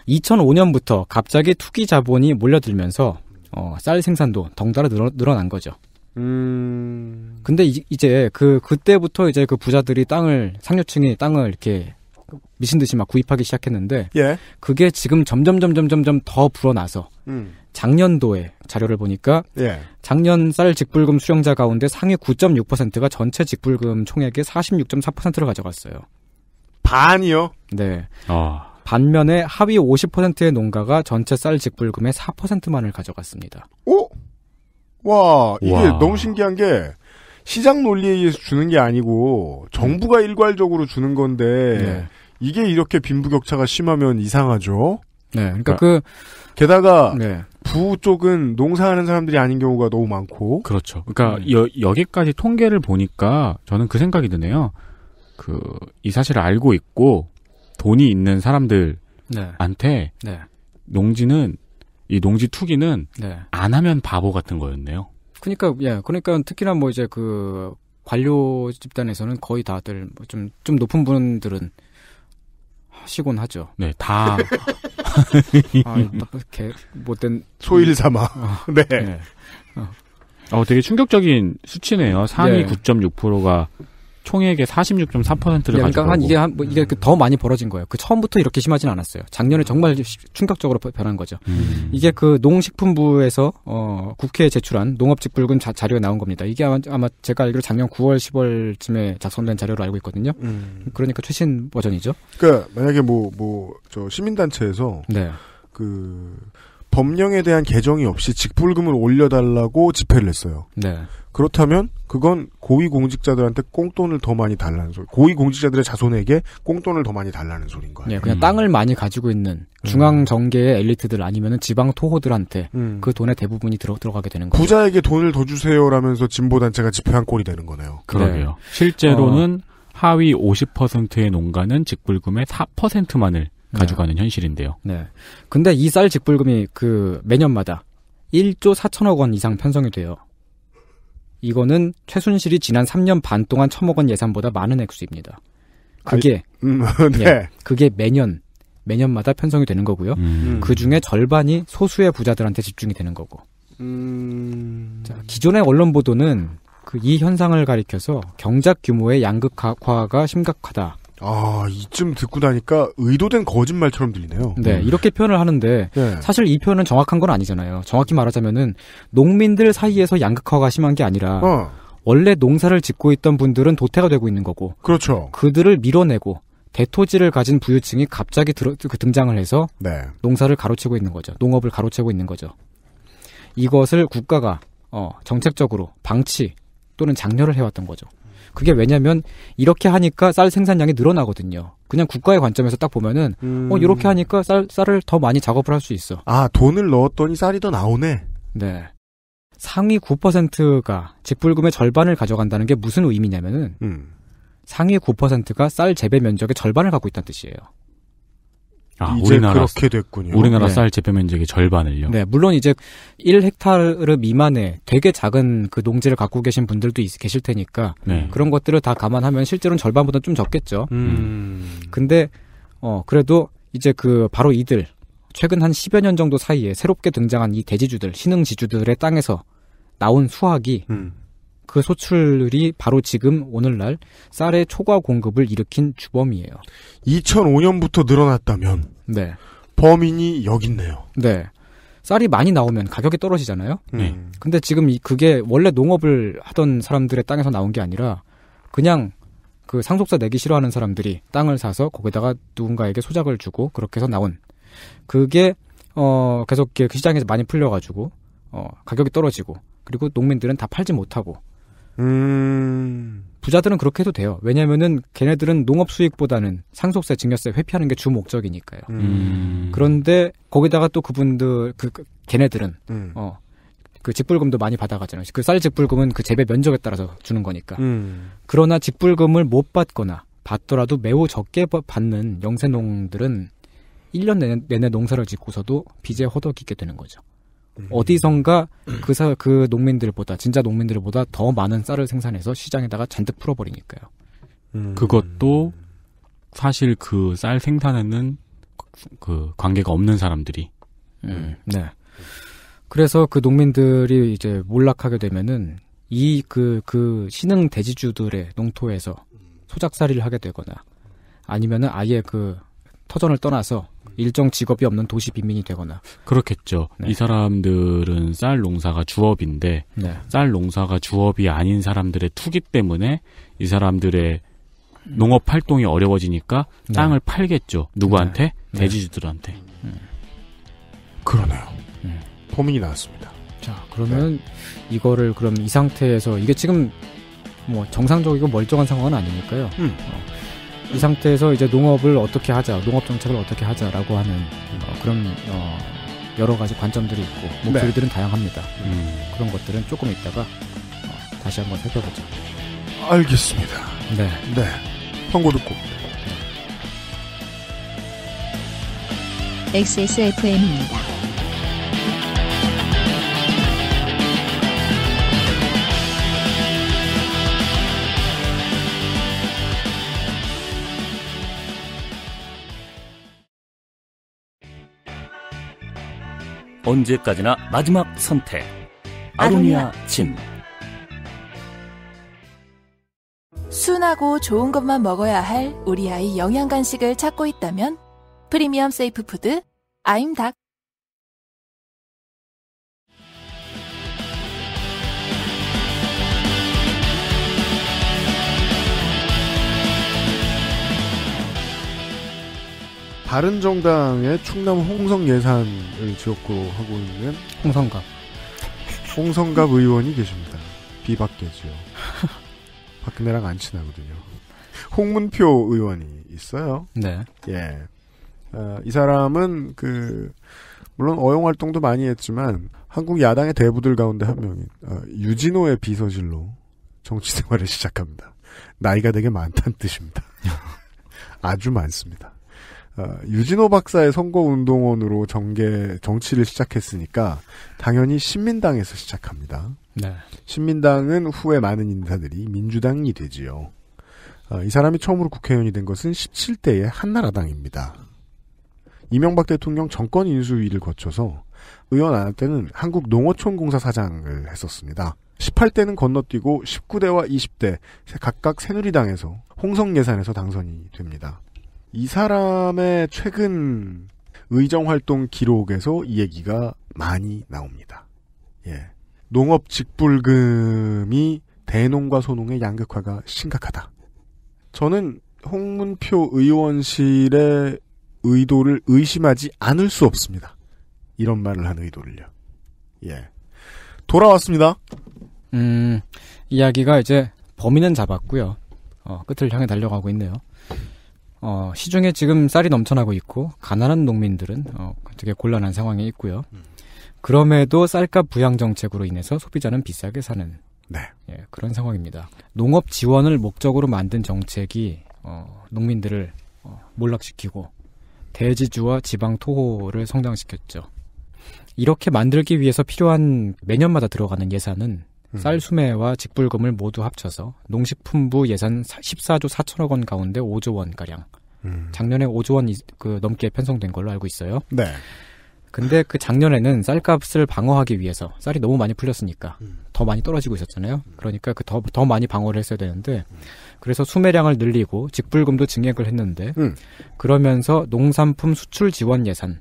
[SPEAKER 4] 2005년부터 갑자기 투기 자본이 몰려들면서 어, 쌀 생산도 덩달아 늘어, 난 거죠.
[SPEAKER 6] 음.
[SPEAKER 4] 근데 이, 제그 그때부터 이제 그 부자들이 땅을 상류층이 땅을 이렇게 미친 듯이 막 구입하기 시작했는데 예. 그게 지금 점점 점점 점점 더 불어나서 음. 작년도에 자료를 보니까 예. 작년 쌀 직불금 수령자 가운데 상위 9.6%가 전체 직불금 총액의 46.4%를 가져갔어요. 반이요?
[SPEAKER 6] 네. 어.
[SPEAKER 4] 반면에 하위 50%의 농가가 전체 쌀 직불금의 4%만을 가져갔습니다. 오! 어?
[SPEAKER 2] 와, 이게 와. 너무 신기한 게 시장 논리에 의해서 주는 게 아니고 정부가 음. 일괄적으로 주는 건데 네. 이게 이렇게 빈부격차가 심하면 이상하죠. 네, 그러니까, 그그 그러니까 게다가 네. 부 쪽은 농사하는 사람들이 아닌 경우가 너무 많고
[SPEAKER 3] 그렇죠. 그러니까 음. 여, 여기까지 통계를 보니까 저는 그 생각이 드네요. 그 이 사실을 알고 있고 돈이 있는 네. 사람들한테 네. 네. 농지는 이 농지 투기는 네. 안 하면 바보 같은 거였네요.
[SPEAKER 4] 그러니까 예, 그러니까 특히나 뭐 이제 그 관료 집단에서는 거의 다들 좀좀 뭐 좀 높은 분들은 하시곤 하죠. 네, 다. *laughs* 아, 이렇게 못된 소일 삼아. 어, *laughs* 네. 네. 어.
[SPEAKER 3] 어, 되게 충격적인 수치네요. 상위 네. 예. 9.6%가
[SPEAKER 4] 총액의 46.3%를 그러니까 가지고 한 이게 한, 뭐 이게 더 많이 벌어진 거예요. 그 처음부터 이렇게 심하진 않았어요. 작년에 정말 충격적으로 변한 거죠. 음. 이게 그 농식품부에서 어, 국회에 제출한 농업직불금 자, 료에 나온 겁니다. 이게 아마, 아마, 제가 알기로 작년 9월 10월쯤에 작성된 자료로 알고 있거든요. 음. 그러니까 최신 버전이죠.
[SPEAKER 2] 그러니까 만약에 뭐 뭐 저 시민단체에서
[SPEAKER 6] 네.
[SPEAKER 4] 그 법령에 대한 개정이 없이
[SPEAKER 2] 직불금을 올려달라고 집회를 했어요. 네. 그렇다면 그건 고위공직자들한테
[SPEAKER 4] 꽁돈을 더 많이 달라는 소리. 고위공직자들의 자손에게 꽁돈을
[SPEAKER 2] 더 많이 달라는 소리인
[SPEAKER 6] 거예요. 네, 그냥 음.
[SPEAKER 4] 땅을 많이 가지고 있는 중앙 음. 정계의 엘리트들 아니면 지방 토호들한테 음. 그 돈의
[SPEAKER 3] 대부분이 들어, 들어가게 되는 거예요.
[SPEAKER 2] 부자에게 돈을 더 주세요라면서 진보단체가 집회한 꼴이 되는 거네요. 그러게요. 네. 실제로는
[SPEAKER 3] 어. 하위 50%의 농가는 직불금의 4%만을 네. 가져가는 네. 현실인데요. 네. 근데 이 쌀 직불금이 그 매년마다
[SPEAKER 4] 1조 4천억 원 이상 편성이 돼요. 이거는 최순실이 지난 3년 반 동안 천억 원 예산보다 많은 액수입니다. 그게 아,
[SPEAKER 6] 음, *laughs* 네. 예,
[SPEAKER 4] 그게 매년 매년마다 편성이 되는 거고요. 음. 음. 그 중에 절반이 소수의 부자들한테 집중이 되는 거고.
[SPEAKER 6] 음... 자,
[SPEAKER 4] 기존의 언론 보도는 그 이 현상을 가리켜서 경작 규모의 양극화가 심각하다. 아, 이쯤 듣고 나니까 의도된 거짓말처럼 들리네요. 네, 음. 이렇게 표현을 하는데 네. 사실 이 표현은 정확한 건 아니잖아요. 정확히 말하자면은 농민들 사이에서 양극화가 심한 게 아니라 어. 원래 농사를 짓고 있던 분들은 도태가 되고 있는 거고. 그렇죠. 그들을 밀어내고 대토지를 가진 부유층이 갑자기 들어, 그 등장을 해서 네. 농사를 가로채고 있는 거죠. 농업을 가로채고 있는 거죠. 이것을 국가가 어, 정책적으로 방치 또는 장려를 해왔던 거죠. 그게 왜냐면 이렇게 하니까 쌀 생산량이 늘어나거든요. 그냥 국가의 관점에서 딱 보면은 어, 음... 어 이렇게 하니까 쌀 쌀을 더 많이 작업을 할 수 있어. 아 돈을 넣었더니 쌀이 더 나오네. 네. 상위 9%가 직불금의 절반을 가져간다는 게 무슨 의미냐면은 음. 상위 9%가 쌀 재배 면적의 절반을 갖고 있다는 뜻이에요.
[SPEAKER 3] 아, 이제 우리나라, 그렇게 됐군요. 우리나라 네. 쌀 재배 면적의 절반을요. 네,
[SPEAKER 4] 물론 이제 1헥타르 미만의 되게 작은 그 농지를 갖고 계신 분들도 있, 계실 테니까 네. 그런 것들을 다 감안하면 실제로는 절반보다 좀 적겠죠. 음. 음. 근데 어 그래도 이제 그 바로 이들 최근 한 10여 년 정도 사이에 새롭게 등장한 이 대지주들, 신흥지주들의 땅에서 나온 수확이 음. 그 소출이 바로 지금 오늘날 쌀의 초과 공급을 일으킨 주범이에요. 2005년부터 늘어났다면 네. 범인이 여기 있네요. 네. 쌀이 많이 나오면 가격이 떨어지잖아요. 네. 음. 근데 지금 그게 원래 농업을 하던 사람들의 땅에서 나온 게 아니라 그냥 그 상속세 내기 싫어하는 사람들이 땅을 사서 거기다가 누군가에게 소작을 주고 그렇게 해서 나온 그게 어 계속 그 시장에서 많이 풀려가지고 어 가격이 떨어지고 그리고 농민들은 다 팔지 못하고 음. 부자들은 그렇게 해도 돼요. 왜냐면은 걔네들은 농업 수익보다는 상속세, 증여세 회피하는 게 주 목적이니까요.
[SPEAKER 6] 음. 음...
[SPEAKER 4] 그런데 거기다가 또 그분들 그, 그 걔네들은 음. 어. 그 직불금도 많이 받아가잖아요. 그 쌀 직불금은 그 재배 면적에 따라서 주는 거니까. 음. 그러나 직불금을 못 받거나 받더라도 매우 적게 받는 영세농들은 1년 내내, 내내 농사를 짓고서도 빚에 허덕이게 되는 거죠. 음. 어디선가 그, 사, 그 농민들보다 진짜 농민들보다 더 많은 쌀을 생산해서 시장에다가 잔뜩 풀어버리니까요.
[SPEAKER 3] 음. 그것도 사실 그 쌀 생산에는 그 관계가 없는 사람들이. 음.
[SPEAKER 4] 네. 그래서 그 농민들이 이제 몰락하게 되면은 이 그그 그 신흥 대지주들의 농토에서 소작살이를 하게 되거나 아니면은 아예 그 터전을 떠나서 일정 직업이 없는 도시 빈민이 되거나
[SPEAKER 3] 그렇겠죠. 네. 이 사람들은 쌀 농사가 주업인데 네. 쌀 농사가 주업이 아닌 사람들의 투기 때문에 이 사람들의 농업 활동이 어려워지니까 네. 땅을 팔겠죠. 누구한테? 네. 네. 대지주들한테. 음.
[SPEAKER 4] 그러네요. 포민이 네. 나왔습니다. 자, 그러면 이거를 그럼 이 상태에서 이게 지금 뭐 정상적이고 멀쩡한 상황은 아니니까요. 음. 어. 이 상태에서 이제 농업을 어떻게 하자, 농업 정책을 어떻게 하자라고 하는 어, 그런 어, 여러 가지 관점들이 있고 목소리들은 네. 다양합니다. 음. 그런 것들은 조금 있다가 어, 다시 한번 살펴보죠. 알겠습니다. 네. 네. 광고 듣고.
[SPEAKER 1] XSFM입니다.
[SPEAKER 3] 언제까지나 마지막 선택.
[SPEAKER 5] 아로니아 진.
[SPEAKER 1] 순하고 좋은 것만 먹어야 할 우리 아이 영양 간식을 찾고 있다면 프리미엄 세이프 푸드 아임닭.
[SPEAKER 2] 바른정당의 충남 홍성 예산을 지역구 하고 있는 홍성갑 홍성갑 의원이 계십니다. 비박계지요. 박근혜랑 *laughs* 안 친하거든요. 홍문표 의원이 있어요. 네. 예. 어, 이 사람은 그 물론 어용 활동도 많이 했지만 한국 야당의 대부들 가운데 한 명인 어, 유진호의 비서실로 정치 생활을 *laughs* 시작합니다. 나이가 되게 많다는 뜻입니다. *laughs* 아주 많습니다. 어, 유진호 박사의 선거운동원으로 정계 정치를 시작했으니까 당연히 신민당에서 시작합니다. 네. 신민당은 후에 많은 인사들이 민주당이 되지요. 어, 이 사람이 처음으로 국회의원이 된 것은 17대의 한나라당입니다. 이명박 대통령 정권 인수위를 거쳐서 의원 안할 때는 한국농어촌공사 사장을 했었습니다. 18대는 건너뛰고 19대와 20대 각각 새누리당에서 홍성 예산에서 당선이 됩니다. 이 사람의 최근 의정활동 기록에서 이 얘기가 많이 나옵니다. 예. 농업 직불금이 대농과 소농의 양극화가 심각하다. 저는 홍문표 의원실의 의도를 의심하지 않을 수 없습니다. 이런 말을 한 의도를요. 예.
[SPEAKER 4] 돌아왔습니다. 음, 이야기가 이제 범인은 잡았고요. 어, 끝을 향해 달려가고 있네요. 어, 시중에 지금 쌀이 넘쳐나고 있고 가난한 농민들은 어, 되게 곤란한 상황에 있고요. 음. 그럼에도 쌀값 부양 정책으로 인해서 소비자는 비싸게 사는 네. 예, 그런 상황입니다. 농업 지원을 목적으로 만든 정책이 어, 농민들을 어, 몰락시키고 대지주와 지방 토호를 성장시켰죠. 이렇게 만들기 위해서 필요한 매년마다 들어가는 예산은 음. 쌀 수매와 직불금을 모두 합쳐서 농식품부 예산 14조 4천억 원 가운데 5조 원 가량. 음. 작년에 5조 원 그 넘게 편성된 걸로 알고 있어요. 네. 근데 그 작년에는 쌀값을 방어하기 위해서 쌀이 너무 많이 풀렸으니까 음. 더 많이 떨어지고 있었잖아요. 그러니까 그 더더 더 많이 방어를 했어야 되는데 그래서 수매량을 늘리고 직불금도 증액을 했는데 그러면서 농산품 수출 지원 예산,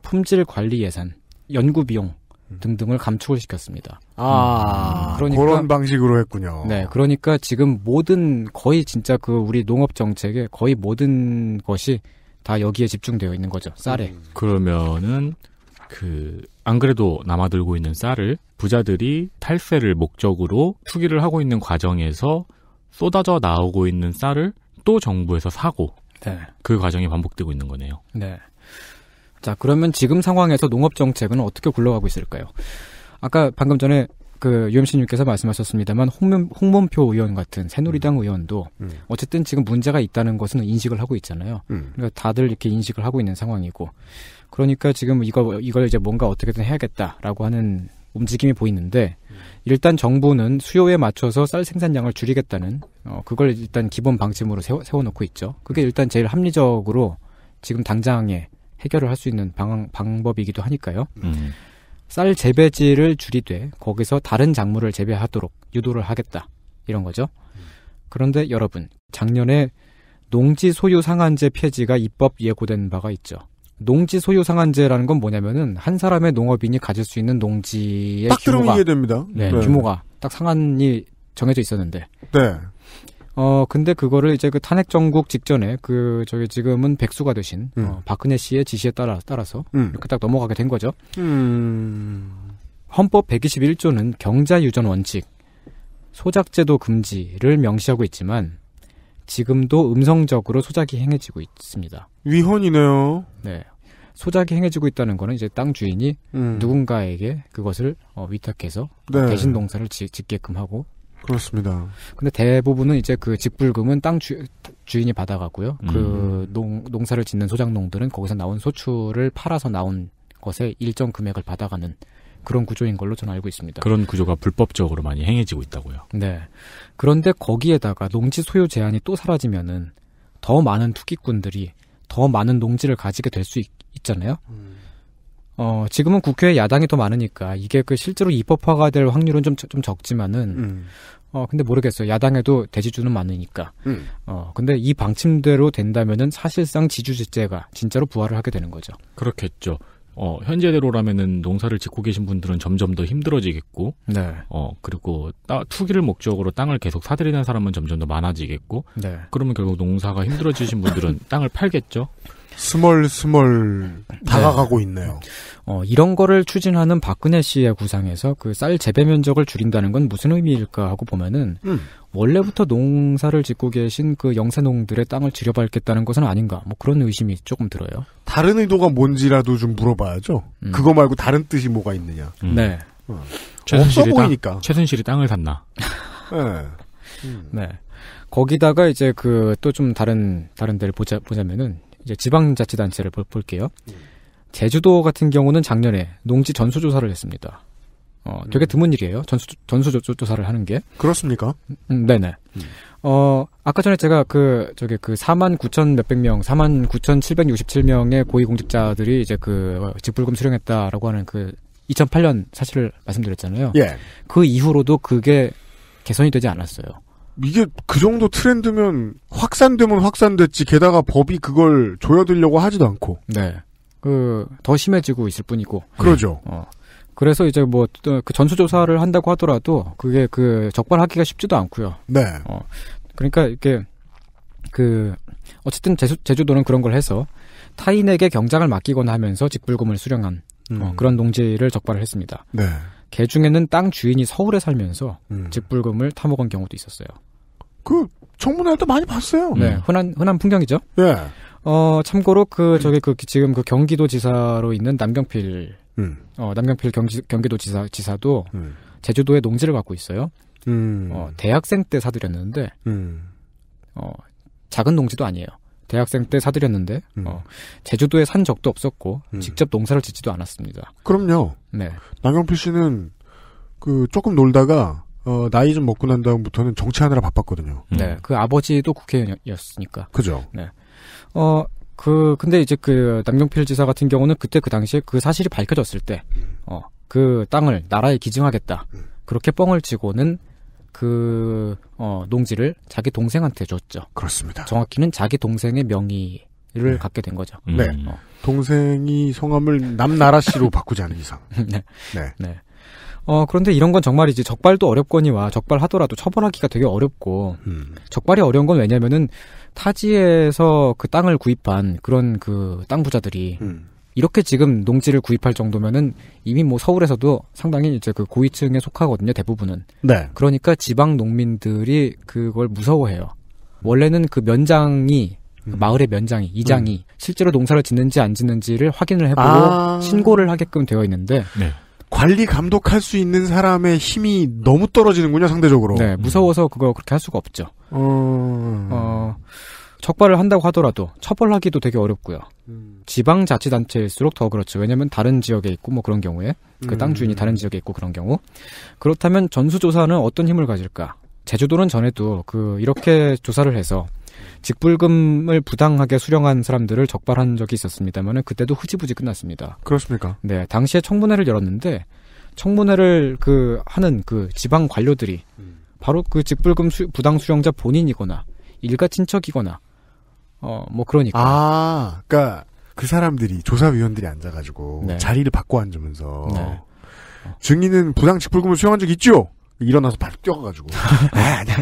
[SPEAKER 4] 품질 관리 예산, 연구 비용 등등을 감축을 시켰습니다.
[SPEAKER 3] 아, 음. 그러니까, 그런
[SPEAKER 4] 방식으로 했군요. 네, 그러니까 지금 모든 거의 진짜 그 우리 농업 정책의 거의 모든 것이 다 여기에 집중되어 있는
[SPEAKER 3] 거죠. 쌀에. 음. 그러면은 그 안 그래도 남아들고 있는 쌀을 부자들이 탈세를 목적으로 투기를 하고 있는 과정에서 쏟아져 나오고 있는 쌀을 또 정부에서 사고 네. 그 과정이 반복되고 있는 거네요.
[SPEAKER 6] 네.
[SPEAKER 4] 자, 그러면 지금 상황에서 농업 정책은 어떻게 굴러가고 있을까요? 아까 방금 전에 그 유엠씨님께서 말씀하셨습니다만 홍문, 홍문표 의원 같은 새누리당 음. 의원도 음. 어쨌든 지금 문제가 있다는 것은 인식을 하고 있잖아요. 음. 그러니까 다들 이렇게 인식을 하고 있는 상황이고 그러니까 지금 이거 이걸 이제 뭔가 어떻게든 해야겠다라고 하는 움직임이 보이는데 일단 정부는 수요에 맞춰서 쌀 생산량을 줄이겠다는 어 그걸 일단 기본 방침으로 세워, 세워놓고 있죠. 그게 일단 제일 합리적으로 지금 당장에 해결을 할 수 있는 방, 방법이기도 하니까요. 음. 음. 쌀 재배지를 줄이되 거기서 다른 작물을 재배하도록 유도를 하겠다. 이런 거죠. 그런데 여러분, 작년에 농지 소유 상한제 폐지가 입법 예고된 바가 있죠. 농지 소유 상한제라는 건 뭐냐면은 한 사람의 농업인이 가질 수 있는 농지의 규모가 됩니다. 네, 네. 규모가 딱 상한이 정해져 있었는데 네. 어 근데 그거를 이제 그 탄핵 정국 직전에 그 저기 지금은 백수가 되신 음. 어, 박근혜 씨의 지시에 따라 따라서 음. 이렇게 딱 넘어가게 된 거죠. 음. 헌법 121조는 경자 유전 원칙, 소작제도 금지를 명시하고 있지만 지금도 음성적으로 소작이 행해지고 있습니다. 위헌이네요. 네. 소작이 행해지고 있다는 거는 이제 땅 주인이 음. 누군가에게 그것을 어, 위탁해서 네. 대신 농사를 지, 짓게끔 하고 그렇습니다. 근데 대부분은 이제 그 직불금은 땅 주, 주인이 받아가고요. 음. 그 농, 농사를 짓는 소작농들은 거기서 나온 소출을 팔아서 나온 것에 일정 금액을 받아가는 그런 구조인 걸로 저는 알고 있습니다. 그런 구조가 불법적으로 많이 행해지고 있다고요. 네. 그런데 거기에다가 농지 소유 제한이 또 사라지면은 더 많은 투기꾼들이 더 많은 농지를 가지게 될 수 있잖아요. 음. 어, 지금은 국회에 야당이 더 많으니까 이게 그 실제로 입법화가 될 확률은 좀, 좀 적지만은, 음. 어, 근데 모르겠어요. 야당에도 대지주는 많으니까. 음. 어, 근데 이 방침대로 된다면은 사실상 지주제재가 진짜로 부활을
[SPEAKER 3] 하게 되는 거죠. 그렇겠죠. 어, 현재대로라면은 농사를 짓고 계신 분들은 점점 더 힘들어지겠고, 네. 어, 그리고 따, 투기를 목적으로 땅을 계속 사들이는 사람은 점점 더 많아지겠고, 네. 그러면 결국 농사가 힘들어지신 분들은 *laughs* 땅을 팔겠죠? 스멀스멀 다가가고 네. 있네요.
[SPEAKER 4] 어, 이런 거를 추진하는 박근혜 씨의 구상에서 그 쌀 재배 면적을 줄인다는 건 무슨 의미일까 하고 보면은 음. 원래부터 농사를 짓고 계신 그 영세농들의 땅을 지려밟겠다는 것은 아닌가 뭐 그런 의심이 조금 들어요. 다른 의도가 뭔지라도 좀 물어봐야죠. 음. 그거 말고 다른 뜻이 뭐가
[SPEAKER 2] 있느냐. 음. 네. 어.
[SPEAKER 6] 최순실이 보이니까. 땅, 최순실이 땅을 샀나. 네.
[SPEAKER 4] 네. 거기다가 이제 그 또 좀 다른 다른 데를 보자 보자면은 이제 지방자치단체를 볼, 볼게요. 음. 제주도 같은 경우는 작년에 농지 전수조사를 했습니다. 어, 되게 음. 드문 일이에요. 전수, 전수조사를 하는 게. 그렇습니까? 음, 음, 네네. 음. 어, 아까 전에 제가 그, 저기 그 4만 9천 몇백 명, 4만 9,767명의 고위공직자들이 이제 그 직불금 수령했다라고 하는 그 2008년 사실을 말씀드렸잖아요. 예. 그 이후로도 그게 개선이 되지 않았어요. 이게 그 정도
[SPEAKER 2] 트렌드면 확산되면 확산됐지 게다가 법이 그걸 조여들려고 하지도 않고
[SPEAKER 6] 네.
[SPEAKER 4] 그 더 심해지고 있을 뿐이고 그러죠. 어. 그래서 이제 뭐 그 전수조사를 한다고 하더라도 그게 그 적발하기가 쉽지도 않고요. 네. 어. 그러니까 이게 렇그 어쨌든 제주, 제주도는 그런 걸 해서 타인에게 경장을 맡기거나 하면서 직불금을 수령한 어, 음. 어, 그런 농지를 적발을 했습니다. 네. 개 중에는 땅 주인이 서울에 살면서 음. 직불금을 타먹은 경우도 있었어요.
[SPEAKER 6] 그
[SPEAKER 2] 청문회 할때 많이 봤어요. 네,
[SPEAKER 4] 흔한 흔한 풍경이죠. 네. 어 참고로 그 저기 그 지금 그 경기도지사로 있는 남경필 음. 어 남경필 경지, 경기도지사 지사도 음. 제주도에 농지를 갖고 있어요. 음. 어 대학생 때사드렸는데어 음. 작은 농지도 아니에요. 대학생 때사드렸는데 음. 어, 제주도에 산 적도 없었고 음. 직접 농사를 짓지도 않았습니다. 그럼요. 네. 남경필 씨는
[SPEAKER 2] 그 조금 놀다가 어, 나이 좀 먹고 난 다음부터는 정치하느라 바빴거든요.
[SPEAKER 4] 음. 네. 그 아버지도 국회의원이었으니까. 그죠. 네. 어, 그, 근데 이제 그 남경필 지사 같은 경우는 그때 그 당시에 그 사실이 밝혀졌을 때, 어, 그 땅을 나라에 기증하겠다. 그렇게 뻥을 치고는 그, 어, 농지를 자기 동생한테 줬죠. 그렇습니다. 정확히는 자기 동생의 명의를 네. 갖게 된 거죠. 네. 어. 동생이
[SPEAKER 6] 성함을
[SPEAKER 4] 남나라 씨로 바꾸지 않은 이상.
[SPEAKER 6] *laughs* 네. 네. 네.
[SPEAKER 4] 어, 그런데 이런 건 정말이지 적발도 어렵거니와 적발하더라도 처벌하기가 되게
[SPEAKER 6] 어렵고 음.
[SPEAKER 4] 적발이 어려운 건 왜냐면은 타지에서 그 땅을 구입한 그런 그 땅 부자들이 음. 이렇게 지금 농지를 구입할 정도면은 이미 뭐 서울에서도 상당히 이제 그 고위층에 속하거든요 대부분은. 네. 그러니까 지방 농민들이 그걸 무서워해요. 원래는 그 면장이 그 음. 마을의 면장이 이장이 음. 실제로 농사를 짓는지 안 짓는지를 확인을 해보고 아~ 신고를 하게끔 되어 있는데 네. 관리 감독할 수 있는 사람의 힘이 너무 떨어지는군요 상대적으로. 네 음. 무서워서 그거 그렇게 할 수가 없죠. 어... 어... 적발을 한다고 하더라도 처벌하기도 되게 어렵고요. 음. 지방자치단체일수록 더 그렇죠. 왜냐하면 다른 지역에 있고 뭐 그런 경우에 그땅 음. 주인이 다른 지역에 있고 그런 경우 그렇다면 전수조사는 어떤 힘을 가질까? 제주도는 전에도 그 이렇게 조사를 해서 직불금을 부당하게 수령한 사람들을 적발한 적이 있었습니다만은 그때도 흐지부지 끝났습니다. 그렇습니까? 네, 당시에 청문회를 열었는데 청문회를 그 하는 그 지방 관료들이 음. 바로 그 직불금 수, 부당 수령자 본인이거나 일가 친척이거나 어 뭐 그러니까 아, 그러니까 그 사람들이
[SPEAKER 2] 조사위원들이 앉아가지고 네. 자리를 바꿔 앉으면서 네. 증인은 부당
[SPEAKER 4] 직불금을 수령한 적 있죠? 일어나서 바로 뛰어가가지고. *laughs* 아, 네.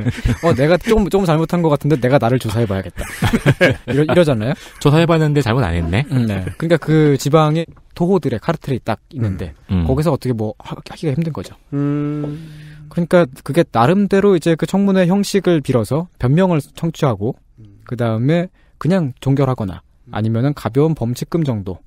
[SPEAKER 4] 네. 어, 내가 조금, 조금 잘못한 것 같은데 내가 나를 조사해봐야겠다. *laughs* 이러, 이러잖아요? 조사해봤는데 잘못 안
[SPEAKER 3] 했네? 음, 네.
[SPEAKER 4] 그러니까 그 지방에 도호들의 카르텔이 딱 있는데, 음, 음. 거기서 어떻게 뭐 하, 기가 힘든 거죠. 음. 그러니까 그게 나름대로 이제 그 청문회 형식을 빌어서 변명을 청취하고, 음. 그 다음에 그냥 종결하거나 아니면은 가벼운 범칙금 정도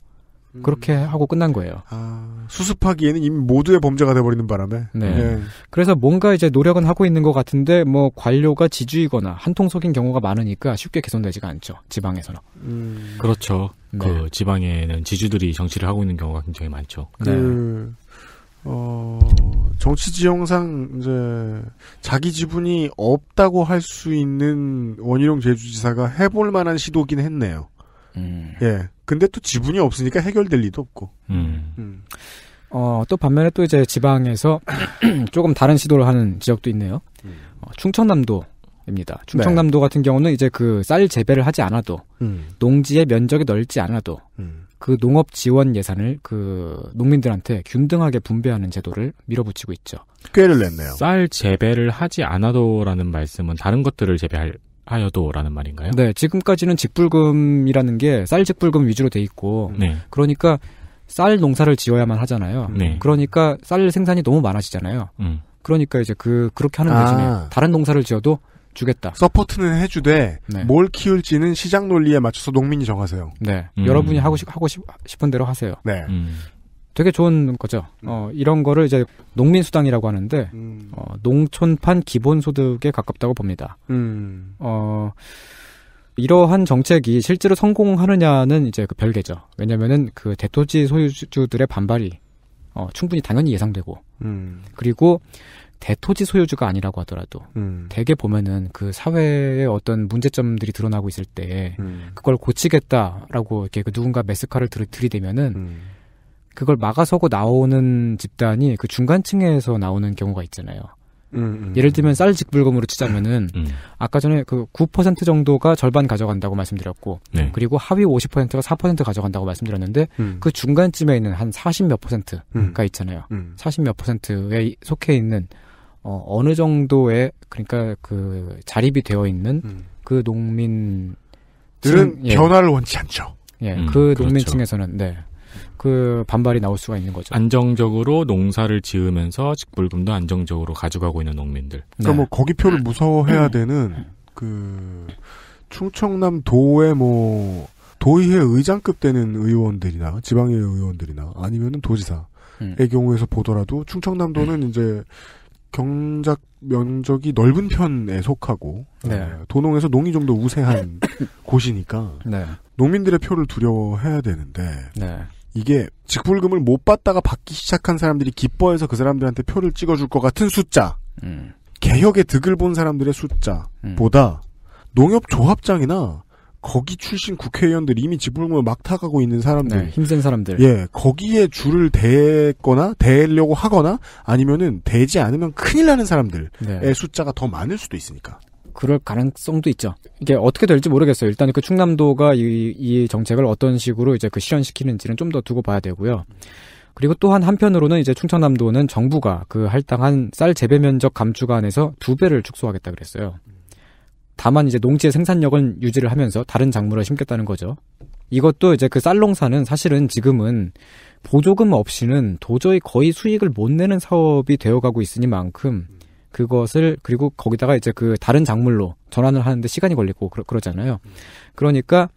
[SPEAKER 4] 그렇게 음. 하고 끝난 거예요. 아, 수습하기에는 이미 모두의 범죄가 돼버리는 바람에. 네. 네. 그래서 뭔가 이제 노력은 하고 있는 것 같은데 뭐 관료가 지주이거나 한통속인 경우가 많으니까 쉽게 개선되지가 않죠. 지방에서는.
[SPEAKER 3] 음... 그렇죠. 그 네. 그 지방에는 지주들이 정치를 하고 있는 경우가 굉장히 많죠. 네.
[SPEAKER 2] 그, 어, 정치 지형상 이제 자기 지분이 없다고 할 수 있는 원희룡 제주지사가 해볼 만한 시도긴 했네요. 음. 예. 근데 또 지분이 없으니까 해결될 리도 없고.
[SPEAKER 6] 음. 음.
[SPEAKER 4] 어, 또 반면에 또 이제 지방에서 *clears throat* 조금 다른 시도를 하는 지역도 있네요. 음. 어, 충청남도. 입니다. 충청남도 네. 같은 경우는 이제 그 쌀 재배를 하지 않아도 음. 농지의 면적이 넓지 않아도 음. 그 농업 지원 예산을 그 농민들한테 균등하게 분배하는 제도를 밀어붙이고 있죠.
[SPEAKER 3] 꾀를 냈네요. 쌀 재배를 하지 않아도라는 말씀은 다른 것들을 재배할 하여도라는 말인가요? 네, 지금까지는 직불금이라는 게
[SPEAKER 4] 쌀 직불금 위주로 돼 있고, 네. 그러니까 쌀 농사를 지어야만 하잖아요. 네. 그러니까 쌀 생산이 너무 많아지잖아요. 음. 그러니까 이제 그 그렇게 하는 아. 대신에 다른 농사를 지어도
[SPEAKER 2] 주겠다. 서포트는 해주되 네. 뭘 키울지는 시장 논리에 맞춰서 농민이 정하세요. 네, 음.
[SPEAKER 6] 여러분이
[SPEAKER 4] 하고 싶 하고 싶, 은 대로 하세요. 네, 음. 되게 좋은 거죠. 음. 어, 이런 거를 이제 농민수당이라고 하는데, 음. 어, 농촌판 기본소득에 가깝다고 봅니다.
[SPEAKER 6] 음.
[SPEAKER 4] 어, 이러한 정책이 실제로 성공하느냐는 이제 그 별개죠. 왜냐면은 그 대토지 소유주들의 반발이 어, 충분히 당연히 예상되고, 음. 그리고 대토지 소유주가 아니라고 하더라도 음. 대개 보면은 그 사회의 어떤 문제점들이 드러나고 있을 때 음. 그걸 고치겠다라고 이렇게 그 누군가 메스카를 들이대면은 음. 그걸 막아서고 나오는 집단이 그 중간층에서 나오는 경우가 있잖아요. 음, 음, 음. 예를 들면 쌀 직불금으로 치자면은 음. 아까 전에 그 9% 정도가 절반 가져간다고 말씀드렸고 네. 그리고 하위 50%가 4% 가져간다고 말씀드렸는데 음. 그 중간쯤에 있는 한 40몇 퍼센트가 음. 있잖아요. 40몇 퍼센트에 속해 있는 어, 어느 정도의 그러니까 그 자립이 되어 있는 그 농민들은 예. 변화를 원치 않죠. 예, 그 그렇죠. 농민층에서는 네.
[SPEAKER 3] 그 반발이 나올 수가 있는 거죠. 안정적으로 농사를 지으면서 직불금도 안정적으로 가져가고 있는 농민들. 그러니까 네. 뭐
[SPEAKER 4] 거기 표를 음. 무서워해야 음. 되는
[SPEAKER 2] 음. 그 충청남도의 뭐 도의회 의장급 되는 의원들이나 지방의 의원들이나 아니면은 도지사의 음. 경우에서 보더라도 충청남도는 음. 이제 경작 면적이 넓은 편에 속하고 네. 예, 도농에서 농이 좀 더 우세한 *laughs* 곳이니까 네. 농민들의 표를 두려워해야 되는데 네. 이게 직불금을 못 받다가 받기 시작한 사람들이 기뻐해서 그 사람들한테 표를 찍어줄 것 같은 숫자, 음. 개혁의 득을 본 사람들의 숫자보다 음. 농협조합장이나 거기 출신 국회의원들 이미 직불금을 막 타가고 있는 사람들, 네, 힘센 사람들, 예, 거기에 줄을 대거나 대려고 하거나
[SPEAKER 4] 아니면은 대지 않으면 큰일 나는 사람들의 네. 숫자가 더 많을 수도 있으니까. 그럴 가능성도 있죠. 이게 어떻게 될지 모르겠어요. 일단 그 충남도가 이, 이 정책을 어떤 식으로 이제 그 실현시키는지는 좀 더 두고 봐야 되고요. 그리고 또한 한편으로는 이제 충청남도는 정부가 그 할당한 쌀 재배 면적 감축안에서 두 배를 축소하겠다 그랬어요. 다만 이제 농지의 생산력은 유지를 하면서 다른 작물을 심겠다는 거죠. 이것도 이제 그 쌀농사는 사실은 지금은 보조금 없이는 도저히 거의 수익을 못 내는 사업이 되어가고 있으니만큼 그것을 그리고 거기다가 이제 그 다른 작물로 전환을 하는데 시간이 걸리고 그러, 잖아요 음. 그러니까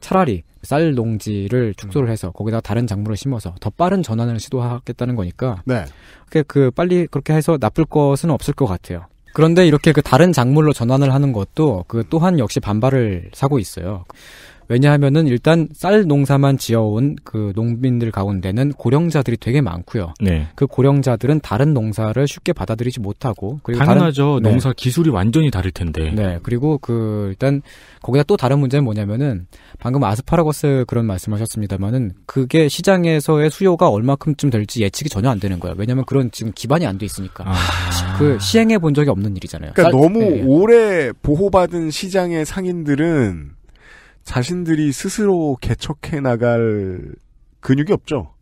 [SPEAKER 4] 차라리 쌀 농지를 축소를 음. 해서 거기다 다른 작물을 심어서 더 빠른 전환을 시도하겠다는 거니까 네. 그그 빨리 그렇게 해서 나쁠 것은 없을 것 같아요. 그런데 이렇게 그 다른 작물로 전환을 하는 것도 그 또한 역시 반발을 사고 있어요. 왜냐하면은 일단 쌀 농사만 지어온 그 농민들 가운데는 고령자들이 되게 많고요. 네. 그 고령자들은 다른 농사를 쉽게 받아들이지 못하고 그리고 당연하죠. 다른, 네. 농사 네.
[SPEAKER 3] 기술이 완전히 다를 텐데.
[SPEAKER 4] 네. 그리고 그 일단 거기다 또 다른 문제는 뭐냐면은 방금 아스파라거스 그런 말씀하셨습니다만은 그게 시장에서의 수요가 얼마큼쯤 될지 예측이 전혀 안 되는 거예요. 왜냐하면 그런 지금 기반이 안 돼 있으니까 아... 그 시행해 본 적이 없는 일이잖아요. 그러니까 쌀, 너무 네.
[SPEAKER 2] 오래 보호받은 시장의 상인들은 자신들이 스스로 개척해 나갈 근육이 없죠.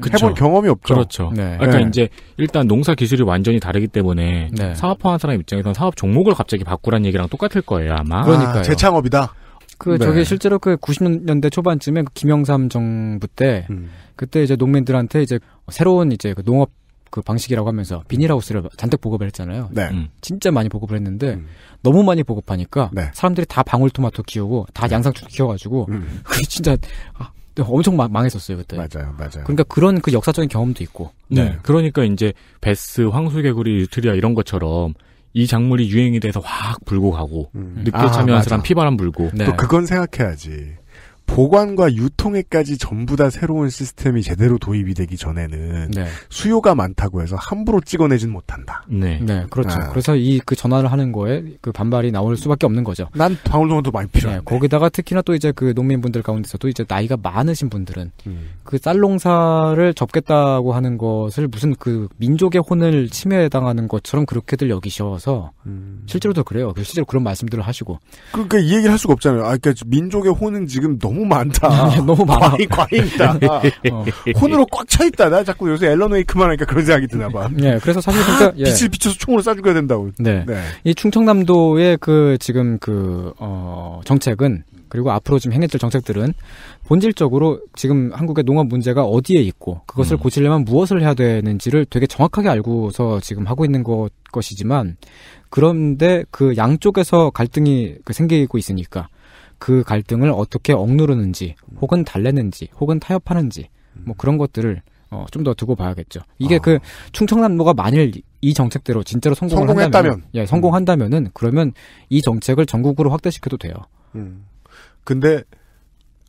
[SPEAKER 2] 그쵸. 해본 경험이 없죠. 그렇죠. 네. 그러니까 네. 이제
[SPEAKER 3] 일단 농사 기술이 완전히 다르기 때문에 네. 사업하는 사람 입장에서는 사업 종목을 갑자기 바꾸라는 얘기랑 똑같을 거예요 아마. 그러니까 아, 재창업이다. 그 네. 저게
[SPEAKER 4] 실제로 그 90년대 초반쯤에 그 김영삼 정부 때 음. 그때 이제 농민들한테 이제 새로운 이제 그 농업 그 방식이라고 하면서 비닐하우스를 잔뜩 보급을 했잖아요. 네. 음. 진짜 많이 보급을 했는데 음. 너무 많이 보급하니까 네. 사람들이 다 방울토마토 키우고 다 네. 양상추 키워가지고 음. *laughs* 그게 진짜 아, 엄청 망, 했었어요 그때. 맞아요, 맞아요. 그러니까 그런 그 역사적인 경험도
[SPEAKER 3] 있고. 네. 그러니까 이제 베스, 황소개구리, 유트리아 이런 것처럼 이 작물이 유행이 돼서 확 불고 가고 음. 늦게 아, 참여한 맞아. 사람 피바람 불고. 네. 또 그건
[SPEAKER 2] 생각해야지. 보관과 유통에까지 전부 다 새로운 시스템이 제대로 도입이 되기 전에는 네. 수요가 많다고
[SPEAKER 4] 해서 함부로 찍어내진 못한다.
[SPEAKER 6] 네, 네 그렇죠. 아.
[SPEAKER 4] 그래서 이 그 전환을 하는 거에 그 반발이 나올 수밖에 없는 거죠. 난 방울토마토 많이 필요해. 네, 거기다가 특히나 또 이제 그 농민분들 가운데서도 이제 나이가 많으신 분들은 음. 그 쌀농사를 접겠다고 하는 것을 무슨 그 민족의 혼을 침해당하는 것처럼 그렇게들 여기셔서 음. 실제로도 그래요. 실제로 그런 말씀들을 하시고. 그러니까 이 얘기를 할 수가 없잖아요. 아, 그러니까 민족의 혼은 지금 너무 너무 많다. *laughs* 너무
[SPEAKER 2] 많아. 과잉, 과잉이다. *laughs* 네. 어. 어. 혼으로 꽉 차 있다. 나 자꾸 요새 앨런 웨이크만 하니까 그런 생각이 드나 봐. *laughs* 네, 그래서 사실 진짜 아, 예. 빛을 비춰서 총으로 쏴줘야 된다고. 네. 네.
[SPEAKER 4] 이 충청남도의 그 지금 그 어, 정책은 그리고 앞으로 지금 행해질 정책들은 본질적으로 지금 한국의 농업 문제가 어디에 있고 그것을 음. 고치려면 무엇을 해야 되는지를 되게 정확하게 알고서 지금 하고 있는 것, 것이지만 그런데 그 양쪽에서 갈등이 그 생기고 있으니까 그 갈등을 어떻게 억누르는지 혹은 달래는지 혹은 타협하는지 뭐 음. 그런 것들을 어, 좀 더 두고 봐야겠죠. 이게 아. 그 충청남도가 만일 이 정책대로 진짜로 성공을 성공했다면. 한다면, 예, 성공한다면은 그러면 이 정책을 전국으로 확대시켜도 돼요. 음. 근데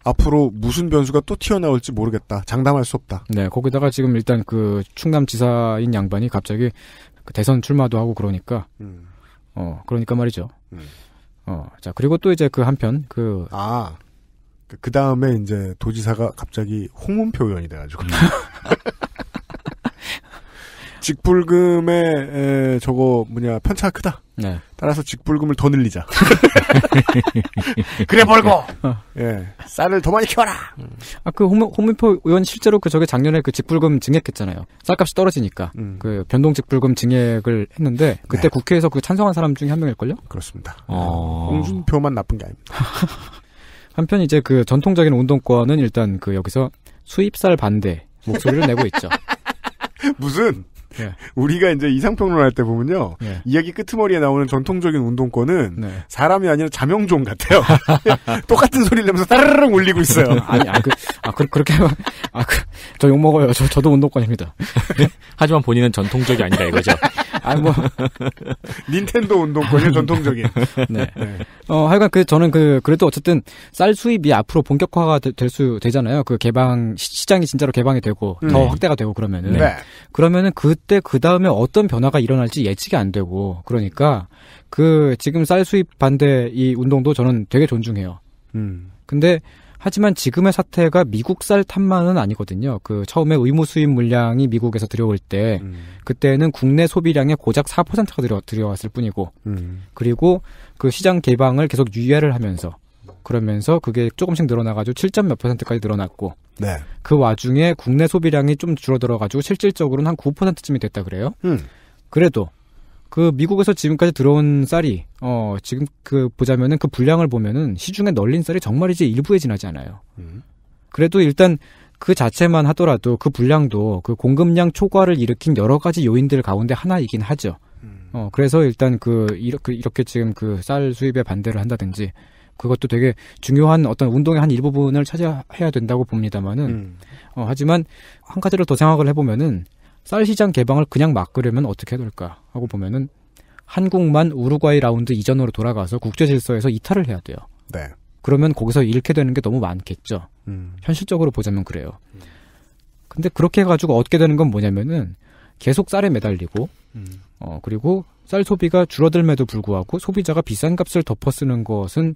[SPEAKER 4] 앞으로 무슨 변수가 또 튀어나올지 모르겠다. 장담할 수 없다. 네, 거기다가 지금 일단 그 충남지사인 양반이 갑자기 그 대선 출마도 하고 그러니까 음. 어 그러니까 말이죠. 음. 어, 자, 그리고 또 이제 그 한편, 그. 아. 그, 그 다음에 이제
[SPEAKER 2] 도지사가 갑자기 홍문표 의원이 돼가지고. *laughs* 직불금의 에, 저거 뭐냐 편차가 크다. 네. 따라서 직불금을 더 늘리자. 그래 벌고 예. 예 쌀을 더 많이 키워라. 음.
[SPEAKER 4] 아그 홍민표 의원 실제로 그 저게 작년에 그 직불금 증액했잖아요. 쌀값이 떨어지니까 음. 그 변동 직불금 증액을 했는데 그때 네. 국회에서 그 찬성한 사람 중에 한 명일걸요? 그렇습니다.
[SPEAKER 3] 어... 네.
[SPEAKER 4] 홍준표만 나쁜 게 아닙니다. *laughs* 한편 이제 그 전통적인 운동권은 일단 그 여기서 수입쌀 반대
[SPEAKER 2] 목소리를 내고 있죠. *laughs* 무슨 예. *laughs* 우리가 이제 이상평론할 때 보면요. 예. 이야기 끄트머리에 나오는 전통적인 운동권은 네. 사람이 아니라 자명종 같아요. *laughs* 똑같은 소리를 내면서 따르릉 울리고 있어요. *laughs* 아니, 아, 그,
[SPEAKER 4] 아, 그, 렇게 하면, 아, 그, 저 욕먹어요. 저, 저도 운동권입니다.
[SPEAKER 3] 네? 하지만 본인은 전통적이 아니다 이거죠. 아니 뭐 *laughs* 닌텐도 운동권이 전통적인. *laughs*
[SPEAKER 4] 네. 네. 어 하여간 그 저는 그 그래도 어쨌든 쌀 수입이 앞으로 본격화가 될 수 되잖아요. 그 개방 시, 장이 진짜로 개방이 되고 음. 더 확대가 되고 그러면은 네. 그러면은 그때 그 다음에 어떤 변화가 일어날지 예측이 안 되고 그러니까 그 지금 쌀 수입 반대 이 운동도 저는 되게 존중해요. 음. 근데 하지만 지금의 사태가 미국쌀 탓만은 아니거든요. 그 처음에 의무 수입 물량이 미국에서 들여올 때 음. 그때는 국내 소비량의 고작 4%가 들여 들여왔을 뿐이고 음. 그리고 그 시장 개방을 계속 유예를 하면서 그러면서 그게 조금씩 늘어나가지고 7점 몇 퍼센트까지 늘어났고 네. 그 와중에 국내 소비량이 좀 줄어들어가지고 실질적으로는 한 9%쯤이 됐다 그래요. 음. 그래도 그 미국에서 지금까지 들어온 쌀이 어 지금 그 보자면은 그 분량을 보면은 시중에 널린 쌀이 정말이지 일부에 지나지 않아요. 음. 그래도 일단 그 자체만 하더라도 그 분량도 그 공급량 초과를 일으킨 여러 가지 요인들 가운데 하나이긴 하죠. 음. 어 그래서 일단 그 이렇게 그 이렇게 지금 그 쌀 수입에 반대를 한다든지 그것도 되게 중요한 어떤 운동의 한 일부분을 차지해야 된다고 봅니다만은 음. 어, 하지만 한 가지를 더 생각을 해보면은 쌀 시장 개방을 그냥 막으려면 어떻게 해야 될까 하고 보면은 한국만 우루과이 라운드 이전으로 돌아가서 국제 질서에서 이탈을 해야 돼요. 네. 그러면 거기서 잃게 되는 게 너무 많겠죠. 음. 현실적으로 보자면 그래요. 음. 근데 그렇게 해가지고 얻게 되는 건 뭐냐면은 계속 쌀에 매달리고, 음. 어, 그리고 쌀 소비가 줄어들매도 불구하고 소비자가 비싼 값을 덮어 쓰는 것은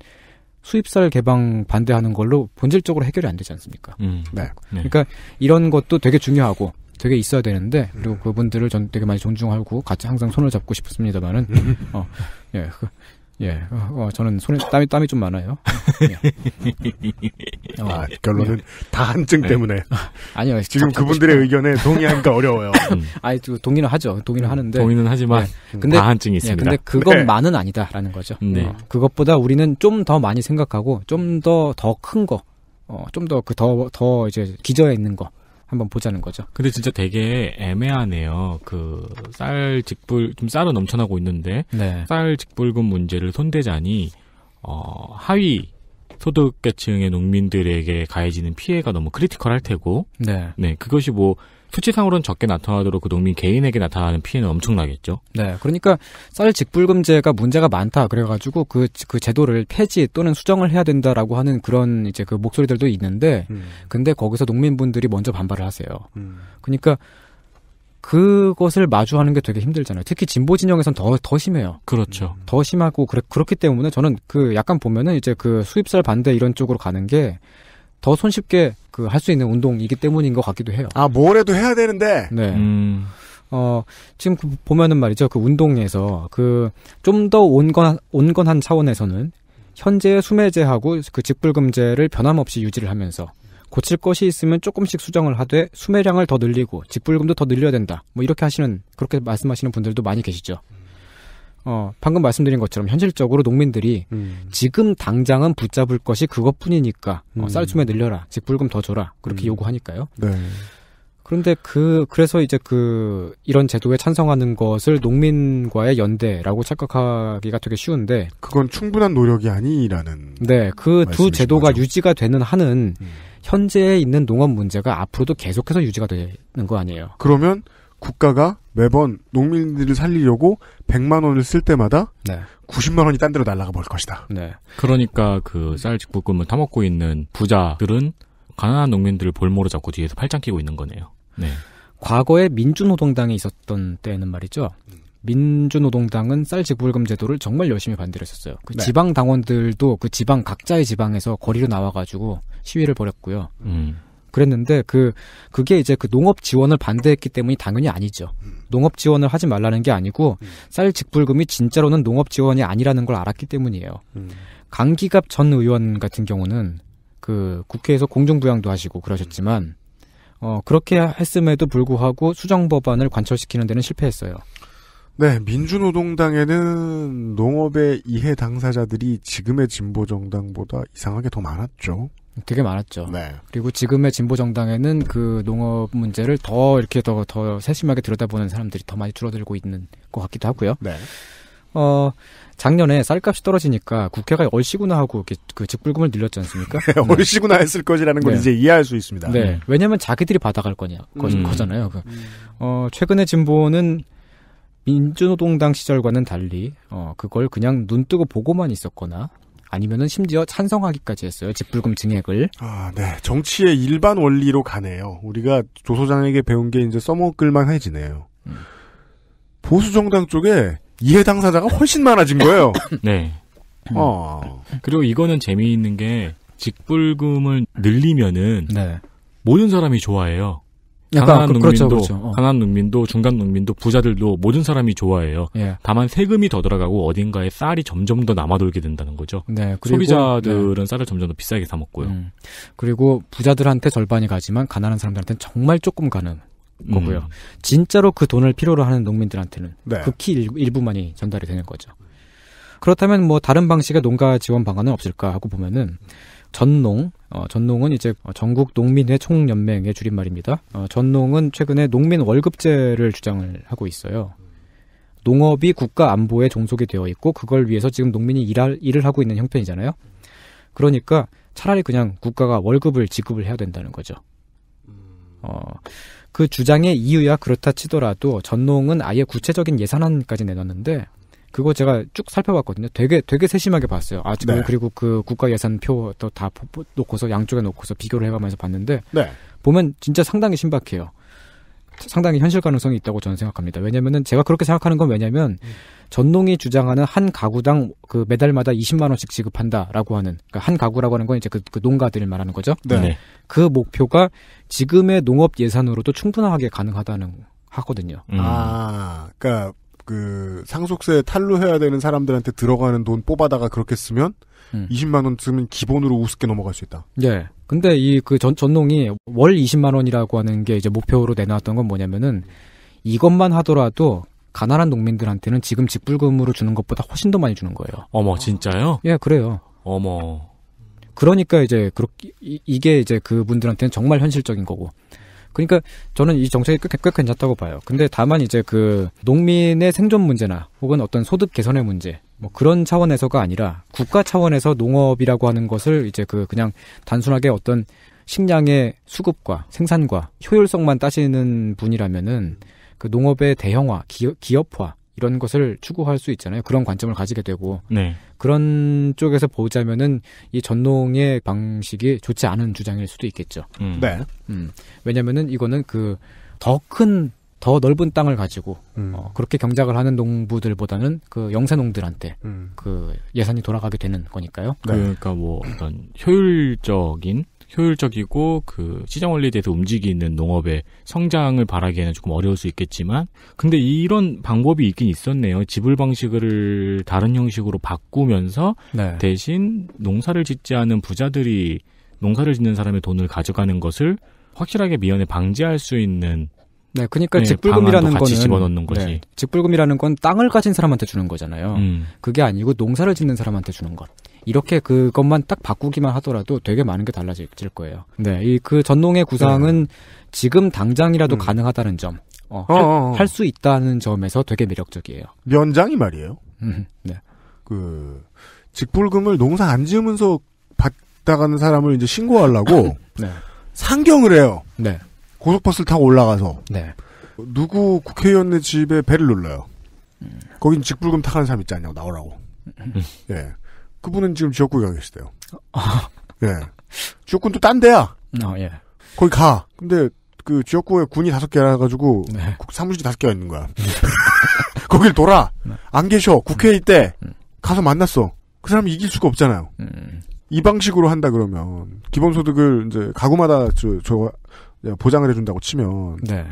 [SPEAKER 4] 수입쌀 개방 반대하는 걸로 본질적으로 해결이 안 되지 않습니까? 음. 네. 그러니까 이런 것도 되게 중요하고 되게 있어야 되는데 음. 그리고 그분들을 전 되게 많이 존중하고 같이 항상 손을 잡고 싶습니다만은 음. 어, 예. 그, 예, 어, 저는 손에 땀이 땀이 좀 많아요. 예. 아, 결론은 예. 다 한증 예. 때문에. *laughs* 아니요, 지금 그분들의 의견에 동의하기가 어려워요. 음. *laughs* 아니, 동의는 하죠. 동의는 음, 하는데. 동의는 하지만 네. 근데, 다 한증이 예, 있습니다. 근데 네. 그것만은 네. 아니다라는 거죠. 네. 어, 그것보다 우리는 좀 더 많이 생각하고 좀 더 더 큰 거, 어, 좀 더 그더더 그 이제 기저에 있는 거, 한번 보자는 거죠.
[SPEAKER 3] 근데 진짜 되게 애매하네요. 그 쌀 직불 좀 쌀은 넘쳐나고 있는데 네. 쌀 직불금 문제를 손대자니 어, 하위 소득계층의 농민들에게 가해지는 피해가 너무 크리티컬할 테고, 네. 네, 그것이 뭐 수치상으로는 적게 나타나도록 그 농민 개인에게 나타나는 피해는 엄청나겠죠. 네, 그러니까 쌀 직불금제가 문제가 많다 그래가지고 그그
[SPEAKER 4] 그 제도를 폐지 또는 수정을 해야 된다라고 하는 그런 이제 그 목소리들도 있는데, 음. 근데 거기서 농민분들이 먼저 반발을 하세요. 음. 그러니까 그것을 마주하는 게 되게 힘들잖아요. 특히 진보 진영에선 더, 더 심해요. 그렇죠. 음. 더 심하고, 그래, 그렇기 때문에 저는 그 약간 보면은 이제 그 수입쌀 반대 이런 쪽으로 가는 게 더 손쉽게 그할수 있는 운동이기 때문인 것 같기도 해요. 아, 뭐래도 해야 되는데. 네. 음. 어, 지금 그 보면은 말이죠. 그 운동에서 그 좀 더 온건 온건한 차원에서는 현재의 수매제하고 그 직불금제를 변함없이 유지를 하면서 고칠 것이 있으면 조금씩 수정을 하되 수매량을 더 늘리고 직불금도 더 늘려야 된다. 뭐 이렇게 하시는 그렇게 말씀하시는 분들도 많이 계시죠. 어, 방금 말씀드린 것처럼 현실적으로 농민들이 음. 지금 당장은 붙잡을 것이 그것뿐이니까 어, 음. 쌀춤에 늘려라, 직불금 더 줘라 그렇게 음. 요구하니까요. 네. 그런데 그 그래서 이제 그 이런 제도에 찬성하는 것을 농민과의 연대라고 착각하기가 되게 쉬운데 그건 충분한 노력이 아니라는 네그 두 제도가 거죠. 유지가 되는 한은 음. 현재에 있는 농업 문제가 앞으로도 계속해서 유지가 되는 거 아니에요. 그러면 국가가
[SPEAKER 2] 매번 농민들을 살리려고 100만 원을 쓸 때마다 네. 90만 원이 딴 데로 날아가 버릴 것이다.
[SPEAKER 3] 네. 그러니까 그 쌀 직불금을 타먹고 있는 부자들은 가난한 농민들을 볼모로 잡고 뒤에서 팔짱 끼고 있는 거네요. 네. 과거에 민주노동당이 있었던
[SPEAKER 4] 때는 말이죠. 민주노동당은 쌀 직불금 제도를 정말 열심히 반대했었어요. 그 네. 지방 당원들도 그 지방 각자의 지방에서 거리로 나와가지고 시위를 벌였고요. 음. 그랬는데 그 그게 이제 그 농업 지원을 반대했기 때문이 당연히 아니죠. 음. 농업 지원을 하지 말라는 게 아니고 음. 쌀 직불금이 진짜로는 농업 지원이 아니라는 걸 알았기 때문이에요. 음. 강기갑 전 의원 같은 경우는 그 국회에서 공정부양도 하시고 그러셨지만 어 그렇게 했음에도 불구하고 수정 법안을 관철시키는 데는 실패했어요. 네, 민주노동당에는
[SPEAKER 2] 농업의 이해 당사자들이 지금의 진보 정당보다 이상하게 더 많았죠. 되게 많았죠. 네. 그리고
[SPEAKER 4] 지금의 진보 정당에는 그 농업 문제를 더 이렇게 더더 더 세심하게 들여다보는 사람들이 더 많이 줄어들고 있는 것 같기도 하고요. 네. 어 작년에 쌀값이 떨어지니까 국회가 얼씨구나 하고 이렇게 그 직불금을 늘렸지 않습니까? *laughs* 네, 얼씨구나 했을 것이라는 걸 네. 이제 이해할 수 있습니다. 네. 음. 왜냐하면 자기들이 받아갈 거냐 거, 음. 거잖아요. 그, 음. 어최근에 진보는 민주노동당 시절과는 달리 어 그걸 그냥 눈 뜨고 보고만 있었거나 아니면은 심지어 찬성하기까지 했어요. 집불금 증액을. 아, 네. 정치의
[SPEAKER 2] 일반 원리로 가네요. 우리가 조 소장에게 배운 게 이제 써먹을만 해지네요. 음. 보수 정당 쪽에 이해 당사자가 훨씬 많아진 거예요. *coughs*
[SPEAKER 3] 네. 어. 어. 그리고 이거는 재미있는 게 직불금을 늘리면은 네. 모든 사람이 좋아해요. 약간, 강한 그, 그렇죠, 농민도 그렇죠, 그렇죠. 어. 강한 농민도 중간 농민도 부자들도 모든 사람이 좋아해요. 예. 다만 세금이 더 들어가고 어딘가에 쌀이 점점 더 남아돌게 된다는 거죠. 네, 그리고, 소비자들은 네. 쌀을 점점 더 비싸게 사 먹고요. 음.
[SPEAKER 4] 그리고 부자들한테 절반이 가지만 가난한 사람들한테는 정말 조금 가는 거고요. 음. 진짜로 그 돈을 필요로 하는 농민들한테는 네. 극히 그 일, 부만이 전달이 되는 거죠. 그렇다면 뭐 다른 방식의 농가 지원 방안은 없을까 하고 보면은 전농 어, 전농은 이제 전국 농민회 총연맹의 줄임말입니다. 어, 전농은 최근에 농민 월급제를 주장을 하고 있어요. 농업이 국가 안보에 종속이 되어 있고 그걸 위해서 지금 농민이 일할, 일을 하고 있는 형편이잖아요. 그러니까 차라리 그냥 국가가 월급을 지급을 해야 된다는 거죠. 어, 그 주장의 이유야 그렇다 치더라도 전농은 아예 구체적인 예산안까지 내놨는데 그거 제가 쭉 살펴봤거든요. 되게 되게 세심하게 봤어요. 아 지금 네. 그리고 그 국가 예산표 또다 놓고서 양쪽에 놓고서 비교를 해가면서 봤는데 네. 보면 진짜 상당히 신박해요. 상당히 현실 가능성이 있다고 저는 생각합니다. 왜냐면은 제가 그렇게 생각하는 건 왜냐면 음. 전농이 주장하는 한 가구당 그 매달마다 20만 원씩 지급한다라고 하는 그러니까 한 가구라고 하는 건 이제 그, 그 농가들을 말하는 거죠. 네. 네. 그 목표가 지금의 농업 예산으로도 충분하게 가능하다는 하거든요. 음.
[SPEAKER 3] 아,
[SPEAKER 4] 그러니까 그 상속세 탈루해야 되는 사람들한테 들어가는 돈 뽑아다가 그렇게 쓰면 음.
[SPEAKER 2] 20만 원 쓰면 기본으로 우습게 넘어갈 수 있다.
[SPEAKER 4] 예. 근데 이 그 전 전농이 월 20만 원이라고 하는 게 이제 목표로 내놨던 건 뭐냐면은 이것만 하더라도 가난한 농민들한테는 지금 직불금으로 주는 것보다 훨씬 더 많이 주는 거예요. 어머, 진짜요? 예, 그래요. 어머. 그러니까 이제 그렇게 이, 게 이제 그분들한테는 정말 현실적인 거고 그러니까 저는 이 정책이 꽤, 꽤 괜찮다고 봐요. 근데 다만 이제 그 농민의 생존 문제나 혹은 어떤 소득 개선의 문제 뭐 그런 차원에서가 아니라 국가 차원에서 농업이라고 하는 것을 이제 그 그냥 단순하게 어떤 식량의 수급과 생산과 효율성만 따지는 분이라면은 그 농업의 대형화, 기업, 기업화 이런 것을 추구할 수 있잖아요. 그런 관점을 가지게 되고 네. 그런 쪽에서 보자면은 이 전농의 방식이 좋지 않은 주장일 수도 있겠죠. 음. 네. 음. 왜냐면은 이거는 그 더 큰더 더 넓은 땅을 가지고 음. 어, 그렇게 경작을 하는 농부들보다는 그 영세농들한테 음. 그 예산이 돌아가게
[SPEAKER 3] 되는 거니까요. 네. 그러니까 뭐 어떤 효율적인 효율적이고 그 시장 원리에 대해서 움직이는 농업의 성장을 바라기에는 조금 어려울 수 있겠지만 근데 이런 방법이 있긴 있었네요. 지불 방식을 다른 형식으로 바꾸면서 네. 대신 농사를 짓지 않은 부자들이 농사를 짓는 사람의 돈을 가져가는 것을 확실하게 미연에 방지할 수 있는 네, 그러니까 네, 직불금이라는 거는 집어넣는 거지. 네,
[SPEAKER 4] 직불금이라는 건 땅을 가진 사람한테 주는 거잖아요. 음. 그게 아니고 농사를 짓는 사람한테 주는 것. 이렇게 그것만 딱 바꾸기만 하더라도 되게 많은 게 달라질 거예요. 네, 이 그 전농의 구상은 네. 지금 당장이라도 음. 가능하다는 점, 어, 어 할수 어, 어. 있다는 점에서 되게 매력적이에요.
[SPEAKER 2] 면장이 말이에요. 음, 네. 그 직불금을 농사 안 지으면서 받다가는 사람을 이제 신고하려고
[SPEAKER 4] *laughs*
[SPEAKER 6] 네.
[SPEAKER 2] 상경을 해요. 네. 고속버스를 타고 올라가서 네. 누구 국회의원네 집에 배를 눌러요. 음. 거긴 직불금 타가는 사람 있지 않냐고 나오라고. 음. 예. 그분은 지금 지역구에 가 계시대요. 아. 예. 지역구는또 딴 데야. 어, 예. 거기 가. 근데 그 지역구에 군이 다섯 개라 가지고 네. 사무실이 다섯 개가 있는 거야. *laughs* 거길 돌아. 네. 안 계셔. 국회에 있대. 음. 음. 가서 만났어. 그 사람이 이길 수가 없잖아요. 음. 이 방식으로 한다 그러면 기본소득을 이제 가구마다 저, 저 보장을 해준다고 치면 네.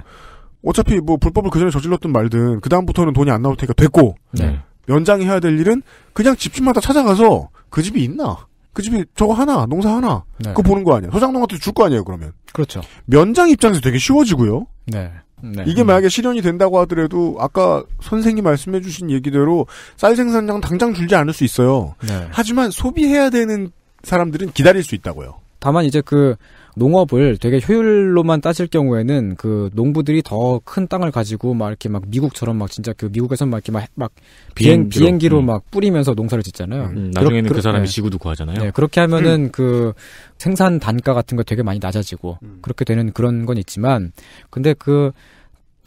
[SPEAKER 2] 어차피 뭐 불법을 그 전에 저질렀던 말든 그 다음부터는 돈이 안 나올 테니까 됐고 네. 연장해야 될 일은 그냥 집집마다 찾아가서 그 집이 있나? 그 집이 저거 하나, 농사 하나. 네. 그거 보는 거 아니에요. 소장농한테 줄 거 아니에요, 그러면. 그렇죠. 면장 입장에서 되게 쉬워지고요.
[SPEAKER 6] 네. 네.
[SPEAKER 2] 이게 만약에 실현이 된다고 하더라도 아까 선생님 말씀해주신 얘기대로 쌀 생산량 당장 줄지 않을 수 있어요.
[SPEAKER 6] 네.
[SPEAKER 4] 하지만 소비해야 되는 사람들은 기다릴 수 있다고요. 다만 이제 그 농업을 되게 효율로만 따질 경우에는 그 농부들이 더 큰 땅을 가지고 막 이렇게 막 미국처럼 막 진짜 그미국에서막 이렇게 막, 막 비행, 비행기로, 음. 막 뿌리면서 농사를 짓잖아요. 음, 나중에는 그러, 그 사람이 네. 지구도
[SPEAKER 3] 구하잖아요. 네, 그렇게 하면은
[SPEAKER 4] 음. 그 생산 단가 같은 거 되게 많이 낮아지고 음. 그렇게 되는 그런 건 있지만 근데 그그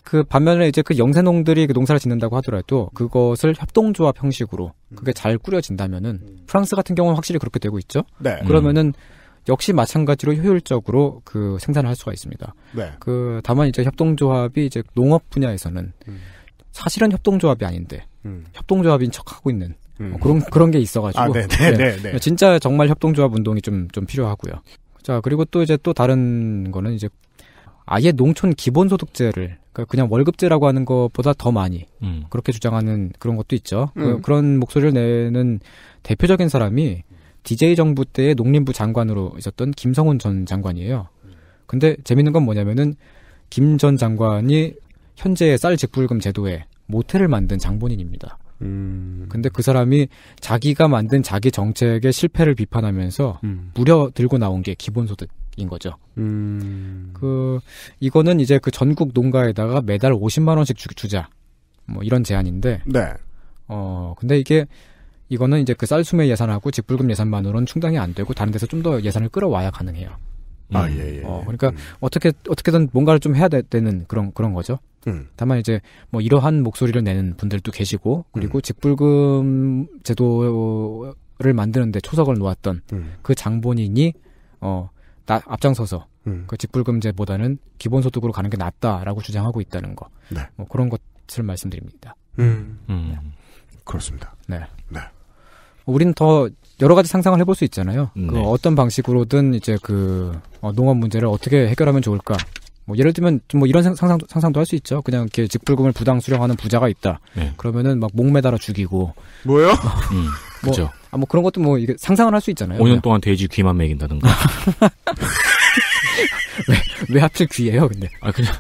[SPEAKER 4] 그 반면에 이제 그 영세농들이 그 농사를 짓는다고 하더라도 그것을 협동조합 형식으로 음. 그게 잘 꾸려진다면은 음. 프랑스 같은 경우는 확실히 그렇게 되고 있죠. 네. 그러면은 역시 마찬가지로 효율적으로 그 생산을 할 수가 있습니다. 네. 그 다만 이제 협동조합이 이제 농업 분야에서는 음. 사실은 협동조합이 아닌데 음. 협동조합인 척 하고 있는 음. 어, 그런 그런 게 있어가지고 아, 네. 네, 네. 네 진짜 정말 협동조합 운동이 좀좀 좀 필요하고요. 자 그리고 또 이제 또 다른 거는 이제 아예 농촌 기본소득제를 그러니까 그냥 월급제라고 하는 것보다 더 많이 음. 그렇게 주장하는 그런 것도 있죠. 그 음. 그, 런 목소리를 내는 대표적인 사람이 DJ 정부 때의 농림부 장관으로 있었던 김성훈 전 장관이에요. 근데 재밌는 건 뭐냐면은 김 전 장관이 현재의 쌀 직불금 제도에 모텔을 만든 장본인입니다.
[SPEAKER 6] 음.
[SPEAKER 4] 근데 그 사람이 자기가 만든 자기 정책의 실패를 비판하면서 음. 무려 들고 나온 게 기본소득. 인 거죠. 음. 그 이거는 이제 그 전국 농가에다가 매달 50만 원씩 주, 자뭐 이런 제안인데. 네. 어 근데 이게 이거는 이제 그 쌀수매 예산하고 직불금 예산만으로는 충당이 안 되고 다른 데서 좀 더 예산을 끌어와야 가능해요. 아, 음. 아, 예, 예. 어, 그러니까 음. 어떻게 어떻게든 뭔가를 좀 해야 되, 는 그런 그런 거죠. 음. 다만 이제 뭐 이러한 목소리를 내는 분들도 계시고 그리고 음. 직불금 제도를 만드는데 초석을 놓았던 음. 그 장본인이 어 나, 앞장서서 음. 그 직불금제보다는 기본소득으로 가는 게 낫다라고 주장하고 있다는 거. 네. 뭐 그런 것을 말씀드립니다.
[SPEAKER 6] 음. 네. 그렇습니다.
[SPEAKER 4] 네. 네. 우리는 더 여러 가지 상상을 해볼 수 있잖아요. 음, 그 네. 그 어떤 방식으로든 이제 그 어, 농업 문제를 어떻게 해결하면 좋을까. 뭐 예를 들면 뭐 이런 상상 상상도 할 수 있죠. 그냥 이렇게 직불금을 부당 수령하는 부자가 있다. 네. 그러면은 막 목매달아 죽이고
[SPEAKER 6] 뭐요? 뭐,
[SPEAKER 3] 음, 뭐, 그죠.
[SPEAKER 4] 아, 뭐 그런 것도 뭐 이게 상상을 할 수 있잖아요. 5년 그냥.
[SPEAKER 3] 동안 돼지 귀만 먹인다든가. *laughs*
[SPEAKER 4] *laughs* 왜, 왜 하필 귀예요, 근데? 아, 그냥.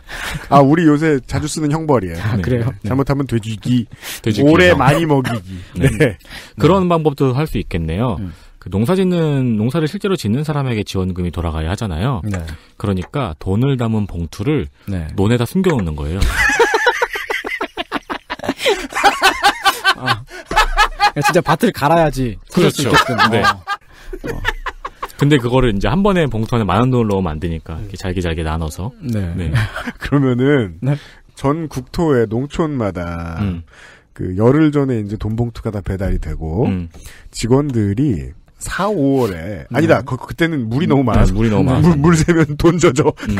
[SPEAKER 2] 아, 우리 요새 자주 쓰는 형벌이에요.
[SPEAKER 4] 아, 네. 그래요?
[SPEAKER 3] 네. 잘못하면 돼지기. 돼지기 오래 형. 많이 먹이기. *laughs* 네. 네. 그런 방법도 할 수 있겠네요. 음. 그 농사 짓는, 농사를 실제로 짓는 사람에게 지원금이 돌아가야 하잖아요. 네. 그러니까 돈을 담은 봉투를 네. 논에다 숨겨놓는 거예요.
[SPEAKER 4] *laughs* 아. 진짜 밭을 갈아야지. 그럴 렇죠수있겠끔 네. 어. 어.
[SPEAKER 3] 근데 그거를 이제 한 번에 봉투에 만원 돈을 넣으면 안 되니까 이렇게 잘게 잘게 나눠서. 네.
[SPEAKER 2] 네. *laughs* 그러면은 네. 전 국토의 농촌마다 음. 그 열흘 전에 이제 돈 봉투가 다 배달이 되고 음. 직원들이 4, 5월에 아니다. 음. 그, 그때는 물이 너무 음, 많아서 음, 물이 너무 많아. 물, 물 세면 돈 젖어. 음.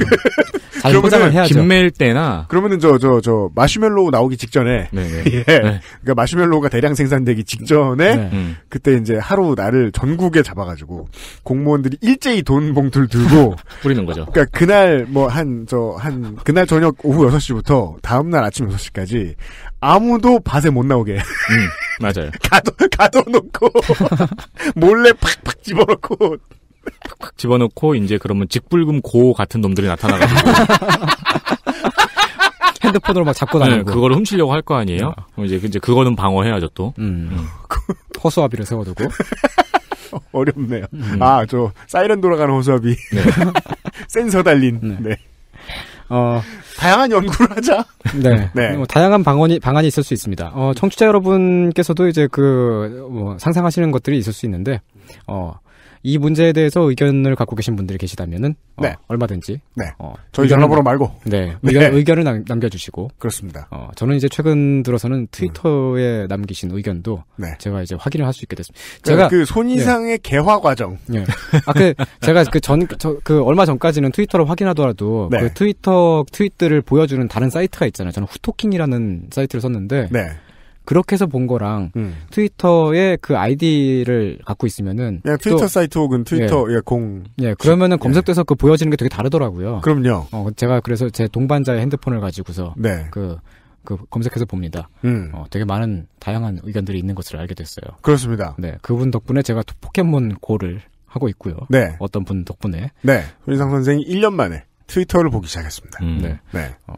[SPEAKER 2] 자주 *laughs* 포장을 해 때나 그러면은 저 저저 저, 저 마시멜로우 나오기 직전에 네, 네. *laughs* 예. 네. 그러니까 마시멜로우가 대량 생산되기 직전에 음. 그때 이제 하루 날을 전국에 잡아가지고 공무원들이 일제히 돈 봉투를 들고 *laughs* 뿌리는 거죠. 그러니까 그날 뭐 한 저한 한 그날 저녁 오후 6시부터 다음 날 아침 6시까지 아무도 밭에 못 나오게. 음.
[SPEAKER 3] 맞아요. *laughs* 가둬, 가둬놓고,
[SPEAKER 4] *laughs* 몰래 팍팍 집어넣고.
[SPEAKER 3] 팍팍 집어넣고, 이제 그러면 직불금 고 같은 놈들이 나타나가지고. *laughs*
[SPEAKER 4] 핸드폰으로 막 잡고 다니고. 네, 그걸
[SPEAKER 3] 훔치려고 할 거 아니에요? 네. 이제, 이제 그거는 방어해야죠, 또. 음.
[SPEAKER 4] 허수아비를 음. 세워두고.
[SPEAKER 2] 어렵네요. 음. 아, 저, 사이렌 돌아가는 호수아비. 네. 센서
[SPEAKER 4] 달린. 네. 네. 어, 다양한
[SPEAKER 1] 연구를 하자.
[SPEAKER 4] 네. *laughs* 네. 뭐, 다양한 방언이, 방안이 있을 수 있습니다. 어, 청취자 여러분께서도 이제 그, 뭐, 상상하시는 것들이 있을 수 있는데, 어, 이 문제에 대해서 의견을 갖고 계신 분들이 계시다면은 어, 네. 어, 얼마든지 네. 어, 저희 전화번호 말고 네, 네. 의견, 네. 의견을 남, 겨주시고 그렇습니다. 어, 저는 이제 최근 들어서는 트위터에 음. 남기신 의견도 네. 제가 이제 확인을 할 수 있게 됐습니다. 그, 제가 그 손이상의 네. 개화 과정. 네. 아그 제가 그전그 그 얼마 전까지는 트위터를 확인하더라도 네. 그 트위터 트윗들을 보여주는 다른 사이트가 있잖아요. 저는 후토킹이라는 사이트를 썼는데 그렇게 해서 본 거랑 음. 트위터의 그 아이디를 갖고 있으면은 그 트위터 또, 사이트 혹은 트위터 예, 예 공. 예, 그러면은 예. 검색돼서 그 보여지는 게 되게 다르더라고요. 그럼요. 어, 제가 그래서 제 동반자의 핸드폰을 가지고서 네. 그, 그 검색해서 봅니다. 음. 어, 되게 많은 다양한 의견들이 있는 것을 알게 됐어요. 그렇습니다. 네, 그분 덕분에 제가 포켓몬 고를 하고 있고요. 네. 어떤 분 덕분에. 네. 손인상 선생이 1년 만에 트위터를 보기 시작했습니다. 음. 네. 네. 어,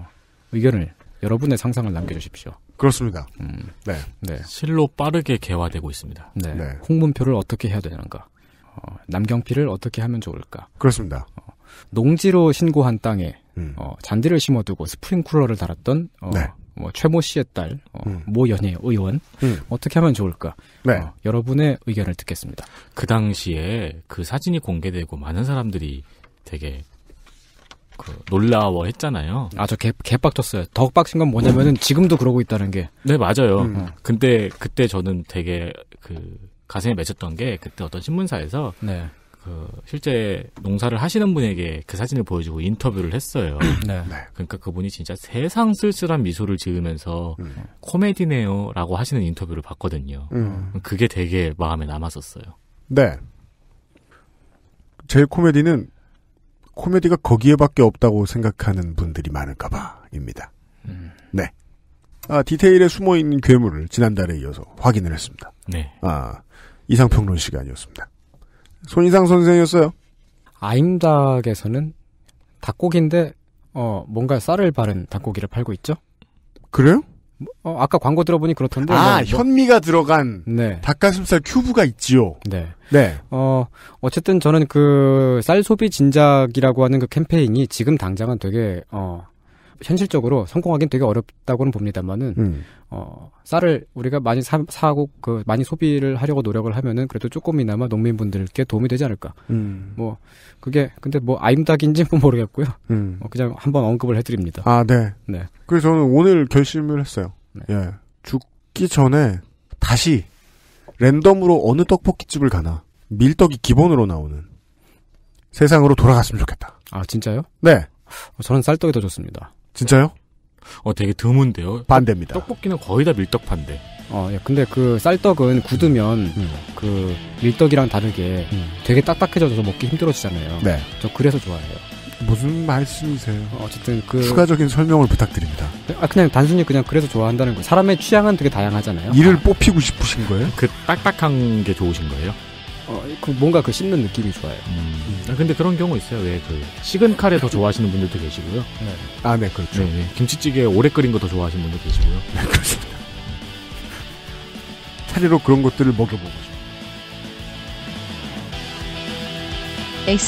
[SPEAKER 4] 의견을 여러분의 상상을 남겨주십시오. 그렇습니다. 음. 네.
[SPEAKER 3] 네. 실로 빠르게 개화되고 있습니다.
[SPEAKER 4] 네. 네. 홍문표를 어떻게 해야 되는가? 어, 남경필을 어떻게 하면 좋을까? 그렇습니다. 어, 농지로 신고한 땅에 음. 어, 잔디를 심어두고 스프링쿨러를 달았던 어, 네. 뭐 최모 씨의
[SPEAKER 3] 딸, 어, 음. 모 연예 의원, 음. 어떻게 하면 좋을까? 네. 어, 여러분의 의견을 듣겠습니다. 그 당시에 그 사진이 공개되고 많은 사람들이 되게 그 놀라워했잖아요. 아 저개 개빡쳤어요. 더 빡친 건 뭐냐면은
[SPEAKER 4] 지금도 그러고
[SPEAKER 3] 있다는 게. 네 맞아요. 음. 근데 그때 저는 되게 그 가슴에 맺혔던 게 그때 어떤 신문사에서 네. 그 실제 농사를 하시는 분에게 그 사진을 보여주고 인터뷰를 했어요. 음. 네. 네. 그러니까 그분이 진짜 세상 쓸쓸한 미소를 지으면서 음. 코미디네요라고 하시는 인터뷰를 봤거든요. 음. 그게 되게 마음에 남았었어요.
[SPEAKER 2] 네. 제일 코미디는 코미디가 거기에밖에 없다고 생각하는 분들이 많을까
[SPEAKER 1] 봐입니다.
[SPEAKER 2] 음. 네. 아, 디테일에 숨어 있는 괴물을 지난달에 이어서 확인을 했습니다. 네. 아, 이상평론
[SPEAKER 4] 시간이었습니다. 손이상 선생이었어요. 아임닭에서는 닭고기인데, 어, 뭔가 쌀을 바른 닭고기를 팔고 있죠? 그래요? 어, 아까 광고 들어보니 그렇던데. 아, 네, 뭐, 현미가 들어간 네. 닭가슴살 큐브가 있지요. 네. 네. 어, 어쨌든 저는 그 쌀 소비 진작이라고 하는 그 캠페인이 지금 당장은 되게 어 현실적으로 성공하기는 되게 어렵다고는 봅니다만은 음. 어, 쌀을 우리가 많이 사, 사고 그 많이 소비를 하려고 노력을 하면은 그래도 조금이나마 농민분들께 도움이 되지 않을까. 음. 뭐 그게 근데 뭐 아임닭인지 는 뭐 모르겠고요. 음. 어, 그냥 한번 언급을 해드립니다. 아
[SPEAKER 2] 네. 네. 그래서
[SPEAKER 4] 저는 오늘 결심을
[SPEAKER 2] 했어요. 네. 예. 죽기 전에 다시 랜덤으로 어느 떡볶이집을 가나 밀떡이 기본으로 나오는 세상으로 돌아갔으면 좋겠다. 아 진짜요?
[SPEAKER 4] 네. 저는 쌀떡이 더 좋습니다. 진짜요?
[SPEAKER 3] 어, 되게 드문데요. 반대입니다. 떡볶이는 거의 다밀떡파대
[SPEAKER 4] 어, 예. 근데 그 쌀떡은 굳으면 음. 음. 그 밀떡이랑 다르게 음. 되게 딱딱해져서 먹기 힘들어지잖아요. 네. 저 그래서 좋아해요. 무슨 말씀이세요? 어, 어쨌든 그 추가적인 설명을 부탁드립니다. 아 그냥 단순히 그냥 그래서 좋아한다는 거. 사람의 취향은 되게 다양하잖아요.
[SPEAKER 3] 이를 아. 뽑히고 싶으신 거예요? 그 딱딱한 게 좋으신 거예요? 어, 그 뭔가 그 씹는 느낌이 좋아요. 음. 아, 근데 그런 경우 있어요. 왜그 식은 카레 더 좋아하시는 분들도 계시고요. 네. 아, 네, 그렇죠. 네, 네. 김치찌개 오래 끓인 거 더 좋아하시는 분도 계시고요. 네, 그렇습니다. *laughs* 차례로 그런 것들을 먹여보고 싶어요.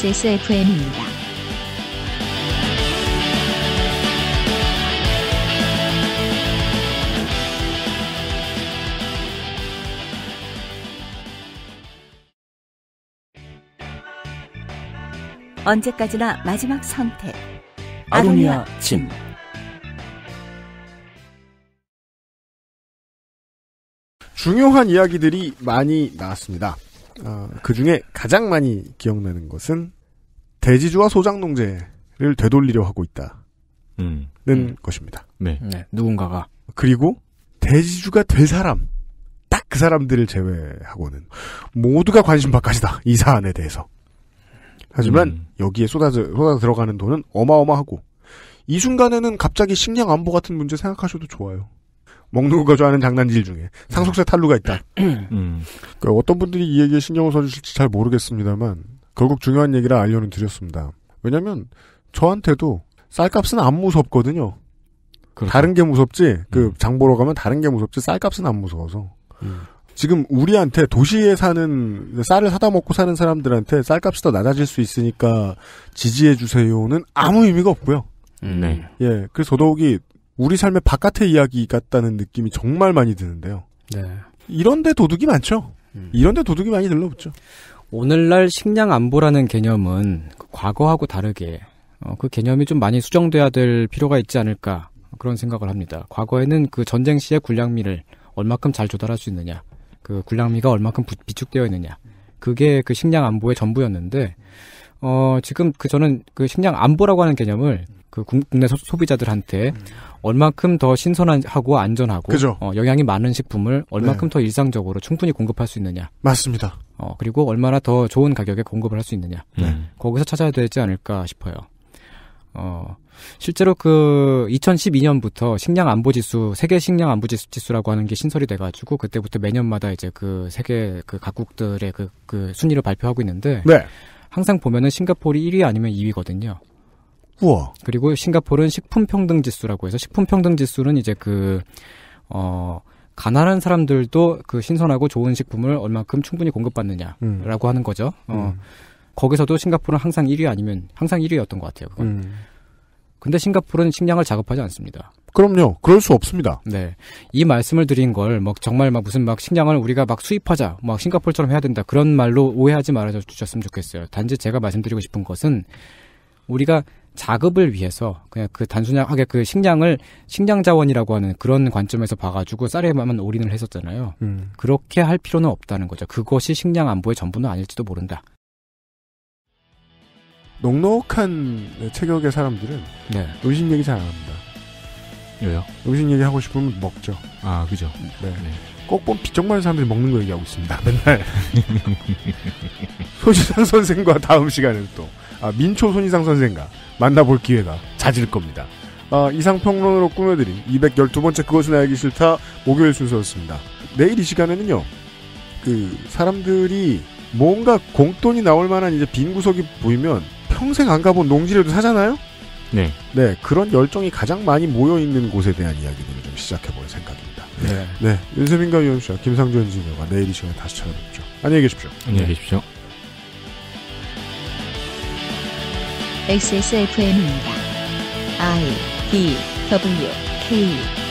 [SPEAKER 1] XSFM입니다.
[SPEAKER 4] 언제까지나 마지막 선택.
[SPEAKER 1] 아로니아 침.
[SPEAKER 2] 중요한 이야기들이 많이 나왔습니다. 어, 그 중에 가장 많이 기억나는 것은 대지주와 소장농제를 되돌리려 하고 있다는 음. 음. 것입니다. 네. 네. 누군가가 그리고 대지주가 될 사람 딱 그 사람들을 제외하고는 모두가 관심 바깥이다 이 사안에 대해서. 하지만 음. 여기에 쏟아져, 쏟아 져 들어가는 돈은 어마어마하고 이 순간에는 갑자기 식량 안보 같은 문제 생각하셔도 좋아요. 먹는 거 좋아하는 장난질 중에 상속세 탈루가 있다. *clears throat* 음. 그러니까 어떤 분들이 이 얘기에 신경을 써주실지 잘 모르겠습니다만 결국 중요한 얘기를 알려는 드렸습니다. 왜냐하면 저한테도 쌀값은 안 무섭거든요. 그렇구 다른 게 무섭지 그 음. 장보러 가면 다른 게 무섭지 쌀값은 안 무서워서 음. 지금 우리한테 도시에 사는 쌀을 사다 먹고 사는 사람들한테 쌀값이 더 낮아질 수 있으니까 지지해 주세요는 아무 의미가 없고요. 음. 네. 예, 그래서 더더욱이 우리 삶의 바깥의 이야기 같다는
[SPEAKER 4] 느낌이 정말 많이 드는데요. 네. 이런데 도둑이 많죠. 음. 이런데 도둑이 많이 들러붙죠. 오늘날 식량 안보라는 개념은 그 과거하고 다르게 어, 그 개념이 좀 많이 수정돼야 될 필요가 있지 않을까 그런 생각을 합니다. 과거에는 그 전쟁 시의 군량미를 얼마큼 잘 조달할 수 있느냐 그 군량미가 얼만큼 비축되어 있느냐. 그게 그 식량 안보의 전부였는데 어 지금 그 저는 그 식량 안보라고 하는 개념을 그 국내 소, 비자들한테 음. 얼만큼 더 신선하고 안전하고 그죠. 어, 영양이 많은 식품을 얼만큼 네. 더 일상적으로 충분히 공급할 수 있느냐. 맞습니다. 어, 그리고 얼마나 더 좋은 가격에 공급을 할 수 있느냐. 네. 거기서 찾아야 되지 않을까 싶어요. 어, 실제로 그 2012년부터 식량 안보 지수 세계 식량 안보 지수 지수라고 하는 게 신설이 돼가지고 그때부터 매년마다 이제 그 세계 그 각국들의 그, 그 순위를 발표하고 있는데 네. 항상 보면은 싱가포르 1위 아니면 2위거든요. 우와. 그리고 싱가포르는 식품 평등 지수라고 해서 식품 평등 지수는 이제 그 어. 가난한 사람들도 그 신선하고 좋은 식품을 얼마큼 충분히 공급받느냐라고 음. 하는 거죠. 어. 음. 거기서도 싱가포르는 항상 1위 아니면 항상 1위였던 것 같아요. 그건. 음. 근데 싱가포르는 식량을 작업하지 않습니다. 그럼요. 그럴 수 없습니다. 네. 이 말씀을 드린 걸, 막, 정말 막 무슨 막 식량을 우리가 막 수입하자, 막 싱가폴처럼 해야 된다. 그런 말로 오해하지 말아 주셨으면 좋겠어요. 단지 제가 말씀드리고 싶은 것은, 우리가 작업을 위해서, 그냥 그 단순하게 그 식량을, 식량 자원이라고 하는 그런 관점에서 봐가지고 쌀에만 올인을 했었잖아요. 음. 그렇게 할 필요는 없다는 거죠. 그것이 식량 안보의 전부는 아닐지도 모른다. 넉넉한 체격의
[SPEAKER 2] 사람들은 네. 음식 얘기 잘 안 합니다. 왜요? 음식 얘기 하고 싶으면 먹죠. 아 그죠. 네. 네. 꼭본 비정만 사람들이 먹는 거 얘기하고 있습니다. 맨날 손희상 *laughs* 선생과 다음 시간에는 또 아, 민초 손희상 선생과 만나볼 기회가 잦을 겁니다. 아, 이상평론으로 꾸며드린 212번째 그것은 알기 싫다 목요일 순서였습니다. 내일 이 시간에는요. 그 사람들이 뭔가 공돈이 나올 만한 이제 빈 구석이 보이면 평생 안 가본 농지를 사잖아요? 네. 네, 그런 열정이 가장 많이 모여있는 곳에 대한 이야기들좀 시작해볼 생각입니다. 네. 네, 윤세민과 유현수와 김상조 엔지니 내일 이 시간에 다시 찾아뵙죠. 안녕히 계십시오. 안녕히
[SPEAKER 3] 네. 계십시오.
[SPEAKER 1] XSFM입니다. I D W K